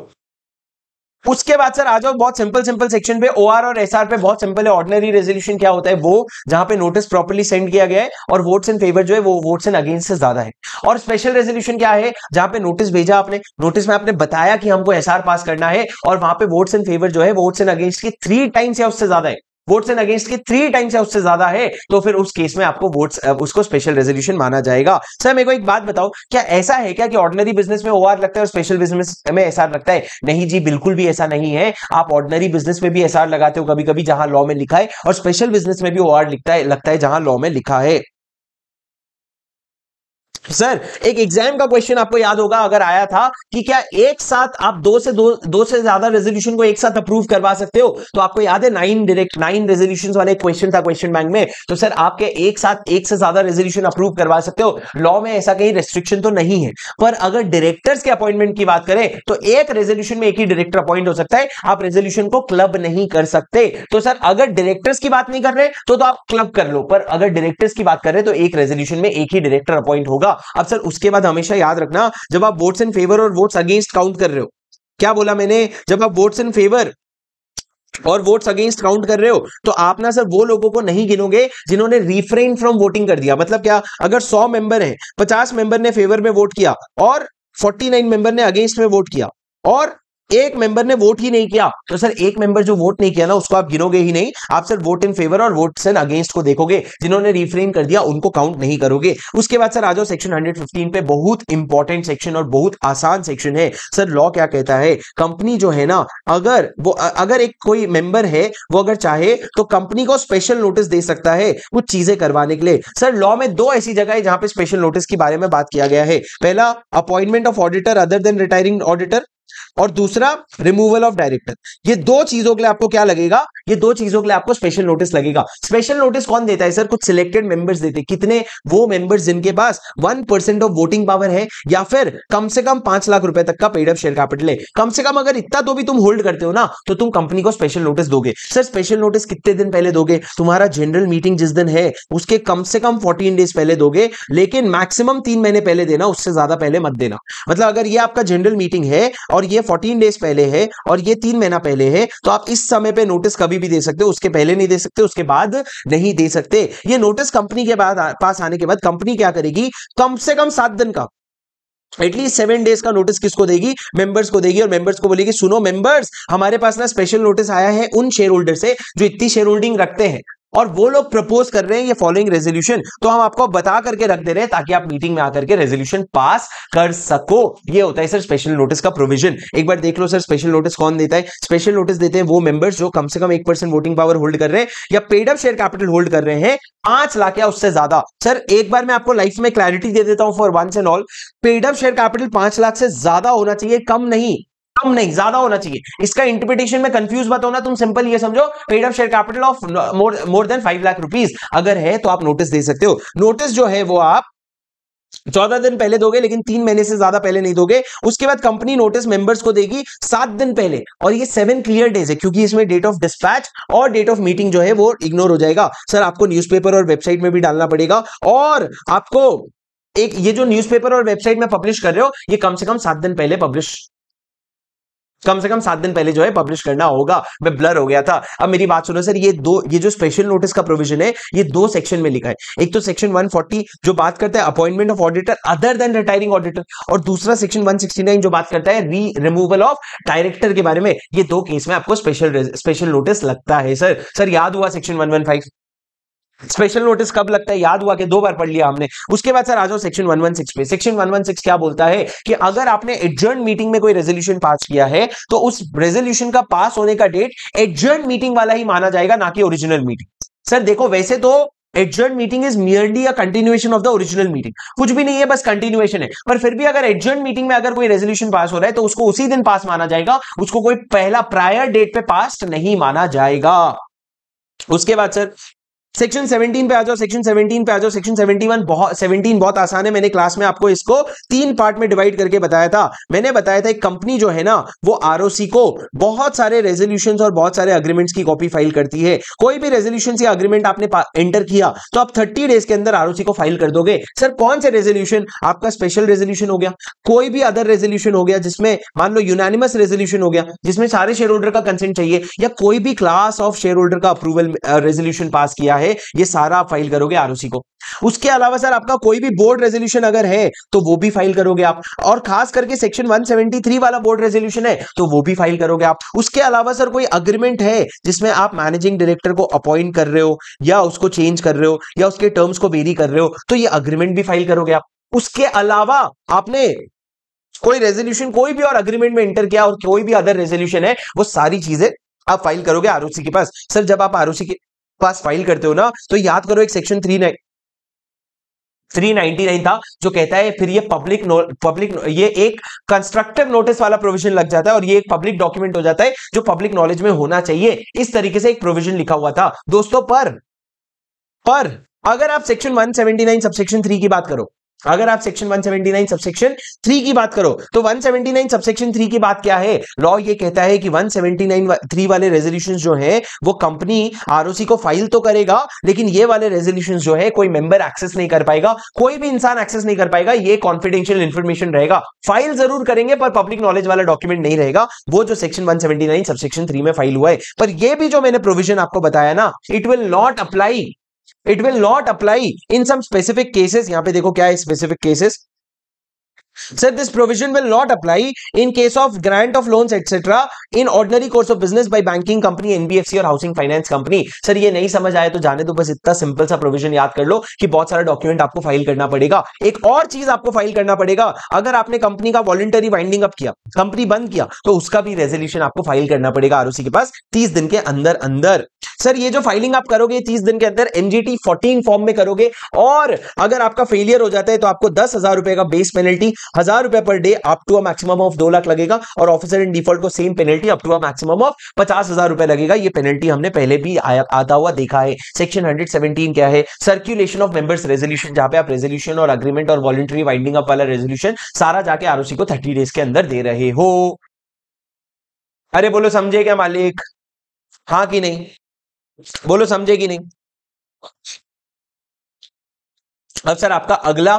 उसके बाद सर आ जाओ बहुत सिंपल सिंपल सेक्शन पे ओआर और एसआर पे बहुत सिंपल है ऑर्डनरी रेजोल्यूशन क्या होता है वो जहां पे नोटिस प्रॉपर्ली सेंड किया गया है और वोट्स इन फेवर जो है वो वोट्स इन अगेंस्ट से ज्यादा है और स्पेशल रेजोल्यूशन क्या है जहां पे नोटिस भेजा आपने नोटिस में आपने बताया कि हमको एसआर पास करना है और वहां पे वोट्स इन फेवर जो है वोट्स इन अगेंस्ट की थ्री टाइम्स या उससे ज्यादा है वोट्स एंड अगेंस्ट के थ्री टाइम्स या उससे ज्यादा है तो फिर उस केस में आपको वोट्स उसको स्पेशल रेजोल्यूशन माना जाएगा सर मेरे को एक बात बताओ क्या ऐसा है क्या कि ऑर्डनरी बिजनेस में ओ लगता है और स्पेशल बिजनेस में एस लगता है नहीं जी बिल्कुल भी ऐसा नहीं है आप ऑर्डनरी बिजनेस में भी एस लगाते हो कभी कभी जहां लॉ में लिखा है और स्पेशल बिजनेस में भी ओ लिखता है लगता है जहां लॉ में लिखा है सर एक एग्जाम का क्वेश्चन आपको याद होगा अगर आया था कि क्या एक साथ आप दो से दो दो से ज्यादा रेजोल्यूशन को एक साथ अप्रूव करवा सकते हो तो आपको याद है नाइन डायरेक्ट नाइन रेजोल्यूशन वाले क्वेश्चन था क्वेश्चन बैंक में तो सर आपके एक साथ एक से ज्यादा रेजोल्यूशन अप्रूव करवा सकते हो लॉ में ऐसा कहीं रेस्ट्रिक्शन तो नहीं है पर अगर डायरेक्टर्स के अपॉइंटमेंट की बात करें तो एक रेजोल्यूशन में एक ही डायरेक्टर अपॉइंट हो सकता है आप रेजोल्यूशन को क्लब नहीं कर सकते तो सर अगर डायरेक्टर्स की बात नहीं कर रहे तो, तो आप क्लब कर लो पर अगर डायरेक्टर्स की बात कर रहे तो एक रेजोल्यूशन में एक ही डायरेक्टर अपॉइंट होगा होगा अब सर उसके बाद हमेशा याद रखना जब आप वोट्स इन फेवर और वोट्स अगेंस्ट काउंट कर रहे हो क्या बोला मैंने जब आप वोट्स इन फेवर और वोट्स अगेंस्ट काउंट कर रहे हो तो आप ना सर वो लोगों को नहीं गिनोगे जिन्होंने रिफ्रेन फ्रॉम वोटिंग कर दिया मतलब क्या अगर 100 मेंबर हैं 50 मेंबर ने फेवर में वोट किया और 49 मेंबर ने अगेंस्ट में वोट किया और एक मेंबर ने वोट ही नहीं किया तो सर एक मेंबर जो वोट नहीं किया ना उसको आप गिनोगे ही नहीं आप सर वोट इन फेवर और वोट इन अगेंस्ट को देखोगे जिन्होंने रिफ्रेन कर दिया उनको काउंट नहीं करोगे उसके बाद सर आ जाओ सेक्शन 115 पे बहुत इंपॉर्टेंट सेक्शन और बहुत आसान सेक्शन है सर लॉ क्या कहता है कंपनी जो है ना अगर वो अगर एक कोई मेंबर है वो अगर चाहे तो कंपनी को स्पेशल नोटिस दे सकता है कुछ चीजें करवाने के लिए सर लॉ में दो ऐसी जगह है जहां पर स्पेशल नोटिस के बारे में बात किया गया है पहला appointment of auditor other than retiring auditor और दूसरा रिमूवल ऑफ डायरेक्टर ये दो चीजों के लिए आपको क्या लगेगा ये दो चीजों के लिए आपको स्पेशल नोटिस लगेगा स्पेशल नोटिस कौन देता है सर कुछ सिलेक्टेड मेंबर्स देते हैं कितने वो मेंबर्स जिनके पास one percent of voting power है या फिर कम से कम पांच लाख रुपए तक का पेड ऑफ शेयर कैपिटल है कम से कम अगर इतना तो भी तुम होल्ड करते हो ना तो तुम कंपनी को स्पेशल नोटिस दोगे सर स्पेशल नोटिस कितने दिन पहले दोगे तुम्हारा जनरल मीटिंग जिस दिन है उसके कम से कम फोर्टीन डेज पहले दोगे लेकिन मैक्सिमम तीन महीने पहले देना उससे ज्यादा पहले मत देना मतलब अगर ये आपका जनरल मीटिंग है और ये फोर्टीन डेज पहले है और ये तीन महीना पहले है तो आप इस समय पे नोटिस कभी भी दे सकते हो उसके पहले नहीं दे सकते उसके बाद नहीं दे सकते ये नोटिस कंपनी के बाद पास आने के बाद कंपनी क्या करेगी कम से कम सात दिन का एटलीस्ट सेवन डेज का नोटिस किसको देगी मेंबर्स को देगी और मेंबर्स को बोलेगी सुनो मेंबर्स हमारे पास ना स्पेशल नोटिस आया है उन शेयर होल्डर से जो इतनी शेयर होल्डिंग रखते हैं और वो लोग प्रपोज कर रहे हैं ये फॉलोइंग रेजोल्यूशन तो हम आपको बता करके रख दे रहे हैं ताकि आप मीटिंग में आकर के रेजोल्यूशन पास कर सको ये होता है सर स्पेशल नोटिस का प्रोविजन एक बार देख लो सर स्पेशल नोटिस कौन देता है स्पेशल नोटिस देते हैं वो मेंबर्स जो कम से कम एक परसेंट वोटिंग पावर होल्ड कर रहे हैं या पेडअप शेयर कैपिटल होल्ड कर रहे हैं पांच लाख या उससे ज्यादा सर एक बार मैं आपको लाइफ में क्लैरिटी दे देता हूं for one and all paid up share capital पांच लाख से ज्यादा होना चाहिए कम नहीं कम नहीं ज्यादा होना चाहिए इसका इंटरप्रिटेशन में कंफ्यूज मत होना तुम सिंपल ये समझो paid of share capital of more more than five lakh rupees अगर है तो आप नोटिस दे सकते हो नोटिस जो है वो आप चौदह दिन पहले दोगे लेकिन तीन महीने से ज्यादा पहले नहीं दोगे उसके बाद कंपनी नोटिस मेंबर्स को देगी सात दिन पहले और ये सेवन क्लियर डेज है क्योंकि इसमें डेट ऑफ डिस्पैच और डेट ऑफ मीटिंग जो है वो इग्नोर हो जाएगा सर आपको न्यूज़पेपर और वेबसाइट में भी डालना पड़ेगा और आपको एक ये जो न्यूज़पेपर और वेबसाइट में पब्लिश कर रहे हो ये कम से कम सात दिन पहले पब्लिश कम से कम सात दिन पहले जो है पब्लिश करना होगा मैं ब्लर हो गया था अब मेरी बात सुनो सर ये दो ये जो स्पेशल नोटिस का प्रोविजन है ये दो सेक्शन में लिखा है एक तो सेक्शन 140 जो बात करता है appointment of auditor other than retiring auditor और दूसरा सेक्शन 169 जो बात करता है री रिमूवल ऑफ डायरेक्टर के बारे में ये दो केस में आपको स्पेशल स्पेशल नोटिस लगता है सर सर याद हुआ सेक्शन वन स्पेशल नोटिस कब लगता है याद हुआ कि दो बार पढ़ लिया हमने उसके बाद सर आ जाओ सेक्शन 116 पे सेक्शन 116 क्या बोलता है कि अगर आपने एडजर्न मीटिंग में कोई रेजोल्यूशन पास किया है तो उस रेजोल्यूशन का पास होने का डेट एडजर्न मीटिंग वाला ही माना जाएगा ना कि ओरिजिनल मीटिंग सर देखो वैसे तो adjourn meeting is merely a continuation of the original meeting कुछ भी नहीं है बस कंटिन्यूएशन है पर फिर भी अगर एडजर्न मीटिंग में अगर कोई रेजोल्यूशन पास हो रहा है तो उसको उसी दिन पास माना जाएगा उसको कोई पहला प्रायर डेट पे पास नहीं माना जाएगा उसके बाद सर सेक्शन 17 पे आ जाओ सेक्शन 17 पे आ जाओ सेक्शन 71 बहुत 17 बहुत आसान है मैंने क्लास में आपको इसको तीन पार्ट में डिवाइड करके बताया था मैंने बताया था एक कंपनी जो है ना वो आरओसी को बहुत सारे रेजोल्यूशन और बहुत सारे अग्रीमेंट्स की कॉपी फाइल करती है कोई भी रेजोल्यूशन या अग्रीमेंट आपने एंटर किया तो आप थर्टी डेज के अंदर आर को फाइल कर दोगे सर कौन से रेजोल्यूशन आपका स्पेशल रेजोल्यूशन हो गया कोई भी अदर रेजोल्यूशन हो गया जिसमें मान लो यूनानिमस रेजोल्यूशन हो गया जिसमें सारे शेयर होल्डर का कंसेंट चाहिए या कोई भी क्लास ऑफ शेयर होल्डर का अप्रूवल रेजोल्यूशन पास किया है है ये सारा आप फाइल करोगे आरओसी को उसके अलावा सर आपका कोई भी बोर्ड रेजोल्यूशन अगर है तो वो भी फाइल करोगे आप और खास करके सेक्शन 173 वाला बोर्ड रेजोल्यूशन है तो वो भी फाइल करोगे आप उसके अलावा सर कोई अग्रीमेंट है जिसमें आप मैनेजिंग डायरेक्टर को अपॉइंट कर रहे हो या उसको चेंज कर रहे हो या उसके टर्म्स को वेरी कर रहे हो तो ये अग्रीमेंट भी फाइल करोगे आप उसके अलावा आपने कोई रेजोल्यूशन कोई भी और अग्रीमेंट में एंटर किया और कोई भी अदर रेजोल्यूशन है वो सारी चीजें आप फाइल करोगे आरओसी के पास सर जब आप आरओसी के पास फाइल करते हो ना तो याद करो एक सेक्शन थ्री नाइन 399 था जो कहता है फिर ये पब्लिक पब्लिक ये एक कंस्ट्रक्टिव नोटिस वाला प्रोविजन लग जाता है और ये एक पब्लिक डॉक्यूमेंट हो जाता है जो पब्लिक नॉलेज में होना चाहिए इस तरीके से एक प्रोविजन लिखा हुआ था दोस्तों पर पर अगर आप सेक्शन 179 सब सेक्शन 3 की बात करो अगर आप सेक्शन 179 सबसेक्शन 3 की बात करो तो 179 सबसेक्शन 3 की बात क्या है लॉ ये कहता है कि 179 थ्री वाले रेजोल्यूशन जो है वो कंपनी आरओसी को फाइल तो करेगा लेकिन ये वाले रेजोल्यूशन जो है कोई मेंबर एक्सेस नहीं कर पाएगा कोई भी इंसान एक्सेस नहीं कर पाएगा ये कॉन्फिडेंशियल इन्फॉर्मेशन रहेगा फाइल जरूर करेंगे पर पब्लिक नॉलेज वाला डॉक्यूमेंट नहीं रहेगा वो जो सेक्शन वन सबसेक्शन में फाइल हुआ है पर यह भी जो मैंने प्रोविजन आपको बताया ना it will not apply it will not apply in some specific cases yahan pe dekho kya hai specific cases sir this provision will not apply in case of grant of loans etcetera in ordinary course of business by banking company, NBFC और housing finance company. Sir, ये नहीं समझ आए तो जाने दो बस इतना सिंपल सा प्रोविजन याद कर लो कि बहुत सारा डॉक्यूमेंट आपको फाइल करना पड़ेगा एक और चीज आपको फाइल करना पड़ेगा अगर आपने कंपनी का वॉलेंटरी वाइंडिंग अप किया कंपनी बंद किया तो उसका भी रेजोल्यूशन आपको फाइल करना पड़ेगा आरओसी के पास तीस दिन के अंदर अंदर सर ये जो फाइलिंग आप करोगे तीस दिन के अंदर एनजीटी फोर्टीन फॉर्म में करोगे और अगर आपका फेलियर हो जाता है तो आपको दस हजार रुपए का बेस पेनल्टी हजार रुपए per day up to a maximum of दो लाख लगेगा और ऑफिसर इन डिफॉल्ट को same penalty up to a maximum of पचास हजार रुपए लगेगा ये पेनल्टी हमने पहले भी आता हुआ देखा है सेक्शन हंड्रेड सेवेंटीन क्या है सर्क्यूलेशन ऑफ मेंबर्स रेजोल्यूशन जहां पे आप रेजोल्यूशन और अग्रीमेंट और वॉलंटरी वाइंडिंग अप वाला रेजोल्यूशन सारा जाके आरओसी को थर्टी डेज के अंदर दे रहे हो अरे बोलो समझे क्या मालिक हाँ कि नहीं बोलो समझे कि नहीं अब सर आपका अगला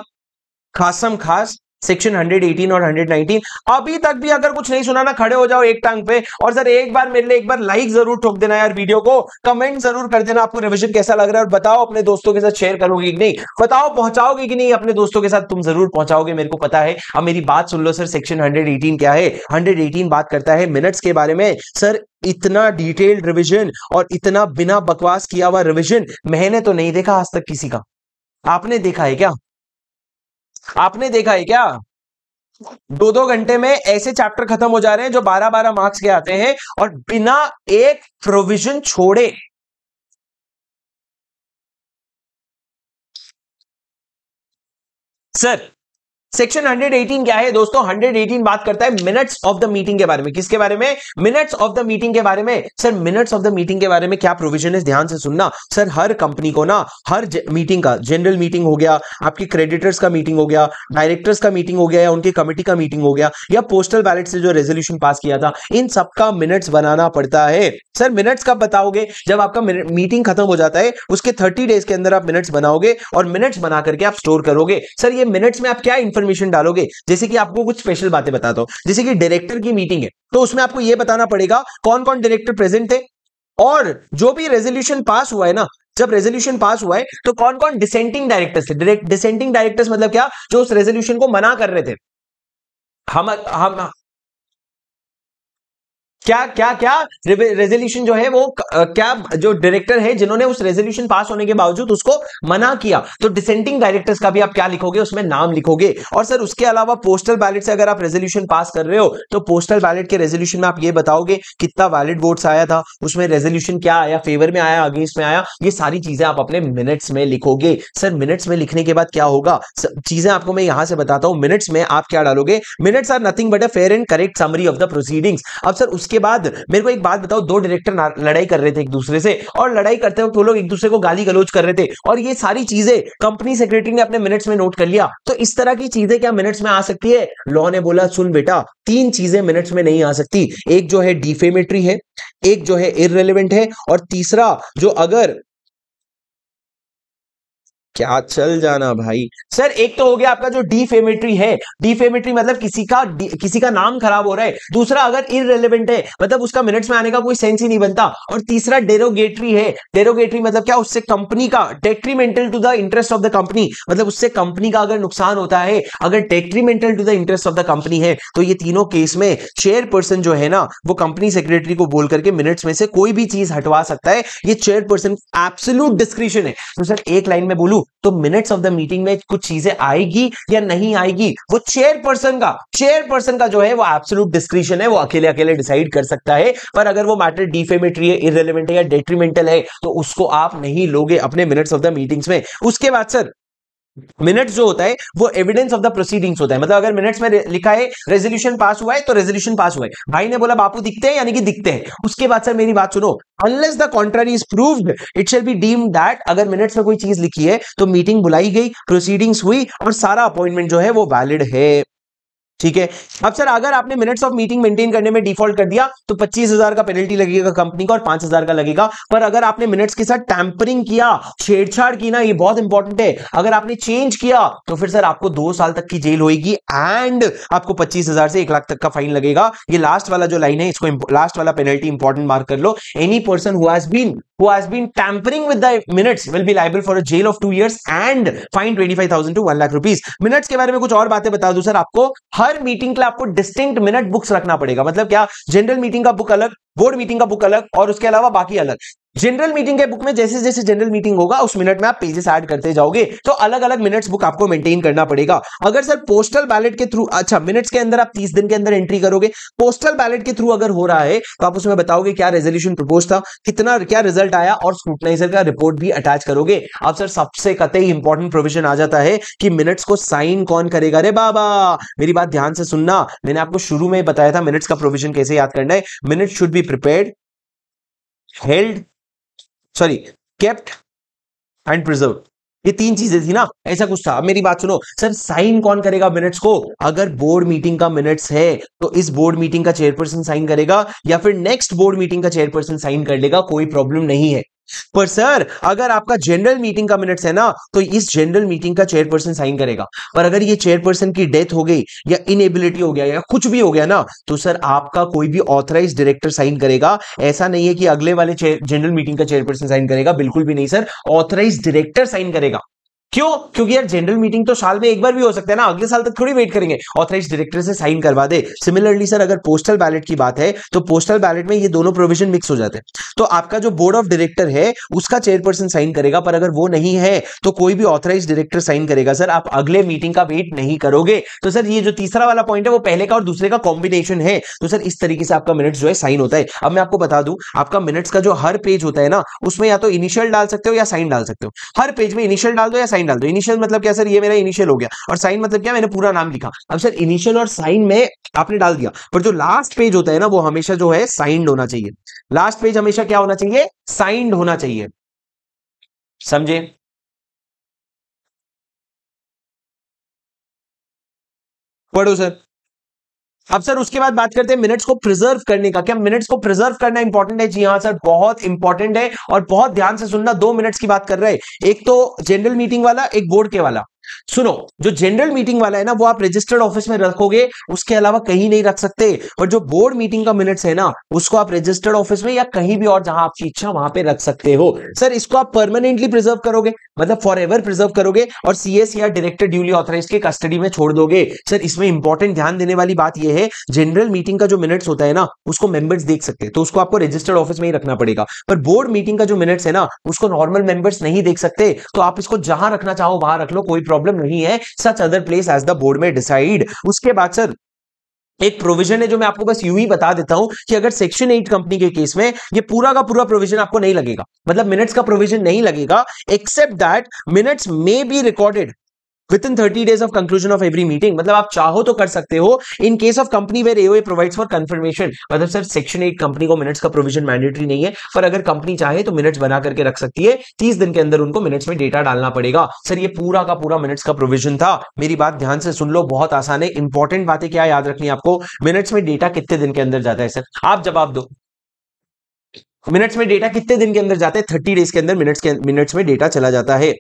खासम खास सेक्शन 118 और 119 अभी तक भी अगर कुछ नहीं सुना ना खड़े हो जाओ एक टांग पे और सर एक बार मेरे लिए एक बार लाइक जरूर ठोक देना यार वीडियो को कमेंट जरूर कर देना आपको रिविजन कैसा लग रहा है और बताओ अपने दोस्तों के साथ शेयर करोगे कि नहीं बताओ पहुंचाओगे कि नहीं अपने दोस्तों के साथ तुम जरूर पहुंचाओगे मेरे को पता है अब मेरी बात सुन लो सर सेक्शन हंड्रेड क्या है हंड्रेड बात करता है मिनट्स के बारे में सर इतना डिटेल्ड रिविजन और इतना बिना बकवास किया हुआ रिविजन मैंने तो नहीं देखा आज तक किसी का आपने देखा है क्या आपने देखा है क्या दो दो घंटे में ऐसे चैप्टर खत्म हो जा रहे हैं जो बारह बारह मार्क्स के आते हैं और बिना एक प्रोविजन छोड़े सर सेक्शन 118 क्या है दोस्तों 118 बात करता है मिनट्स ऑफ द मीटिंग के बारे में किसके बारे में मिनट्स ऑफ द मीटिंग के बारे में sir minutes of the meeting के बारे में क्या प्रोविजन है ध्यान से सुनना सर हर कंपनी को ना हर मीटिंग का जनरल मीटिंग हो गया आपके क्रेडिटर्स का मीटिंग हो गया डायरेक्टर्स का मीटिंग हो गया या उनकी कमेटी का मीटिंग हो गया या पोस्टल बैलेट से जो रेजोल्यूशन पास किया था इन सबका मिनट्स बनाना पड़ता है सर मिनट्स कब बताओगे जब आपका मीटिंग खत्म हो जाता है उसके थर्टी डेज के अंदर आप मिनट्स बनाओगे और मिनट्स बना करके आप स्टोर करोगे सर ये मिनट्स में आप क्या इन्फॉर्मेशन इन्फॉर्मेशन डालोगे जैसे कि आपको कुछ स्पेशल बातें बताता हूं जैसे कि डायरेक्टर की मीटिंग है तो उसमें आपको यह बताना पड़ेगा कौन कौन डायरेक्टर प्रेजेंट थे और जो भी रेजोल्यूशन पास हुआ है ना जब रेजोल्यूशन पास हुआ है तो कौन कौन डिसेंटिंग डायरेक्टर्स थे डिसेंटिंग डायरेक्टर्स मतलब क्या जो उस रेजोल्यूशन को मना कर रहे थे हम हम क्या क्या क्या रेजोल्यूशन जो है वो क्या जो डायरेक्टर है जिन्होंने उस रेजोल्यूशन पास होने के बावजूद उसको मना किया तो डिसेंटिंग डायरेक्टर्स का भी आप क्या लिखोगे उसमें नाम लिखोगे और सर उसके अलावा पोस्टल बैलेट से अगर आप रेजोल्यूशन पास कर रहे हो तो पोस्टल बैलेट के रेजोल्यूशन में आप ये बताओगे कितना वैलिड वोट्स आया था उसमें रेजोल्यूशन क्या आया फेवर में आया अगेंस्ट में आया ये सारी चीजें आप अपने मिनट्स में लिखोगे सर मिनट्स में लिखने के बाद क्या होगा चीजें आपको मैं यहां से बताता हूं मिनट्स में आप क्या डालोगे minutes are nothing but a fair and correct summary of the proceedings अब सर उसके उसके बाद मेरे को एक बात बताओ दो डायरेक्टर लड़ाई कर रहे थे एक दूसरे से और लड़ाई करते वक्त वो लोग एक दूसरे को गाली गलोच कर रहे थे और ये सारी चीजें कंपनी सेक्रेटरी ने अपने मिनट्स में नोट कर लिया तो इस तरह की चीजें क्या मिनट्स में आ सकती है लॉ ने बोला सुन बेटा तीन चीजें मिनट्स में नहीं आ सकती एक जो है डिफेमेटरी है एक जो है इरेलीवेंट है और तीसरा जो अगर क्या चल जाना भाई सर एक तो हो गया आपका जो डिफेमेट्री है डिफेमेट्री मतलब किसी का किसी का नाम खराब हो रहा है दूसरा अगर इरेलीवेंट है मतलब उसका मिनट्स में आने का कोई सेंस ही नहीं बनता और तीसरा डेरोगेटरी है डेरोगेटरी मतलब क्या उससे कंपनी का detrimental to the interest of the company मतलब उससे कंपनी का अगर नुकसान होता है अगर detrimental to the interest of the company है तो ये तीनों केस में चेयरपर्सन जो है ना वो कंपनी सेक्रेटरी को बोल करके मिनट्स में से कोई भी चीज हटवा सकता है ये चेयरपर्सन एब्सोल्यूट डिस्क्रिप्शन है तो सर एक लाइन में बोलू तो मिनट्स ऑफ द मीटिंग में कुछ चीजें आएगी या नहीं आएगी वो चेयरपर्सन का चेयरपर्सन का जो है वो एब्सोलूट डिस्क्रिप्शन है वो अकेले अकेले डिसाइड कर सकता है पर अगर वो मैटर डिफेमेटरी है इरेलीवेंट है या डेट्रीमेंटल है तो उसको आप नहीं लोगे अपने मिनट्स ऑफ द मीटिंग्स में उसके बाद सर मिनट्स जो होता है वो एविडेंस ऑफ द प्रोसीडिंग्स होता है मतलब अगर मिनट्स में लिखा है रेजोल्यूशन पास हुआ है तो रेजोल्यूशन पास हुआ है भाई ने बोला बापू दिखते हैं यानी कि दिखते हैं उसके बाद सर मेरी बात सुनो unless the contrary is proved it shall be deemed that अगर मिनट्स में कोई चीज लिखी है तो मीटिंग बुलाई गई प्रोसीडिंग्स हुई और सारा अपॉइंटमेंट जो है वो वैलिड है ठीक है अब सर अगर आपने मिनट्स ऑफ मीटिंग मेंटेन करने में डिफॉल्ट कर दिया तो पच्चीस हजार का पेनल्टी लगेगा कंपनी का और पांच हजार का लगेगा पर अगर आपने मिनट्स के साथ टैंपरिंग किया छेड़छाड़ की ना ये बहुत इंपॉर्टेंट है अगर आपने चेंज किया तो फिर सर आपको दो साल तक की जेल होगी एंड आपको पच्चीस हजार से एक लाख तक का फाइन लगेगा ये लास्ट वाला जो लाइन है इसको लास्ट वाला पेनल्टी इंपॉर्टेंट मार्क कर लो any person who's been who has been tampering with the minutes will be liable for a jail of two years and fine 25,000 to 1 lakh rupees minutes के बारे में कुछ और बातें बता दूं सर आपको हर मीटिंग के लिए आपको डिस्टिंक्ट मिनट बुक्स रखना पड़ेगा मतलब क्या जनरल मीटिंग का बुक अलग बोर्ड मीटिंग का बुक अलग और उसके अलावा बाकी अलग जनरल मीटिंग के बुक में जैसे जैसे जनरल मीटिंग होगा उस मिनट में आप पेजेस ऐड करते जाओगे तो अलग अलग मिनट्स बुक आपको मेंटेन करना पड़ेगा अगर सर पोस्टल बैलेट के थ्रू अच्छा मिनट्स के अंदर आप तीस दिन के अंदर एंट्री करोगे पोस्टल बैलेट के थ्रू अगर हो रहा है तो आप उसमें बताओगे क्या रेजोल्यूशन प्रपोज था कितना क्या रिजल्ट आया और स्क्रूटनाइजर का रिपोर्ट भी अटैच करोगे अब सर सबसे कतई इंपॉर्टेंट प्रोविजन आ जाता है कि मिनट्स को साइन कौन करेगा रे बाबा मेरी बात ध्यान से सुनना मैंने आपको शुरू में बताया था मिनट्स का प्रोविजन कैसे याद करना है minute should be prepare held sorry kept and preserve ये तीन चीजें थी ना ऐसा कुछ था मेरी बात सुनो सर साइन कौन करेगा मिनट्स को अगर बोर्ड मीटिंग का मिनट्स है तो इस बोर्ड मीटिंग का चेयरपर्सन साइन करेगा या फिर नेक्स्ट बोर्ड मीटिंग का चेयरपर्सन साइन कर लेगा कोई प्रॉब्लम नहीं है पर सर अगर आपका जनरल मीटिंग का मिनट्स है ना तो इस जनरल मीटिंग का चेयरपर्सन साइन करेगा पर अगर ये चेयरपर्सन की डेथ हो गई या इनएबिलिटी हो गया या कुछ भी हो गया ना तो सर आपका कोई भी ऑथराइज डायरेक्टर साइन करेगा ऐसा नहीं है कि अगले वाले जनरल मीटिंग का चेयरपर्सन साइन करेगा बिल्कुल भी नहीं सर ऑथराइज डायरेक्टर साइन करेगा क्यों क्योंकि यार जनरल मीटिंग तो साल में एक बार भी हो सकता है ना अगले साल तक थोड़ी वेट करेंगे ऑथराइज डायरेक्टर से साइन करवा दे सिमिलरली सर अगर पोस्टल बैलेट की बात है तो पोस्टल बैलेट में ये दोनों प्रोविजन मिक्स हो जाते हैं तो आपका जो बोर्ड ऑफ डायरेक्टर है उसका चेयरपर्सन साइन करेगा पर अगर वो नहीं है तो कोई भी ऑथराइज डायरेक्टर साइन करेगा सर आप अगले मीटिंग का वेट नहीं करोगे तो सर ये जो तीसरा वाला पॉइंट है वो पहले का और दूसरे का कॉम्बिनेशन है तो सर इस तरीके से आपका मिनट्स जो है साइन होता है अब मैं आपको बता दू आपका मिनट्स का जो हर पेज होता है ना उसमें या तो इनिशियल डाल सकते हो या साइन डाल सकते हो हर पेज में इनिशियल डाल दो या साइन डाल दो इनिशियल मतलब क्या सर ये मेरा इनिशियल हो गया और साइन मतलब क्या मैंने पूरा नाम लिखा अब सर इनिशियल और साइन में आपने डाल दिया पर जो लास्ट पेज होता है ना वो हमेशा जो है साइंड होना चाहिए लास्ट पेज हमेशा क्या होना चाहिए साइंड होना चाहिए समझे पढ़ो सर अब सर उसके बाद बात करते हैं मिनट्स को प्रिजर्व करने का क्या मिनट्स को प्रिजर्व करना इंपॉर्टेंट है जी हाँ सर बहुत इंपॉर्टेंट है और बहुत ध्यान से सुनना दो मिनट्स की बात कर रहे हैं एक तो जनरल मीटिंग वाला एक बोर्ड के वाला सुनो जो जनरल मीटिंग वाला है ना वो आप रजिस्टर्ड ऑफिस में रखोगे उसके अलावा कहीं नहीं रख सकते और जो बोर्ड मीटिंग का मिनट्स है ना उसको आप रजिस्टर्ड ऑफिस में या कहीं भी और जहां आपकी इच्छा वहां पे रख सकते हो सर इसको आप परमानेंटली प्रिजर्व करोगे मतलब फॉर एवर प्रिजर्व करोगे और सीएस या डायरेक्टर ड्यूली ऑथराइज के कस्टडी में छोड़ दोगे सर इसमें इंपॉर्टेंट ध्यान देने वाली बात यह है जनरल मीटिंग का जो मिनट्स होता है ना उसको मेंबर्स देख सकते हैं तो उसको आपको रजिस्टर्ड ऑफिस में ही रखना पड़ेगा पर बोर्ड मीटिंग का जो मिनट्स है ना उसको नॉर्मल मेंबर्स नहीं देख सकते तो आप इसको जहां रखना चाहो वहां रख लो कोई प्रॉब्लम नहीं है such other place as the board में डिसाइड उसके बाद सर एक प्रोविजन है जो मैं आपको बस यू ही बता देता हूं कि अगर सेक्शन एट कंपनी के केस में ये पूरा का पूरा प्रोविजन आपको नहीं लगेगा मतलब मिनट्स का प्रोविजन नहीं लगेगा except that minutes may be recorded within thirty days of conclusion of every meeting मतलब आप चाहो तो कर सकते हो in case of company where AOA provides for confirmation मतलब सर सेक्शन एट कंपनी को मिनट्स का प्रोविजन मैंडेटरी नहीं है पर अगर कंपनी चाहे तो मिनट्स बना करके रख सकती है तीस दिन के अंदर उनको मिनट्स में डेटा डालना पड़ेगा सर ये पूरा का पूरा मिनट्स का प्रोविजन था मेरी बात ध्यान से सुन लो बहुत आसान है इंपॉर्टेंट बातें क्या याद रखनी आपको मिनट्स में डेटा कितने दिन के अंदर जाता है सर आप जवाब दो मिनट्स में डेटा कितने दिन के अंदर जाता है थर्टी डेज के अंदर मिनट्स के मिनट्स में डेटा चला जाता है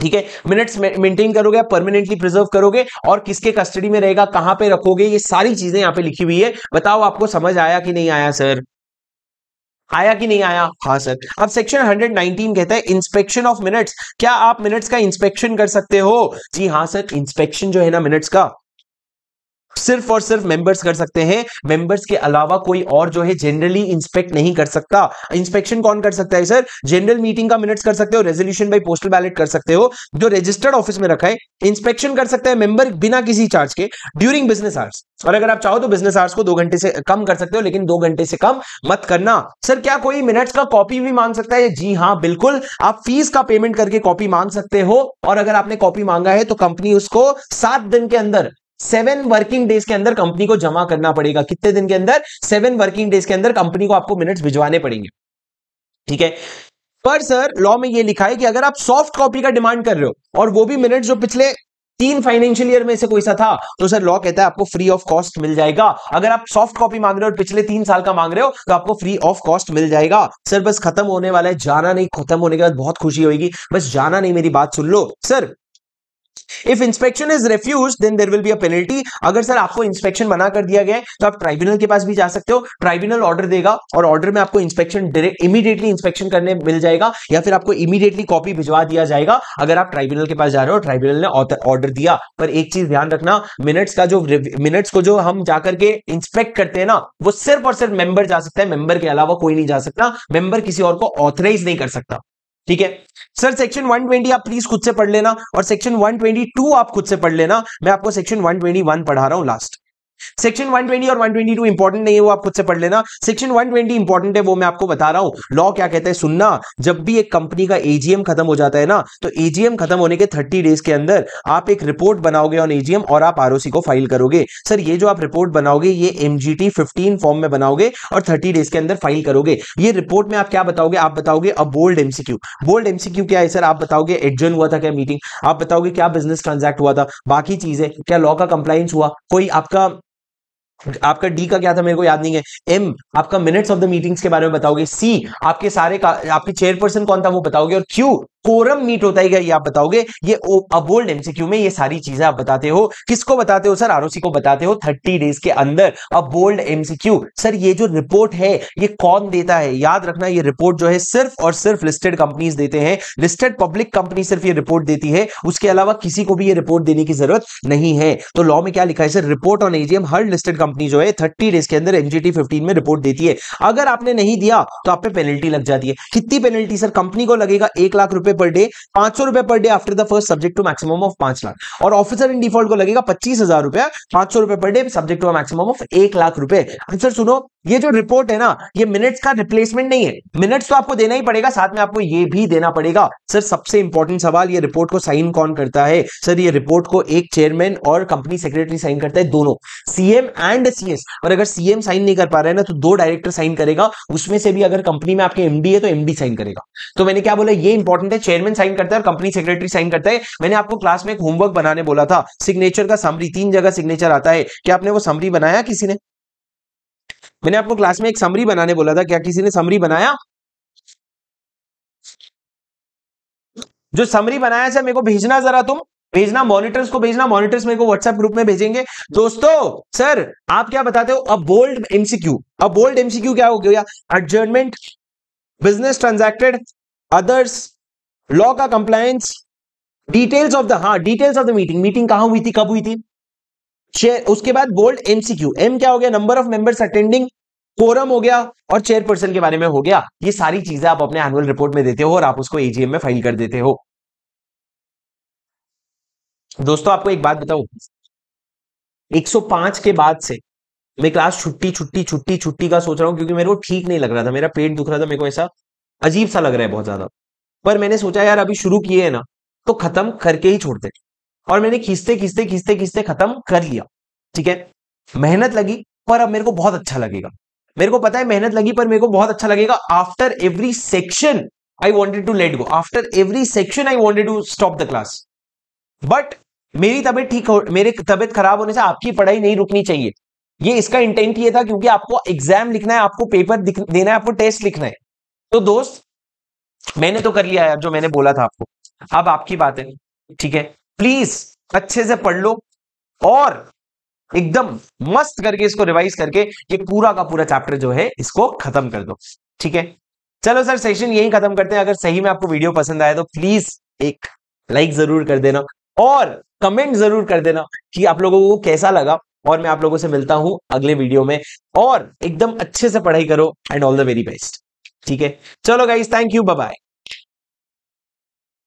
ठीक है मिनट्स मेंटेन करोगे परमानेंटली प्रिजर्व करोगे और किसके कस्टडी में रहेगा कहां पे रखोगे ये सारी चीजें यहां पे लिखी हुई है बताओ आपको समझ आया कि नहीं आया सर आया कि नहीं आया हाँ सर अब सेक्शन 119 कहता है इंस्पेक्शन ऑफ मिनट्स क्या आप मिनट्स का इंस्पेक्शन कर सकते हो जी हाँ सर इंस्पेक्शन जो है ना मिनट्स का सिर्फ और सिर्फ मेंबर्स कर सकते हैं मेंबर्स के अलावा कोई और जो है जनरली इंस्पेक्ट नहीं कर सकता इंस्पेक्शन कौन कर सकता है सर जनरल मीटिंग का मिनट्स कर सकते हो रेजोल्यूशन बाई पोस्टल बैलेट कर सकते हो जो रजिस्टर्ड ऑफिस में रखा है इंस्पेक्शन कर सकता है मेंबर बिना किसी चार्ज के ड्यूरिंग बिजनेस आवर्स और अगर आप चाहो तो बिजनेस आवर्स को दो घंटे से कम कर सकते हो लेकिन दो घंटे से कम मत करना सर क्या कोई मिनट्स का कॉपी भी मांग सकता है जी हाँ बिल्कुल आप फीस का पेमेंट करके कॉपी मांग सकते हो और अगर आपने कॉपी मांगा है तो कंपनी उसको सात दिन के अंदर सेवन वर्किंग डेज के अंदर कंपनी को जमा करना पड़ेगा कितने दिन के अंदर सेवन वर्किंग डेज के अंदर कंपनी को आपको मिनट्स भिजवाने पड़ेंगे ठीक है पर सर लॉ में ये लिखा है कि अगर आप सॉफ्ट कॉपी का डिमांड कर रहे हो और वो भी मिनट जो पिछले तीन फाइनेंशियल ईयर में से कोई सा था तो सर लॉ कहता है आपको फ्री ऑफ कॉस्ट मिल जाएगा अगर आप सॉफ्ट कॉपी मांग रहे हो और पिछले तीन साल का मांग रहे हो तो आपको फ्री ऑफ कॉस्ट मिल जाएगा सर बस खत्म होने वाला है जाना नहीं खत्म होने के बाद बहुत खुशी होगी बस जाना नहीं मेरी बात सुन लो sir if inspection is refuse then there will be a penalty अगर सर आपको इंस्पेक्शन बना कर दिया गया है तो आप ट्राइब्यूनल के पास भी जा सकते हो ट्राइब्यूनल ऑर्डर देगा और ऑर्डर में आपको इंस्पेक्शन डायरेक्ट इमीडिएटली इंस्पेक्शन करने मिल जाएगा या फिर आपको इमीडिएटली कॉपी भिजवा दिया जाएगा अगर आप ट्राइब्यूनल के पास जा रहे हो ट्राइब्यूनल ने ऑर्डर दिया पर एक चीज ध्यान रखना मिनट्स का जो मिनट्स को जो हम जाकर के इंस्पेक्ट करते हैं ना वो सिर्फ और सिर्फ मेंबर जा सकता है मेंबर के अलावा कोई नहीं जा सकता मेंबर किसी और को ऑथराइज नहीं कर सकता ठीक है सर सेक्शन 120 आप प्लीज खुद से पढ़ लेना और सेक्शन 122 आप खुद से पढ़ लेना मैं आपको सेक्शन 121 पढ़ा रहा हूं लास्ट सेक्शन 120 और 122 इंपॉर्टेंट नहीं है वो आप खुद से पढ़ लेना सेक्शन 120 इंपॉर्टेंट है वो मैं आपको बता रहा हूं लॉ क्या कहता है सुनना जब भी एक कंपनी का एजीएम खत्म हो जाता है ना तो एजीएम खत्म होने के 30 डेज के अंदर आप एक रिपोर्ट बनाओगे ऑन एजीएम और आप आरओसी को फाइल करोगे सर ये जो आप रिपोर्ट बनाओगे ये एमजीटी 15 फॉर्म में बनाओगे और थर्टी डेज के अंदर फाइल करोगे ये रिपोर्ट में आप क्या बताओगे आप बताओगे a bold MCQ bold MCQ क्या है सर आप बताओगे एडजन हुआ था क्या मीटिंग आप बताओगे क्या बिजनेस ट्रांजैक्ट हुआ था बाकी चीजें क्या लॉ का कंप्लाइंस हुआ कोई आपका आपका डी का क्या था मेरे को याद नहीं है एम आपका मिनट्स ऑफ द मीटिंग्स के बारे में बताओगे सी आपके सारे का आपके चेयरपर्सन कौन था वो बताओगे और क्यू कोरम मीट होता है आप बताओगे ये अबोल्ड एमसीक्यू में ये सारी चीजें आप बताते हो किसको बताते हो सर आरओसी को बताते हो थर्टी डेज के अंदर अबोल्ड एमसीक्यू सर ये जो रिपोर्ट है ये कौन देता है याद रखना ये रिपोर्ट जो है सिर्फ और सिर्फ लिस्टेड कंपनीज देते हैं लिस्टेड पब्लिक कंपनी सिर्फ ये रिपोर्ट देती है उसके अलावा किसी को भी ये रिपोर्ट देने की जरूरत नहीं है तो लॉ में क्या लिखा है सर रिपोर्ट ऑन एजीएम हर लिस्टेड कंपनी जो है थर्टी डेज के अंदर एनजीटी फिफ्टीन में रिपोर्ट देती है अगर आपने नहीं दिया तो आप पे पेनल्टी लग जाती है कितनी पेनल्टी सर कंपनी को लगेगा एक लाख रुपए रुपए पर डे पांच सौ रुपए per day after the first subject to maximum of पांच लाख और ऑफिसर इन डिफॉल्ट को लगेगा पच्चीस हजार रुपया पांच सौ रुपए per day subject to maximum of एक लाख रुपए आंसर सुनो ये जो रिपोर्ट है ना ये मिनट्स का रिप्लेसमेंट नहीं है मिनट्स तो आपको देना ही पड़ेगा साथ में आपको ये भी देना पड़ेगा सर सबसे इंपॉर्टेंट सवाल ये रिपोर्ट को साइन कौन करता है सर ये रिपोर्ट को एक चेयरमैन और कंपनी सेक्रेटरी साइन करता है दोनों सीएम एंड सीएस और अगर सीएम साइन नहीं कर पा रहे हैं ना तो दो डायरेक्टर साइन करेगा उसमें से भी अगर कंपनी में आपके एमडी है तो एमडी साइन करेगा तो मैंने क्या बोला ये इंपॉर्टेंट है चेयरमैन साइन करता है और कंपनी सेक्रेटरी साइन करता है मैंने आपको क्लास में एक होमवर्क बनाने बोला था सिग्नेचर का समरी तीन जगह सिग्नेचर आता है क्या आपने वो समरी बनाया किसी ने मैंने आपको क्लास में एक समरी बनाने बोला था क्या किसी ने समरी बनाया जो समरी बनाया सर मेरे को भेजना जरा तुम भेजना मॉनिटर्स को भेजना मॉनिटर्स मेरे को व्हाट्सएप ग्रुप में भेजेंगे दोस्तों सर आप क्या बताते हो a bold MCQ a bold MCQ क्या हो गया adjournment business transacted others law का कंप्लायंस डिटेल्स ऑफ द हाँ details of the meeting meeting कहां हुई थी कब हुई थी उसके बाद बोल्ड एमसीक्यू एम क्या हो गया number of members attending quorum हो गया और चेयरपर्सन के बारे में हो गया ये सारी चीजें आप अपने एनुअल रिपोर्ट में देते हो और आप उसको एजीएम में फाइल कर देते हो दोस्तों आपको एक बात बताऊ 105 के बाद से मैं क्लास छुट्टी छुट्टी छुट्टी छुट्टी का सोच रहा हूँ क्योंकि मेरे को ठीक नहीं लग रहा था मेरा पेट दुख रहा था मेरे को ऐसा अजीब सा लग रहा है बहुत ज्यादा पर मैंने सोचा यार अभी शुरू किए है ना तो खत्म करके ही छोड़ते और मैंने खींचते खींचते खींचते खींचते खत्म कर लिया ठीक है मेहनत लगी पर अब मेरे को बहुत अच्छा लगेगा मेरे को पता है मेहनत लगी पर मेरे को बहुत अच्छा लगेगा after every section I wanted to let go after every section I wanted to stop the class but मेरी तबियत ठीक हो मेरी तबियत खराब होने से आपकी पढ़ाई नहीं रुकनी चाहिए ये इसका इंटेंट ये था क्योंकि आपको एग्जाम लिखना है आपको पेपर देना है आपको टेस्ट लिखना है तो दोस्त मैंने तो कर लिया है जो मैंने बोला था आपको अब आपकी बात है ठीक है प्लीज अच्छे से पढ़ लो और एकदम मस्त करके इसको रिवाइज करके ये पूरा का पूरा चैप्टर जो है इसको खत्म कर दो ठीक है चलो सर सेशन यही खत्म करते हैं अगर सही में आपको वीडियो पसंद आया तो प्लीज एक लाइक जरूर कर देना और कमेंट जरूर कर देना कि आप लोगों को कैसा लगा और मैं आप लोगों से मिलता हूं अगले वीडियो में और एकदम अच्छे से पढ़ाई करो and all the very best ठीक है चलो गाइज थैंक यू बाय